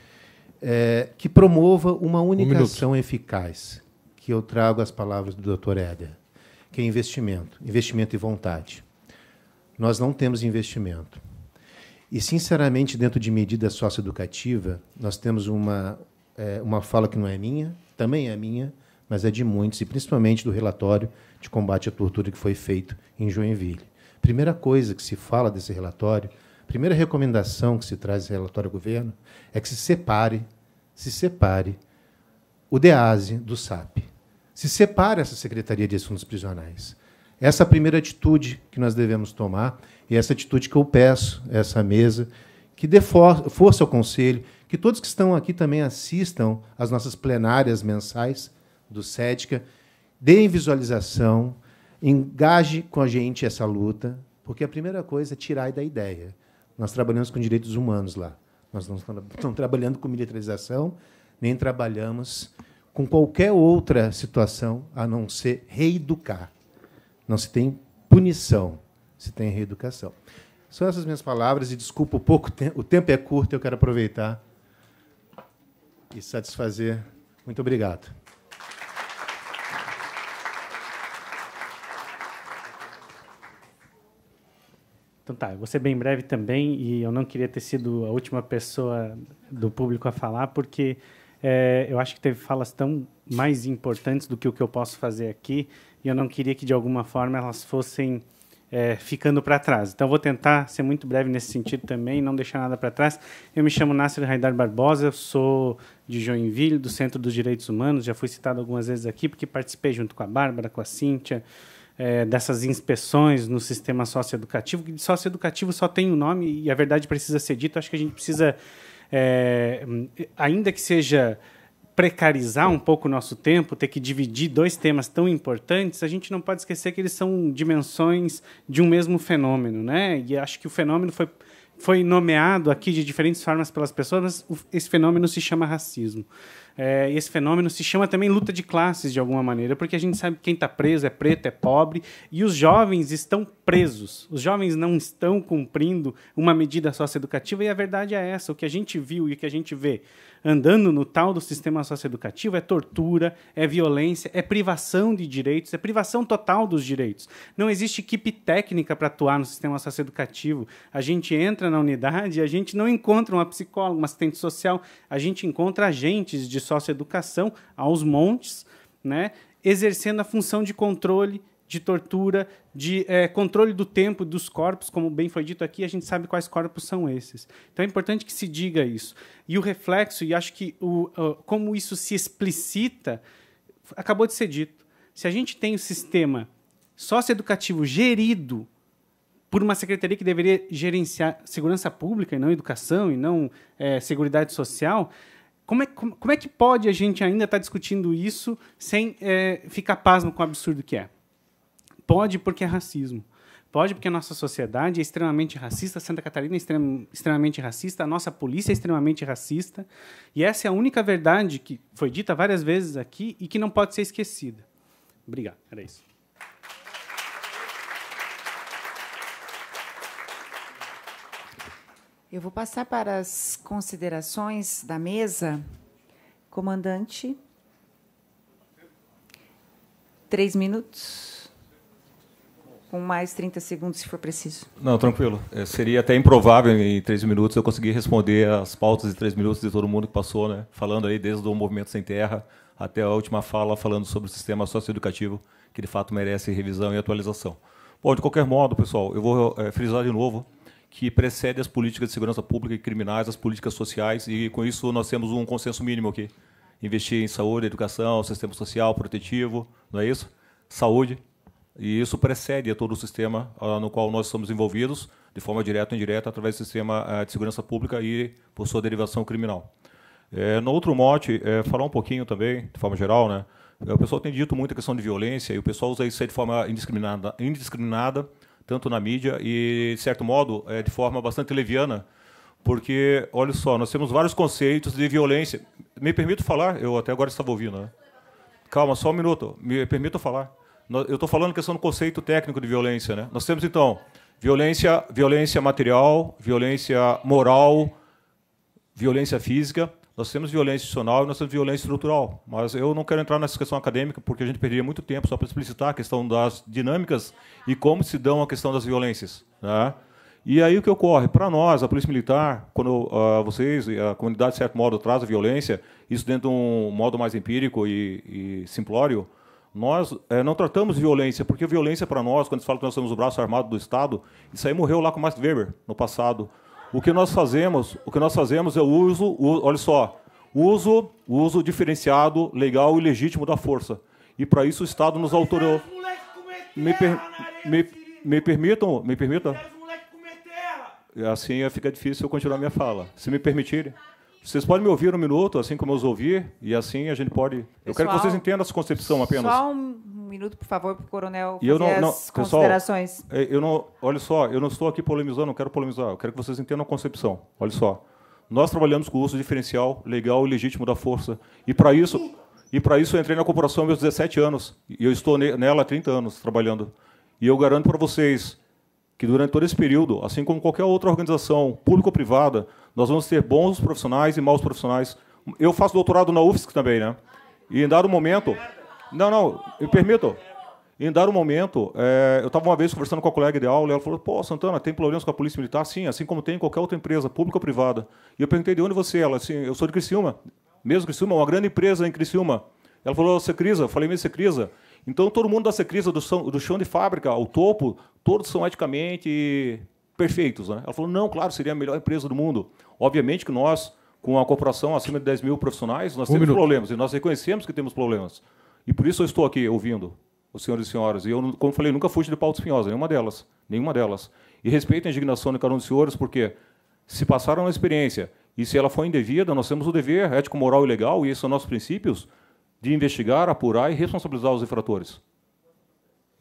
é, que promova uma única um ação eficaz, que eu trago as palavras do Dr. Éder, que é investimento, investimento e vontade. Nós não temos investimento. E, sinceramente, dentro de medida socioeducativa, nós temos uma, é, uma fala que não é minha, também é minha, mas é de muitos, e principalmente do relatório de combate à tortura que foi feito em Joinville. Primeira coisa que se fala desse relatório primeira recomendação que se traz em relatório ao governo é que se separe, se separe o DEASE do SAP. Se separe essa Secretaria de Assuntos Prisionais. Essa é a primeira atitude que nós devemos tomar e é essa atitude que eu peço a essa mesa, que dê for força ao Conselho, que todos que estão aqui também assistam às nossas plenárias mensais do SEDCA, deem visualização, engaje com a gente essa luta, porque a primeira coisa é tirar da ideia. Nós trabalhamos com direitos humanos lá. Nós não estamos trabalhando com militarização, nem trabalhamos com qualquer outra situação a não ser reeducar. Não se tem punição, se tem reeducação. São essas minhas palavras e desculpa o pouco tempo. O tempo é curto, eu quero aproveitar e satisfazer. Muito obrigado. Então tá, vou ser bem breve também e eu não queria ter sido a última pessoa do público a falar, porque é, eu acho que teve falas tão mais importantes do que o que eu posso fazer aqui e eu não queria que de alguma forma elas fossem é, ficando para trás. Então vou tentar ser muito breve nesse sentido também, não deixar nada para trás. Eu me chamo Nasser Raidar Barbosa, eu sou de Joinville, do Centro dos Direitos Humanos, já fui citado algumas vezes aqui porque participei junto com a Bárbara, com a Cíntia, é, dessas inspeções no sistema socioeducativo, que socioeducativo só tem o um nome e a verdade precisa ser dita. Acho que a gente precisa, é, ainda que seja precarizar um pouco o nosso tempo, ter que dividir dois temas tão importantes, a gente não pode esquecer que eles são dimensões de um mesmo fenômeno, né? E acho que o fenômeno foi foi nomeado aqui de diferentes formas pelas pessoas, mas esse fenômeno se chama racismo. É, esse fenômeno se chama também luta de classes, de alguma maneira, porque a gente sabe que quem está preso é preto, é pobre, e os jovens estão presos. Os jovens não estão cumprindo uma medida socioeducativa, e a verdade é essa. O que a gente viu e o que a gente vê andando no tal do sistema socioeducativo é tortura, é violência, é privação de direitos, é privação total dos direitos. Não existe equipe técnica para atuar no sistema socioeducativo. A gente entra na unidade e a gente não encontra uma psicóloga, uma assistente social, a gente encontra agentes de socioeducação aos montes, né? exercendo a função de controle, de tortura, de é, controle do tempo dos corpos, como bem foi dito aqui, a gente sabe quais corpos são esses. Então é importante que se diga isso. E o reflexo, e acho que o, uh, como isso se explicita, acabou de ser dito. Se a gente tem o um sistema socioeducativo gerido por uma secretaria que deveria gerenciar segurança pública e não educação e não é, seguridade social, como é, como, como, é que pode a gente ainda estar tá discutindo isso sem é, ficar pasmo com o absurdo que é? Pode porque é racismo. Pode porque a nossa sociedade é extremamente racista, Santa Catarina é extrem, extremamente racista, a nossa polícia é extremamente racista. E essa é a única verdade que foi dita várias vezes aqui e que não pode ser esquecida. Obrigado. Era isso. Eu vou passar para as considerações da mesa. Comandante. Três minutos com mais 30 segundos, se for preciso. Não, tranquilo. É, seria até improvável em três minutos eu conseguir responder as pautas de três minutos de todo mundo que passou, né? falando aí desde o Movimento Sem Terra até a última fala, falando sobre o sistema socioeducativo, que de fato merece revisão e atualização. Bom, de qualquer modo, pessoal, eu vou é, frisar de novo que precede as políticas de segurança pública e criminais, as políticas sociais, e com isso nós temos um consenso mínimo aqui. Investir em saúde, educação, sistema social, protetivo, não é isso? Saúde, e isso precede todo o sistema ah, no qual nós estamos envolvidos, de forma direta ou indireta, através do sistema ah, de segurança pública e por sua derivação criminal. É, no outro mote, é, falar um pouquinho também, de forma geral, né? É, o pessoal tem dito muito a questão de violência e o pessoal usa isso de forma indiscriminada, indiscriminada tanto na mídia e, de certo modo, de forma bastante leviana, porque, olha só, nós temos vários conceitos de violência. Me permito falar? Eu até agora estava ouvindo. Né? Calma, só um minuto. Me permito falar. Eu estou falando questão do conceito técnico de violência, né? Nós temos então violência, violência material, violência moral, violência física. Nós temos violência institucional e nós temos violência estrutural. Mas eu não quero entrar nessa questão acadêmica, porque a gente perderia muito tempo só para explicitar a questão das dinâmicas e como se dão a questão das violências. Né? E aí o que ocorre? Para nós, a Polícia Militar, quando uh, vocês, a comunidade, de certo modo, traz a violência, isso dentro de um modo mais empírico e, e simplório, nós é, não tratamos violência, porque violência para nós, quando se fala que nós somos o braço armado do Estado, isso aí morreu lá com Max Weber no passado. O que nós fazemos, o que nós fazemos é o uso, o, olha só, uso, uso diferenciado, legal e legítimo da força. E para isso o Estado nos autorizou Me, per, me, me permitam, me permitam. Assim fica difícil eu continuar minha fala. Se me permitirem. Vocês podem me ouvir um minuto, assim como eu os ouvi, e assim a gente pode. Pessoal, eu quero que vocês entendam essa concepção apenas. Só um minuto, por favor, para o coronel fazer eu não, não, as pessoal, considerações. É, eu não, olha só, eu não estou aqui polemizando, não quero polemizar. Eu quero que vocês entendam a concepção. Olha só. Nós trabalhamos com o uso diferencial, legal e legítimo da força. E para isso, e para isso eu entrei na corporação meus 17 anos. E eu estou nela há 30 anos trabalhando. E eu garanto para vocês que durante todo esse período, assim como qualquer outra organização pública ou privada, nós vamos ter bons profissionais e maus profissionais. Eu faço doutorado na UFSC também, né? E em dado momento. Não, não, me permito. Em dado momento, é, eu estava uma vez conversando com a colega de aula e ela falou: Pô, Santana, tem problemas com a Polícia Militar? Sim, assim como tem em qualquer outra empresa, pública ou privada. E eu perguntei: De onde você? É? Ela, assim, eu sou de Criciúma. Mesmo Criciúma, uma grande empresa em Criciúma. Ela falou: Secrisa. É eu falei: Mesmo Secrisa. Então, todo mundo da Secrisa, do, do chão de fábrica ao topo, todos são eticamente perfeitos. Né? Ela falou, não, claro, seria a melhor empresa do mundo. Obviamente que nós, com a corporação acima de 10 mil profissionais, nós um temos minuto. problemas, e nós reconhecemos que temos problemas. E por isso eu estou aqui ouvindo os senhores e senhoras. E eu, como falei, nunca fui de pauta espinhosa, nenhuma delas. Nenhuma delas. E respeito a indignação de cada um dos senhores, porque se passaram uma experiência e se ela foi indevida, nós temos o dever ético, moral e legal, e esses são nossos princípios, de investigar, apurar e responsabilizar os infratores.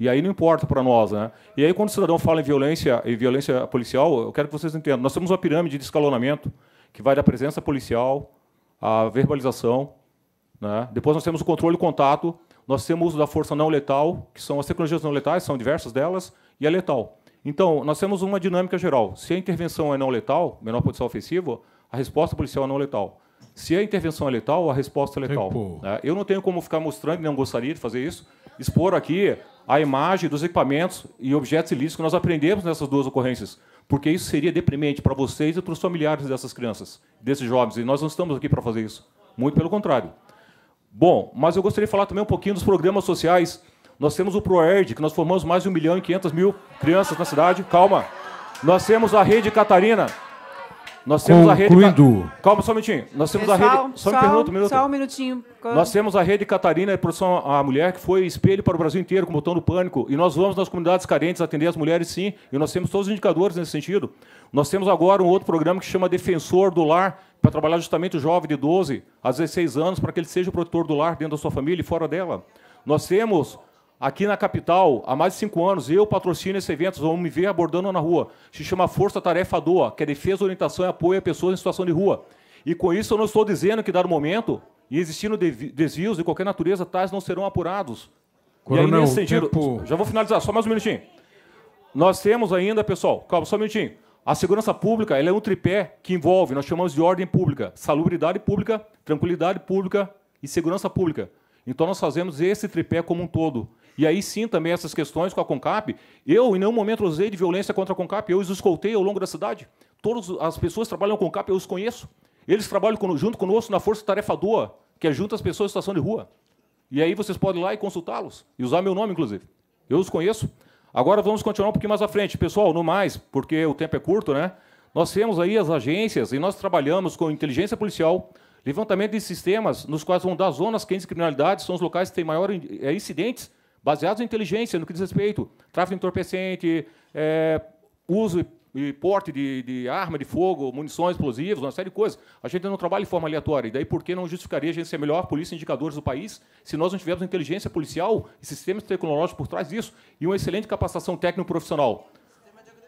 E aí não importa para nós, né? E aí quando o cidadão fala em violência e violência policial, eu quero que vocês entendam. Nós temos uma pirâmide de escalonamento que vai da presença policial à verbalização, né? Depois nós temos o controle e contato, nós temos o uso da força não letal, que são as tecnologias não letais, são diversas delas, e a letal. Então, nós temos uma dinâmica geral. Se a intervenção é não letal, menor potencial ofensivo, a resposta policial é não letal. Se a intervenção é letal, a resposta é letal. Né? Eu não tenho como ficar mostrando, não gostaria de fazer isso, expor aqui a imagem dos equipamentos e objetos ilícitos que nós aprendemos nessas duas ocorrências, porque isso seria deprimente para vocês e para os familiares dessas crianças, desses jovens, e nós não estamos aqui para fazer isso, muito pelo contrário. Bom, mas eu gostaria de falar também um pouquinho dos programas sociais. Nós temos o ProERD, que nós formamos mais de 1 milhão e 500 mil crianças na cidade. Calma. Nós temos a Rede Catarina, nós temos a rede. Calma só um minutinho. Nós temos a rede. Só, só, me pergunta, um minuto. Só um minutinho. Nós temos a rede Catarina, a produção A Mulher, que foi espelho para o Brasil inteiro, com o botão do pânico. E nós vamos nas comunidades carentes atender as mulheres, sim. E nós temos todos os indicadores nesse sentido. Nós temos agora um outro programa que chama Defensor do Lar, para trabalhar justamente o jovem de 12 a 16 anos, para que ele seja o protetor do lar dentro da sua família e fora dela. Nós temos Aqui na capital, há mais de cinco anos, eu patrocino esse evento, vão me ver abordando na rua. Se chama Força Tarefa DOA, que é defesa, orientação e apoio a pessoas em situação de rua. E com isso eu não estou dizendo que, dado momento, e existindo desvios de qualquer natureza, tais não serão apurados. Coronel, e aí, nesse sentido, tempo... Já vou finalizar, só mais um minutinho. Nós temos ainda, pessoal, calma, só um minutinho. A segurança pública ela é um tripé que envolve, nós chamamos de ordem pública, salubridade pública, tranquilidade pública e segurança pública. Então nós fazemos esse tripé como um todo. E aí sim também essas questões com a CONCAP. Eu em nenhum momento usei de violência contra a CONCAP, eu os escoltei ao longo da cidade. Todas as pessoas que trabalham com a CONCAP, eu os conheço. Eles trabalham junto conosco na Força Tarefa Doa, que é junto às pessoas em situação de rua. E aí vocês podem ir lá e consultá-los, e usar meu nome, inclusive. Eu os conheço. Agora vamos continuar um pouquinho mais à frente. Pessoal, no mais, porque o tempo é curto, né? Nós temos aí as agências e nós trabalhamos com inteligência policial, levantamento de sistemas nos quais vão dar zonas quentes de criminalidade, são os locais que têm maior é, incidentes baseados em inteligência, no que diz respeito tráfico entorpecente, é, uso e porte de, de, arma de fogo, munições, explosivos, uma série de coisas. A gente não trabalha de forma aleatória. E daí por que não justificaria a gente ser a melhor polícia indicadores do país se nós não tivermos inteligência policial e sistemas tecnológicos por trás disso e uma excelente capacitação técnico-profissional?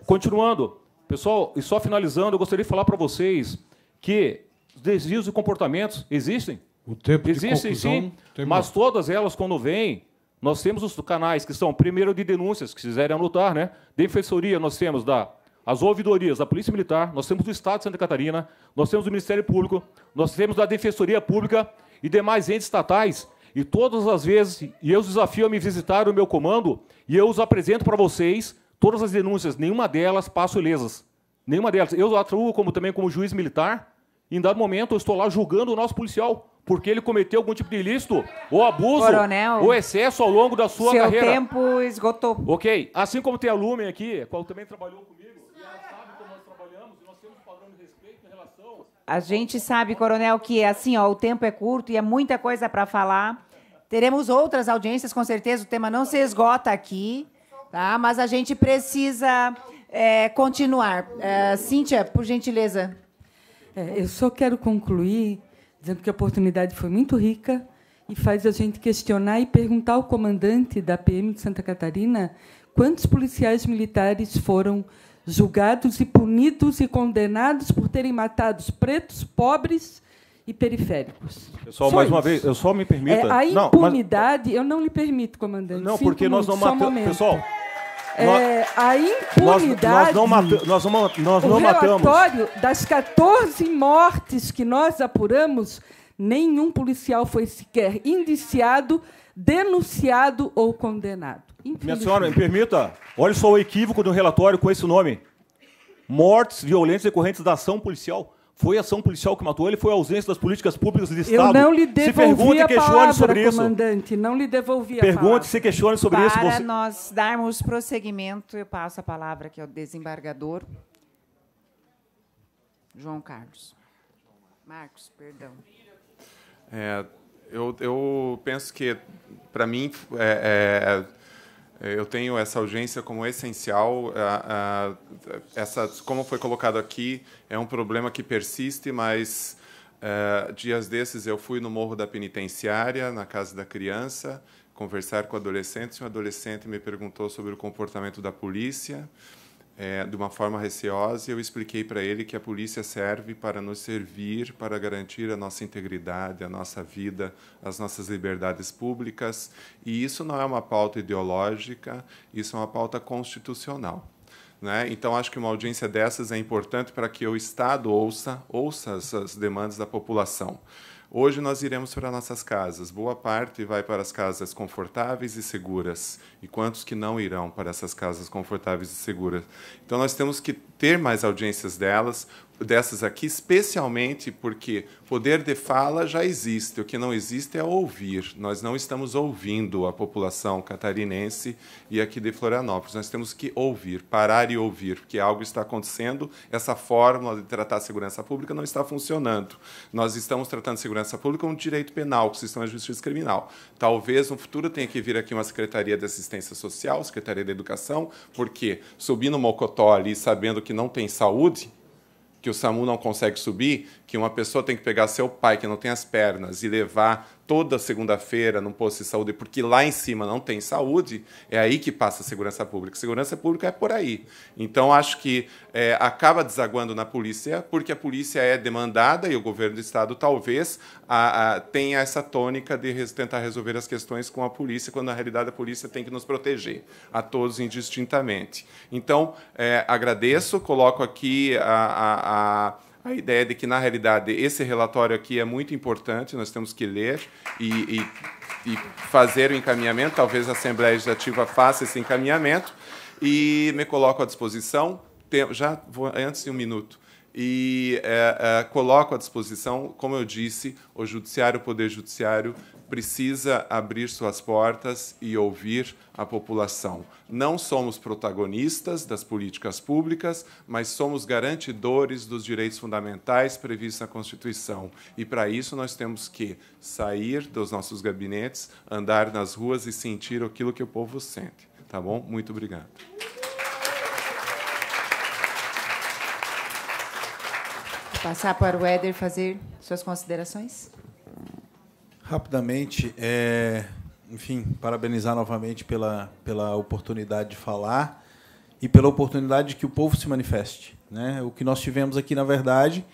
Continuando, pessoal, e só finalizando, eu gostaria de falar para vocês que desvios e comportamentos existem. O tempo existem, de conclusão, sim, mas todas elas, quando vêm nós temos os canais que são, primeiro, de denúncias, que quiserem anotar, né? Defensoria, nós temos da as ouvidorias da Polícia Militar, nós temos do Estado de Santa Catarina, nós temos do Ministério Público, nós temos da Defensoria Pública e demais entes estatais. E todas as vezes, e eu os desafio a me visitar o meu comando, e eu os apresento para vocês todas as denúncias, nenhuma delas passa ilesas. Nenhuma delas. Eu atuo como, também como juiz militar, e em dado momento eu estou lá julgando o nosso policial porque ele cometeu algum tipo de ilícito ou abuso Coronel, ou excesso ao longo da sua seu carreira. Seu tempo esgotou. Ok. Assim como tem a Lumen aqui, qual também trabalhou comigo, e ela sabe como nós trabalhamos, e nós temos um padrão de respeito em relação... A gente sabe, Coronel, que é assim, ó, o tempo é curto e é muita coisa para falar. Teremos outras audiências, com certeza, o tema não se esgota aqui, tá? mas a gente precisa é, continuar. É, Cíntia, por gentileza. É, eu só quero concluir dizendo que a oportunidade foi muito rica e faz a gente questionar e perguntar ao comandante da PM de Santa Catarina quantos policiais militares foram julgados e punidos e condenados por terem matado pretos, pobres e periféricos. Pessoal, mais isso. uma vez, eu só me permito. É, a impunidade, não, mas... eu não lhe permito, comandante. Não, Sinto porque nós não matamos. Pessoal. É, a impunidade. Nós, nós não, nós não, nós não o matamos. relatório das 14 mortes que nós apuramos, nenhum policial foi sequer indiciado, denunciado ou condenado. Minha senhora, me permita, olha só o equívoco de um relatório com esse nome: Mortes violentas decorrentes da ação policial. Foi ação policial que matou ele? Foi a ausência das políticas públicas do Estado? Eu não lhe devolvi se a palavra, sobre isso. comandante. Não lhe devolvi a palavra. Pergunte se questione sobre Para isso. Para você... nós darmos prosseguimento, eu passo a palavra aqui ao desembargador João Carlos. Marcos, perdão. É, eu, eu penso que, para mim, é, é eu tenho essa urgência como essencial. A, a, essa, como foi colocado aqui, é um problema que persiste, mas é, dias desses eu fui no Morro da Penitenciária, na Casa da Criança, conversar com adolescentes. Um adolescente me perguntou sobre o comportamento da polícia é, de uma forma receosa, eu expliquei para ele que a polícia serve para nos servir, para garantir a nossa integridade, a nossa vida, as nossas liberdades públicas, e isso não é uma pauta ideológica, isso é uma pauta constitucional. Né? Então, acho que uma audiência dessas é importante para que o Estado ouça, ouça as demandas da população. Hoje nós iremos para nossas casas. Boa parte vai para as casas confortáveis e seguras. E quantos que não irão para essas casas confortáveis e seguras? Então nós temos que ter mais audiências delas, dessas aqui, especialmente porque poder de fala já existe, o que não existe é ouvir. Nós não estamos ouvindo a população catarinense e aqui de Florianópolis, nós temos que ouvir, parar e ouvir, porque algo está acontecendo, essa fórmula de tratar a segurança pública não está funcionando. Nós estamos tratando segurança pública como direito penal, que sistema de justiça criminal. Talvez no futuro tenha que vir aqui uma Secretaria de Assistência Social, Secretaria da Educação, porque subindo o Mocotó ali, sabendo que que não tem saúde, que o SAMU não consegue subir, que uma pessoa tem que pegar seu pai, que não tem as pernas, e levar toda segunda-feira num posto de saúde, porque lá em cima não tem saúde, é aí que passa a segurança pública. Segurança pública é por aí. Então, acho que é, acaba desaguando na polícia, porque a polícia é demandada e o governo do Estado talvez a, a, tenha essa tônica de res, tentar resolver as questões com a polícia, quando na realidade a polícia tem que nos proteger, a todos indistintamente. Então, é, agradeço, coloco aqui a, a a ideia de que, na realidade, esse relatório aqui é muito importante, nós temos que ler e, e, e fazer o encaminhamento, talvez a Assembleia Legislativa faça esse encaminhamento, e me coloco à disposição. já vou, antes de um minuto, e é, é, coloco à disposição, como eu disse, o judiciário, o poder judiciário precisa abrir suas portas e ouvir a população. Não somos protagonistas das políticas públicas, mas somos garantidores dos direitos fundamentais previstos na Constituição. E para isso nós temos que sair dos nossos gabinetes, andar nas ruas e sentir aquilo que o povo sente. Tá bom? Muito obrigado. Passar para o Éder fazer suas considerações. Rapidamente, é, enfim, parabenizar novamente pela, pela oportunidade de falar e pela oportunidade de que o povo se manifeste. Né? O que nós tivemos aqui, na verdade,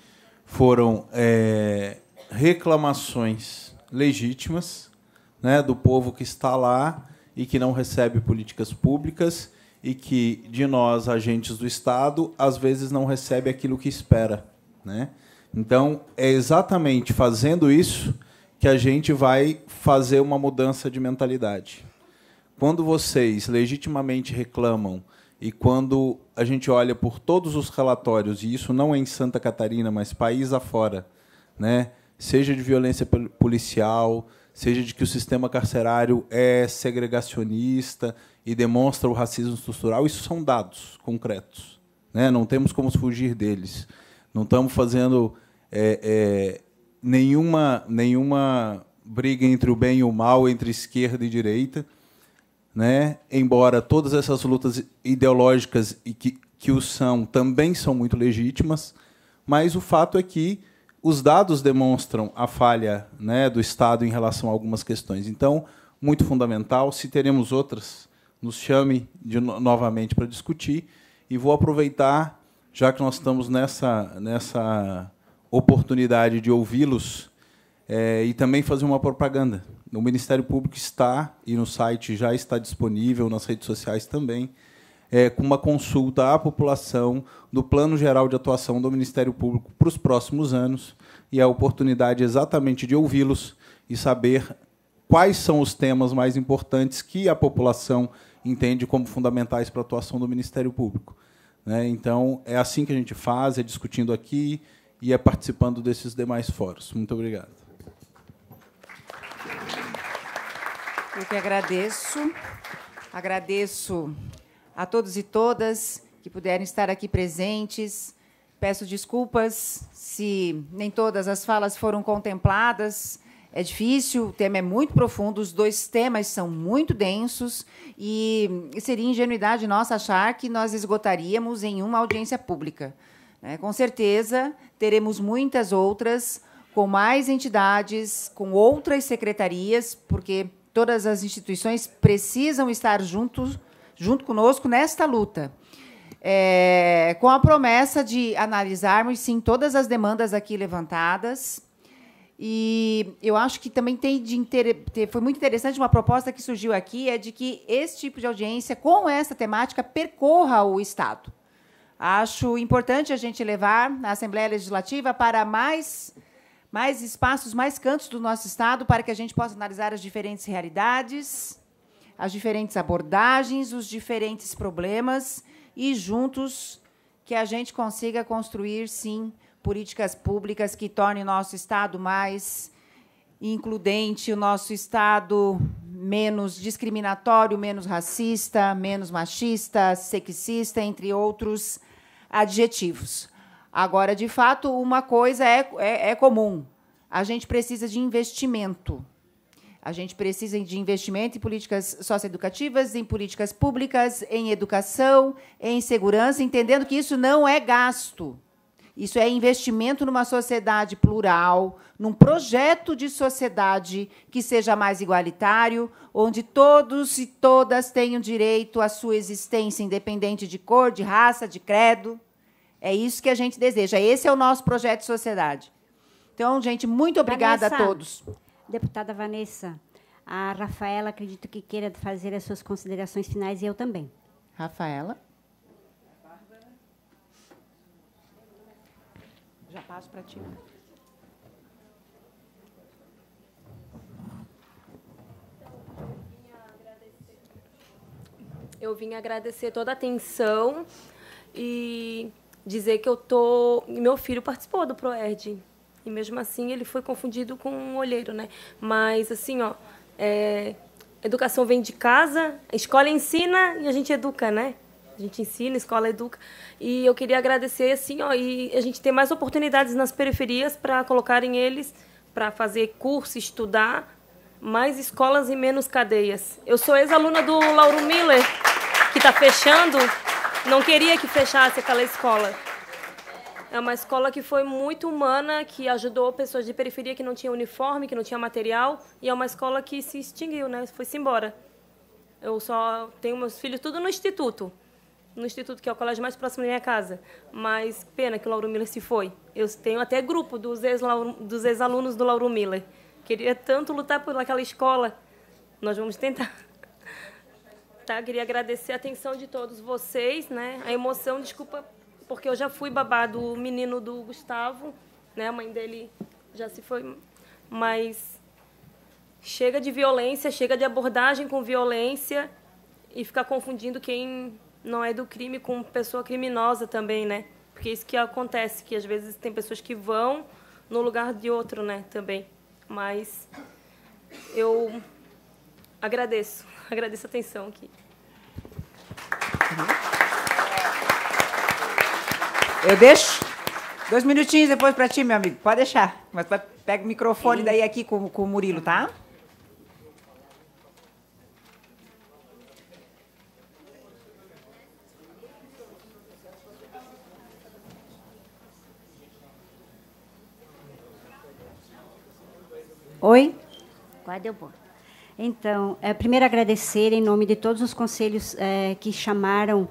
foram é, reclamações legítimas né, do povo que está lá e que não recebe políticas públicas e que, de nós, agentes do Estado, às vezes não recebe aquilo que espera. Né? Então, é exatamente fazendo isso que a gente vai fazer uma mudança de mentalidade. Quando vocês legitimamente reclamam e quando a gente olha por todos os relatórios, e isso não é em Santa Catarina, mas país afora, né? seja de violência policial, seja de que o sistema carcerário é segregacionista e demonstra o racismo estrutural, isso são dados concretos. Né? Não temos como fugir deles. Não estamos fazendo é, é, nenhuma, nenhuma briga entre o bem e o mal, entre esquerda e direita. Né? Embora todas essas lutas ideológicas e que, que o são também são muito legítimas, mas o fato é que os dados demonstram a falha né, do Estado em relação a algumas questões. Então, muito fundamental, se teremos outras, nos chame de, novamente para discutir. E vou aproveitar já que nós estamos nessa, nessa oportunidade de ouvi-los é, e também fazer uma propaganda. O Ministério Público está, e no site já está disponível, nas redes sociais também, é, com uma consulta à população do Plano Geral de Atuação do Ministério Público para os próximos anos e a oportunidade exatamente de ouvi-los e saber quais são os temas mais importantes que a população entende como fundamentais para a atuação do Ministério Público. Né? Então, é assim que a gente faz, é discutindo aqui e é participando desses demais fóruns. Muito obrigado. Eu que agradeço. Agradeço a todos e todas que puderam estar aqui presentes. Peço desculpas se nem todas as falas foram contempladas é difícil, o tema é muito profundo, os dois temas são muito densos e seria ingenuidade nossa achar que nós esgotaríamos em uma audiência pública. Né? Com certeza teremos muitas outras, com mais entidades, com outras secretarias, porque todas as instituições precisam estar juntos, junto conosco nesta luta. É, com a promessa de analisarmos, sim, todas as demandas aqui levantadas e eu acho que também tem de inter... foi muito interessante uma proposta que surgiu aqui é de que esse tipo de audiência com essa temática percorra o estado. Acho importante a gente levar a Assembleia Legislativa para mais mais espaços, mais cantos do nosso estado para que a gente possa analisar as diferentes realidades, as diferentes abordagens, os diferentes problemas e juntos que a gente consiga construir sim políticas públicas que tornem nosso Estado mais includente, o nosso Estado menos discriminatório, menos racista, menos machista, sexista, entre outros adjetivos. Agora, de fato, uma coisa é, é, é comum: a gente precisa de investimento. A gente precisa de investimento em políticas socioeducativas, em políticas públicas, em educação, em segurança, entendendo que isso não é gasto. Isso é investimento numa sociedade plural, num projeto de sociedade que seja mais igualitário, onde todos e todas tenham direito à sua existência, independente de cor, de raça, de credo. É isso que a gente deseja. Esse é o nosso projeto de sociedade. Então, gente, muito obrigada Vanessa, a todos. Deputada Vanessa, a Rafaela acredito que queira fazer as suas considerações finais e eu também. Rafaela? passo para ti. Eu vim agradecer toda a atenção e dizer que eu tô. Meu filho participou do Proerd. E mesmo assim ele foi confundido com um olheiro, né? Mas assim, ó, é... educação vem de casa, a escola ensina e a gente educa, né? A gente ensina, a escola educa. E eu queria agradecer, assim, ó, e a gente tem mais oportunidades nas periferias para colocarem eles para fazer curso, estudar, mais escolas e menos cadeias. Eu sou ex-aluna do Lauro Miller, que está fechando. Não queria que fechasse aquela escola. É uma escola que foi muito humana, que ajudou pessoas de periferia que não tinham uniforme, que não tinham material, e é uma escola que se extinguiu, né? Foi-se embora. Eu só tenho meus filhos tudo no instituto no instituto, que é o colégio mais próximo da minha casa. Mas pena que o Lauro Miller se foi. Eu tenho até grupo dos ex-alunos do Lauro Miller. Queria tanto lutar por aquela escola. Nós vamos tentar. Tá, queria agradecer a atenção de todos vocês, né? A emoção, desculpa, porque eu já fui babá do menino do Gustavo, né? A mãe dele já se foi, mas chega de violência, chega de abordagem com violência e ficar confundindo quem não é do crime com pessoa criminosa também, né? Porque isso que acontece, que às vezes tem pessoas que vão no lugar de outro, né, também. Mas eu agradeço, agradeço a atenção aqui. Eu deixo dois minutinhos depois para ti, meu amigo. Pode deixar. Mas pega o microfone daí aqui com, com o Murilo, tá? Oi? Quase deu bom. Então, é, primeiro agradecer em nome de todos os conselhos é, que chamaram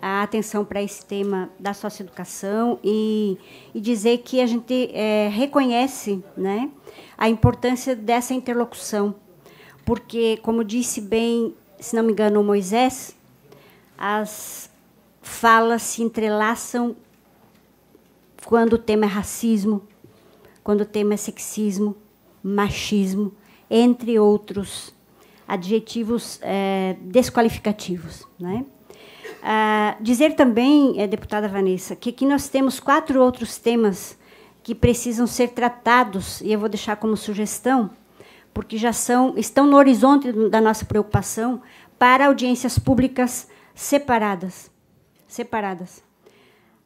a atenção para esse tema da socioeducação e, e dizer que a gente é, reconhece né, a importância dessa interlocução, porque, como disse bem, se não me engano, Moisés, as falas se entrelaçam quando o tema é racismo, quando o tema é sexismo, machismo, entre outros adjetivos é, desqualificativos. Né? Ah, dizer também, é, deputada Vanessa, que aqui nós temos quatro outros temas que precisam ser tratados, e eu vou deixar como sugestão, porque já são, estão no horizonte da nossa preocupação, para audiências públicas separadas. Separadas.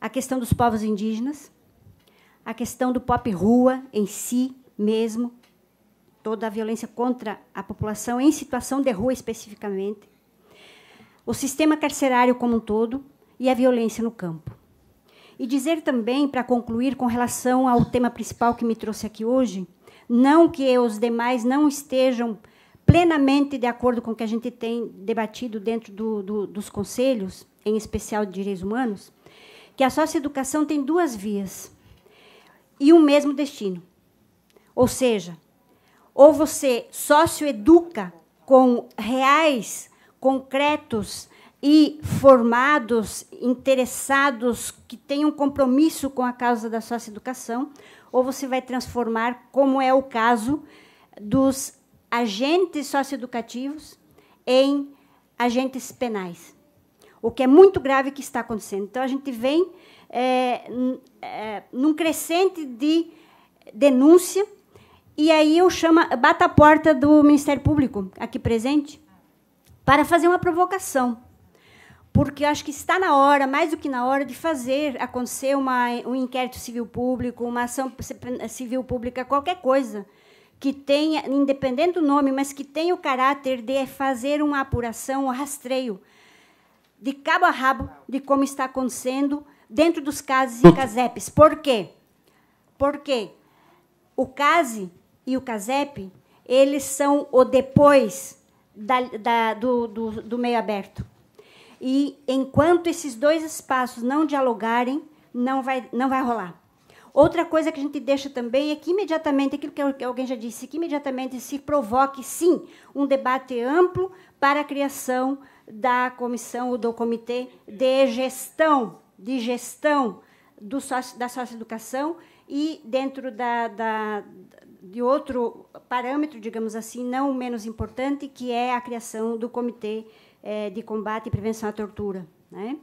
A questão dos povos indígenas, a questão do pop rua em si mesmo, toda a violência contra a população em situação de rua especificamente, o sistema carcerário como um todo e a violência no campo. E dizer também, para concluir com relação ao tema principal que me trouxe aqui hoje, não que os demais não estejam plenamente de acordo com o que a gente tem debatido dentro do, do, dos conselhos, em especial de direitos humanos, que a socioeducação tem duas vias e um mesmo destino. Ou seja, ou você socioeduca com reais, concretos e formados, interessados, que tenham compromisso com a causa da socioeducação, ou você vai transformar, como é o caso dos agentes socioeducativos, em agentes penais. O que é muito grave que está acontecendo. Então, a gente vem é, é, num crescente de denúncia e aí eu chamo, bato a porta do Ministério Público, aqui presente, para fazer uma provocação. Porque acho que está na hora, mais do que na hora, de fazer acontecer uma, um inquérito civil público, uma ação civil pública, qualquer coisa que tenha, independente do nome, mas que tenha o caráter de fazer uma apuração, um rastreio de cabo a rabo de como está acontecendo dentro dos casos e casepes. Por quê? Porque o CASE e o CASEP, eles são o depois da, da, do, do, do meio aberto. E enquanto esses dois espaços não dialogarem, não vai, não vai rolar. Outra coisa que a gente deixa também é que imediatamente, aquilo que alguém já disse, que imediatamente se provoque, sim, um debate amplo para a criação da comissão ou do comitê de gestão, de gestão do sócio, da e dentro da, da, de outro parâmetro, digamos assim, não menos importante, que é a criação do Comitê eh, de Combate e Prevenção à Tortura, né?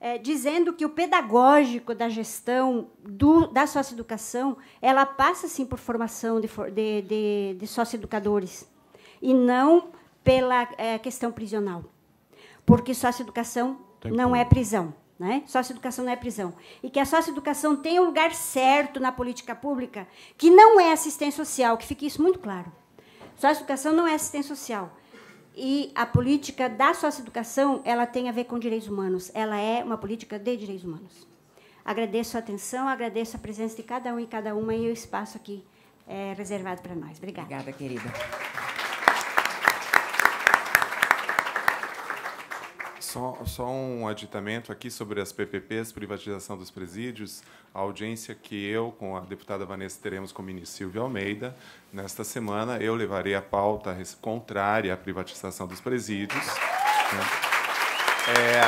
É, dizendo que o pedagógico da gestão do, da socioeducação ela passa sim por formação de, de, de, de socioeducadores e não pela é, questão prisional, porque socioeducação Tem não como. é prisão né? Sócio-educação não é prisão. E que a sócio-educação tenha o um lugar certo na política pública, que não é assistência social, que fique isso muito claro. Sócio-educação não é assistência social. E a política da sócio-educação, ela tem a ver com direitos humanos. Ela é uma política de direitos humanos. Agradeço a atenção, agradeço a presença de cada um e cada uma e o espaço aqui é, reservado para nós. Obrigada. Obrigada, querida. Só, só um aditamento aqui sobre as PPPs, privatização dos presídios. A audiência que eu, com a deputada Vanessa, teremos com o ministro Silvio Almeida, nesta semana, eu levarei a pauta contrária à privatização dos presídios. Né? É,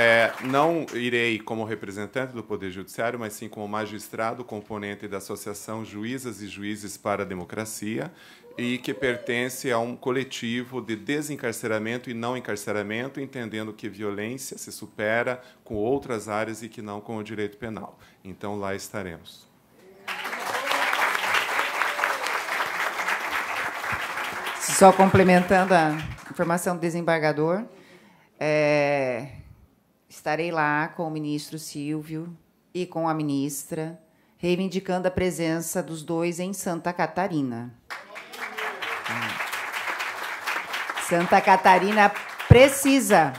é, não irei como representante do Poder Judiciário, mas sim como magistrado, componente da Associação Juízas e Juízes para a Democracia e que pertence a um coletivo de desencarceramento e não encarceramento, entendendo que violência se supera com outras áreas e que não com o direito penal. Então lá estaremos. Só complementando a informação do desembargador, é, estarei lá com o ministro Silvio e com a ministra, reivindicando a presença dos dois em Santa Catarina. Santa Catarina precisa.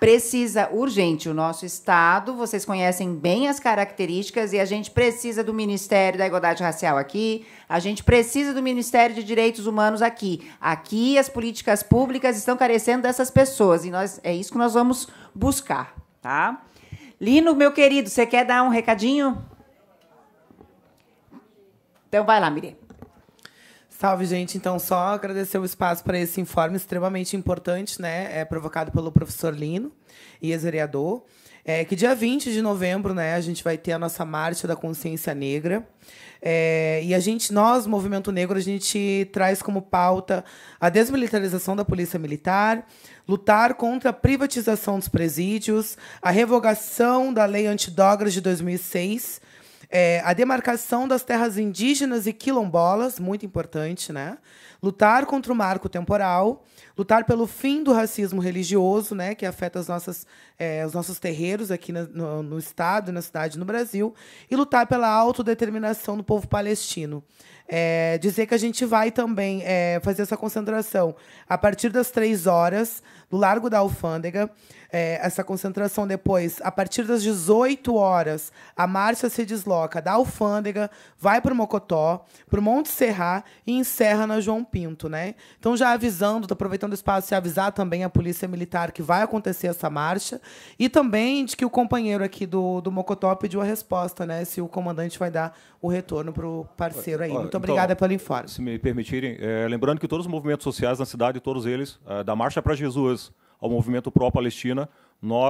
Precisa urgente o nosso estado. Vocês conhecem bem as características e a gente precisa do Ministério da Igualdade Racial aqui. A gente precisa do Ministério de Direitos Humanos aqui. Aqui as políticas públicas estão carecendo dessas pessoas e nós é isso que nós vamos buscar, tá? Lino, meu querido, você quer dar um recadinho? Então vai lá, Miriam. Salve, gente. Então, só agradecer o espaço para esse informe extremamente importante, né? É provocado pelo professor Lino e ex-vereador. É, que dia 20 de novembro, né, a gente vai ter a nossa Marcha da Consciência Negra. É, e a gente, nós, Movimento Negro, a gente traz como pauta a desmilitarização da polícia militar, lutar contra a privatização dos presídios, a revogação da lei antidrogas de 2006, é, a demarcação das terras indígenas e quilombolas, muito importante, né? Lutar contra o marco temporal, lutar pelo fim do racismo religioso, né, que afeta as nossas, é, os nossos terreiros aqui na, no, no Estado, na cidade, no Brasil, e lutar pela autodeterminação do povo palestino. É, dizer que a gente vai também é, fazer essa concentração a partir das três horas, no Largo da Alfândega é, essa concentração depois, a partir das 18 horas, a Márcia se desloca da Alfândega, vai para o Mocotó, para o Monte Serra e encerra na João Pinto, né? Então já avisando, tô aproveitando o espaço e avisar também a Polícia Militar que vai acontecer essa marcha e também de que o companheiro aqui do, do Mocotó pediu a resposta, né? Se o comandante vai dar o retorno para o parceiro aí. Muito então, obrigada pelo informe. Se me permitirem, é, lembrando que todos os movimentos sociais na cidade, todos eles, é, da Marcha para Jesus, ao movimento pró-Palestina,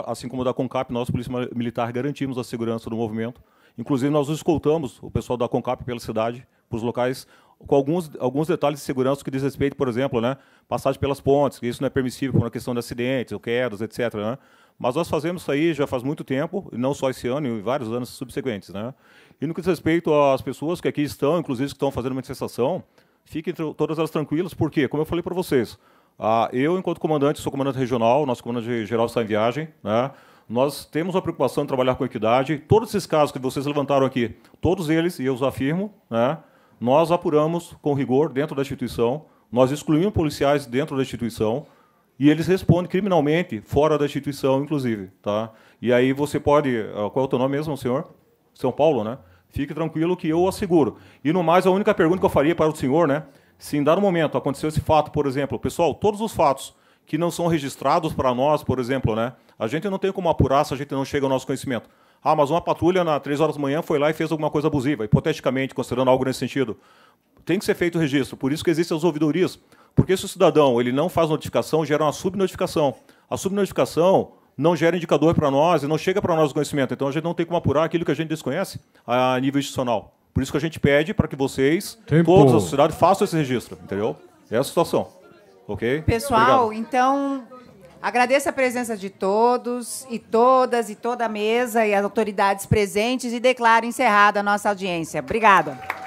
assim como da CONCAP, nós, Polícia Militar, garantimos a segurança do movimento. Inclusive, nós escoltamos o pessoal da CONCAP pela cidade, para os locais, com alguns, alguns detalhes de segurança que diz respeito, por exemplo, né, passagem pelas pontes, que isso não é permissível por uma questão de acidentes ou quedas, etc. Né? Mas nós fazemos isso aí já faz muito tempo, não só esse ano, e vários anos subsequentes. Né? E no que diz respeito às pessoas que aqui estão, inclusive que estão fazendo manifestação, fiquem todas elas tranquilas, porque, como eu falei para vocês, ah, eu, enquanto comandante, sou comandante regional, nosso comandante geral está em viagem, né? Nós temos uma preocupação de trabalhar com equidade. Todos esses casos que vocês levantaram aqui, todos eles, e eu os afirmo, né, nós apuramos com rigor dentro da instituição, nós excluímos policiais dentro da instituição e eles respondem criminalmente fora da instituição, inclusive. Tá? E aí você pode. Ah, qual é o teu nome mesmo, senhor? São Paulo, né? Fique tranquilo que eu asseguro. E no mais, a única pergunta que eu faria para o senhor, né? Se em dado momento aconteceu esse fato, por exemplo, pessoal, todos os fatos que não são registrados para nós, por exemplo, né? A gente não tem como apurar se a gente não chega ao nosso conhecimento. Ah, mas uma patrulha na três horas da manhã foi lá e fez alguma coisa abusiva, hipoteticamente, considerando algo nesse sentido. Tem que ser feito o registro, por isso que existem as ouvidorias. Porque se o cidadão ele não faz notificação, gera uma subnotificação. A subnotificação não gera indicador para nós e não chega para nós o conhecimento. Então a gente não tem como apurar aquilo que a gente desconhece a nível institucional. Por isso que a gente pede para que vocês, Tempo. todos da sociedade, façam esse registro, entendeu? Essa é a situação. Ok? Pessoal, Obrigado. então Agradeço a presença de todos e todas e toda a mesa e as autoridades presentes e declaro encerrada a nossa audiência. Obrigada.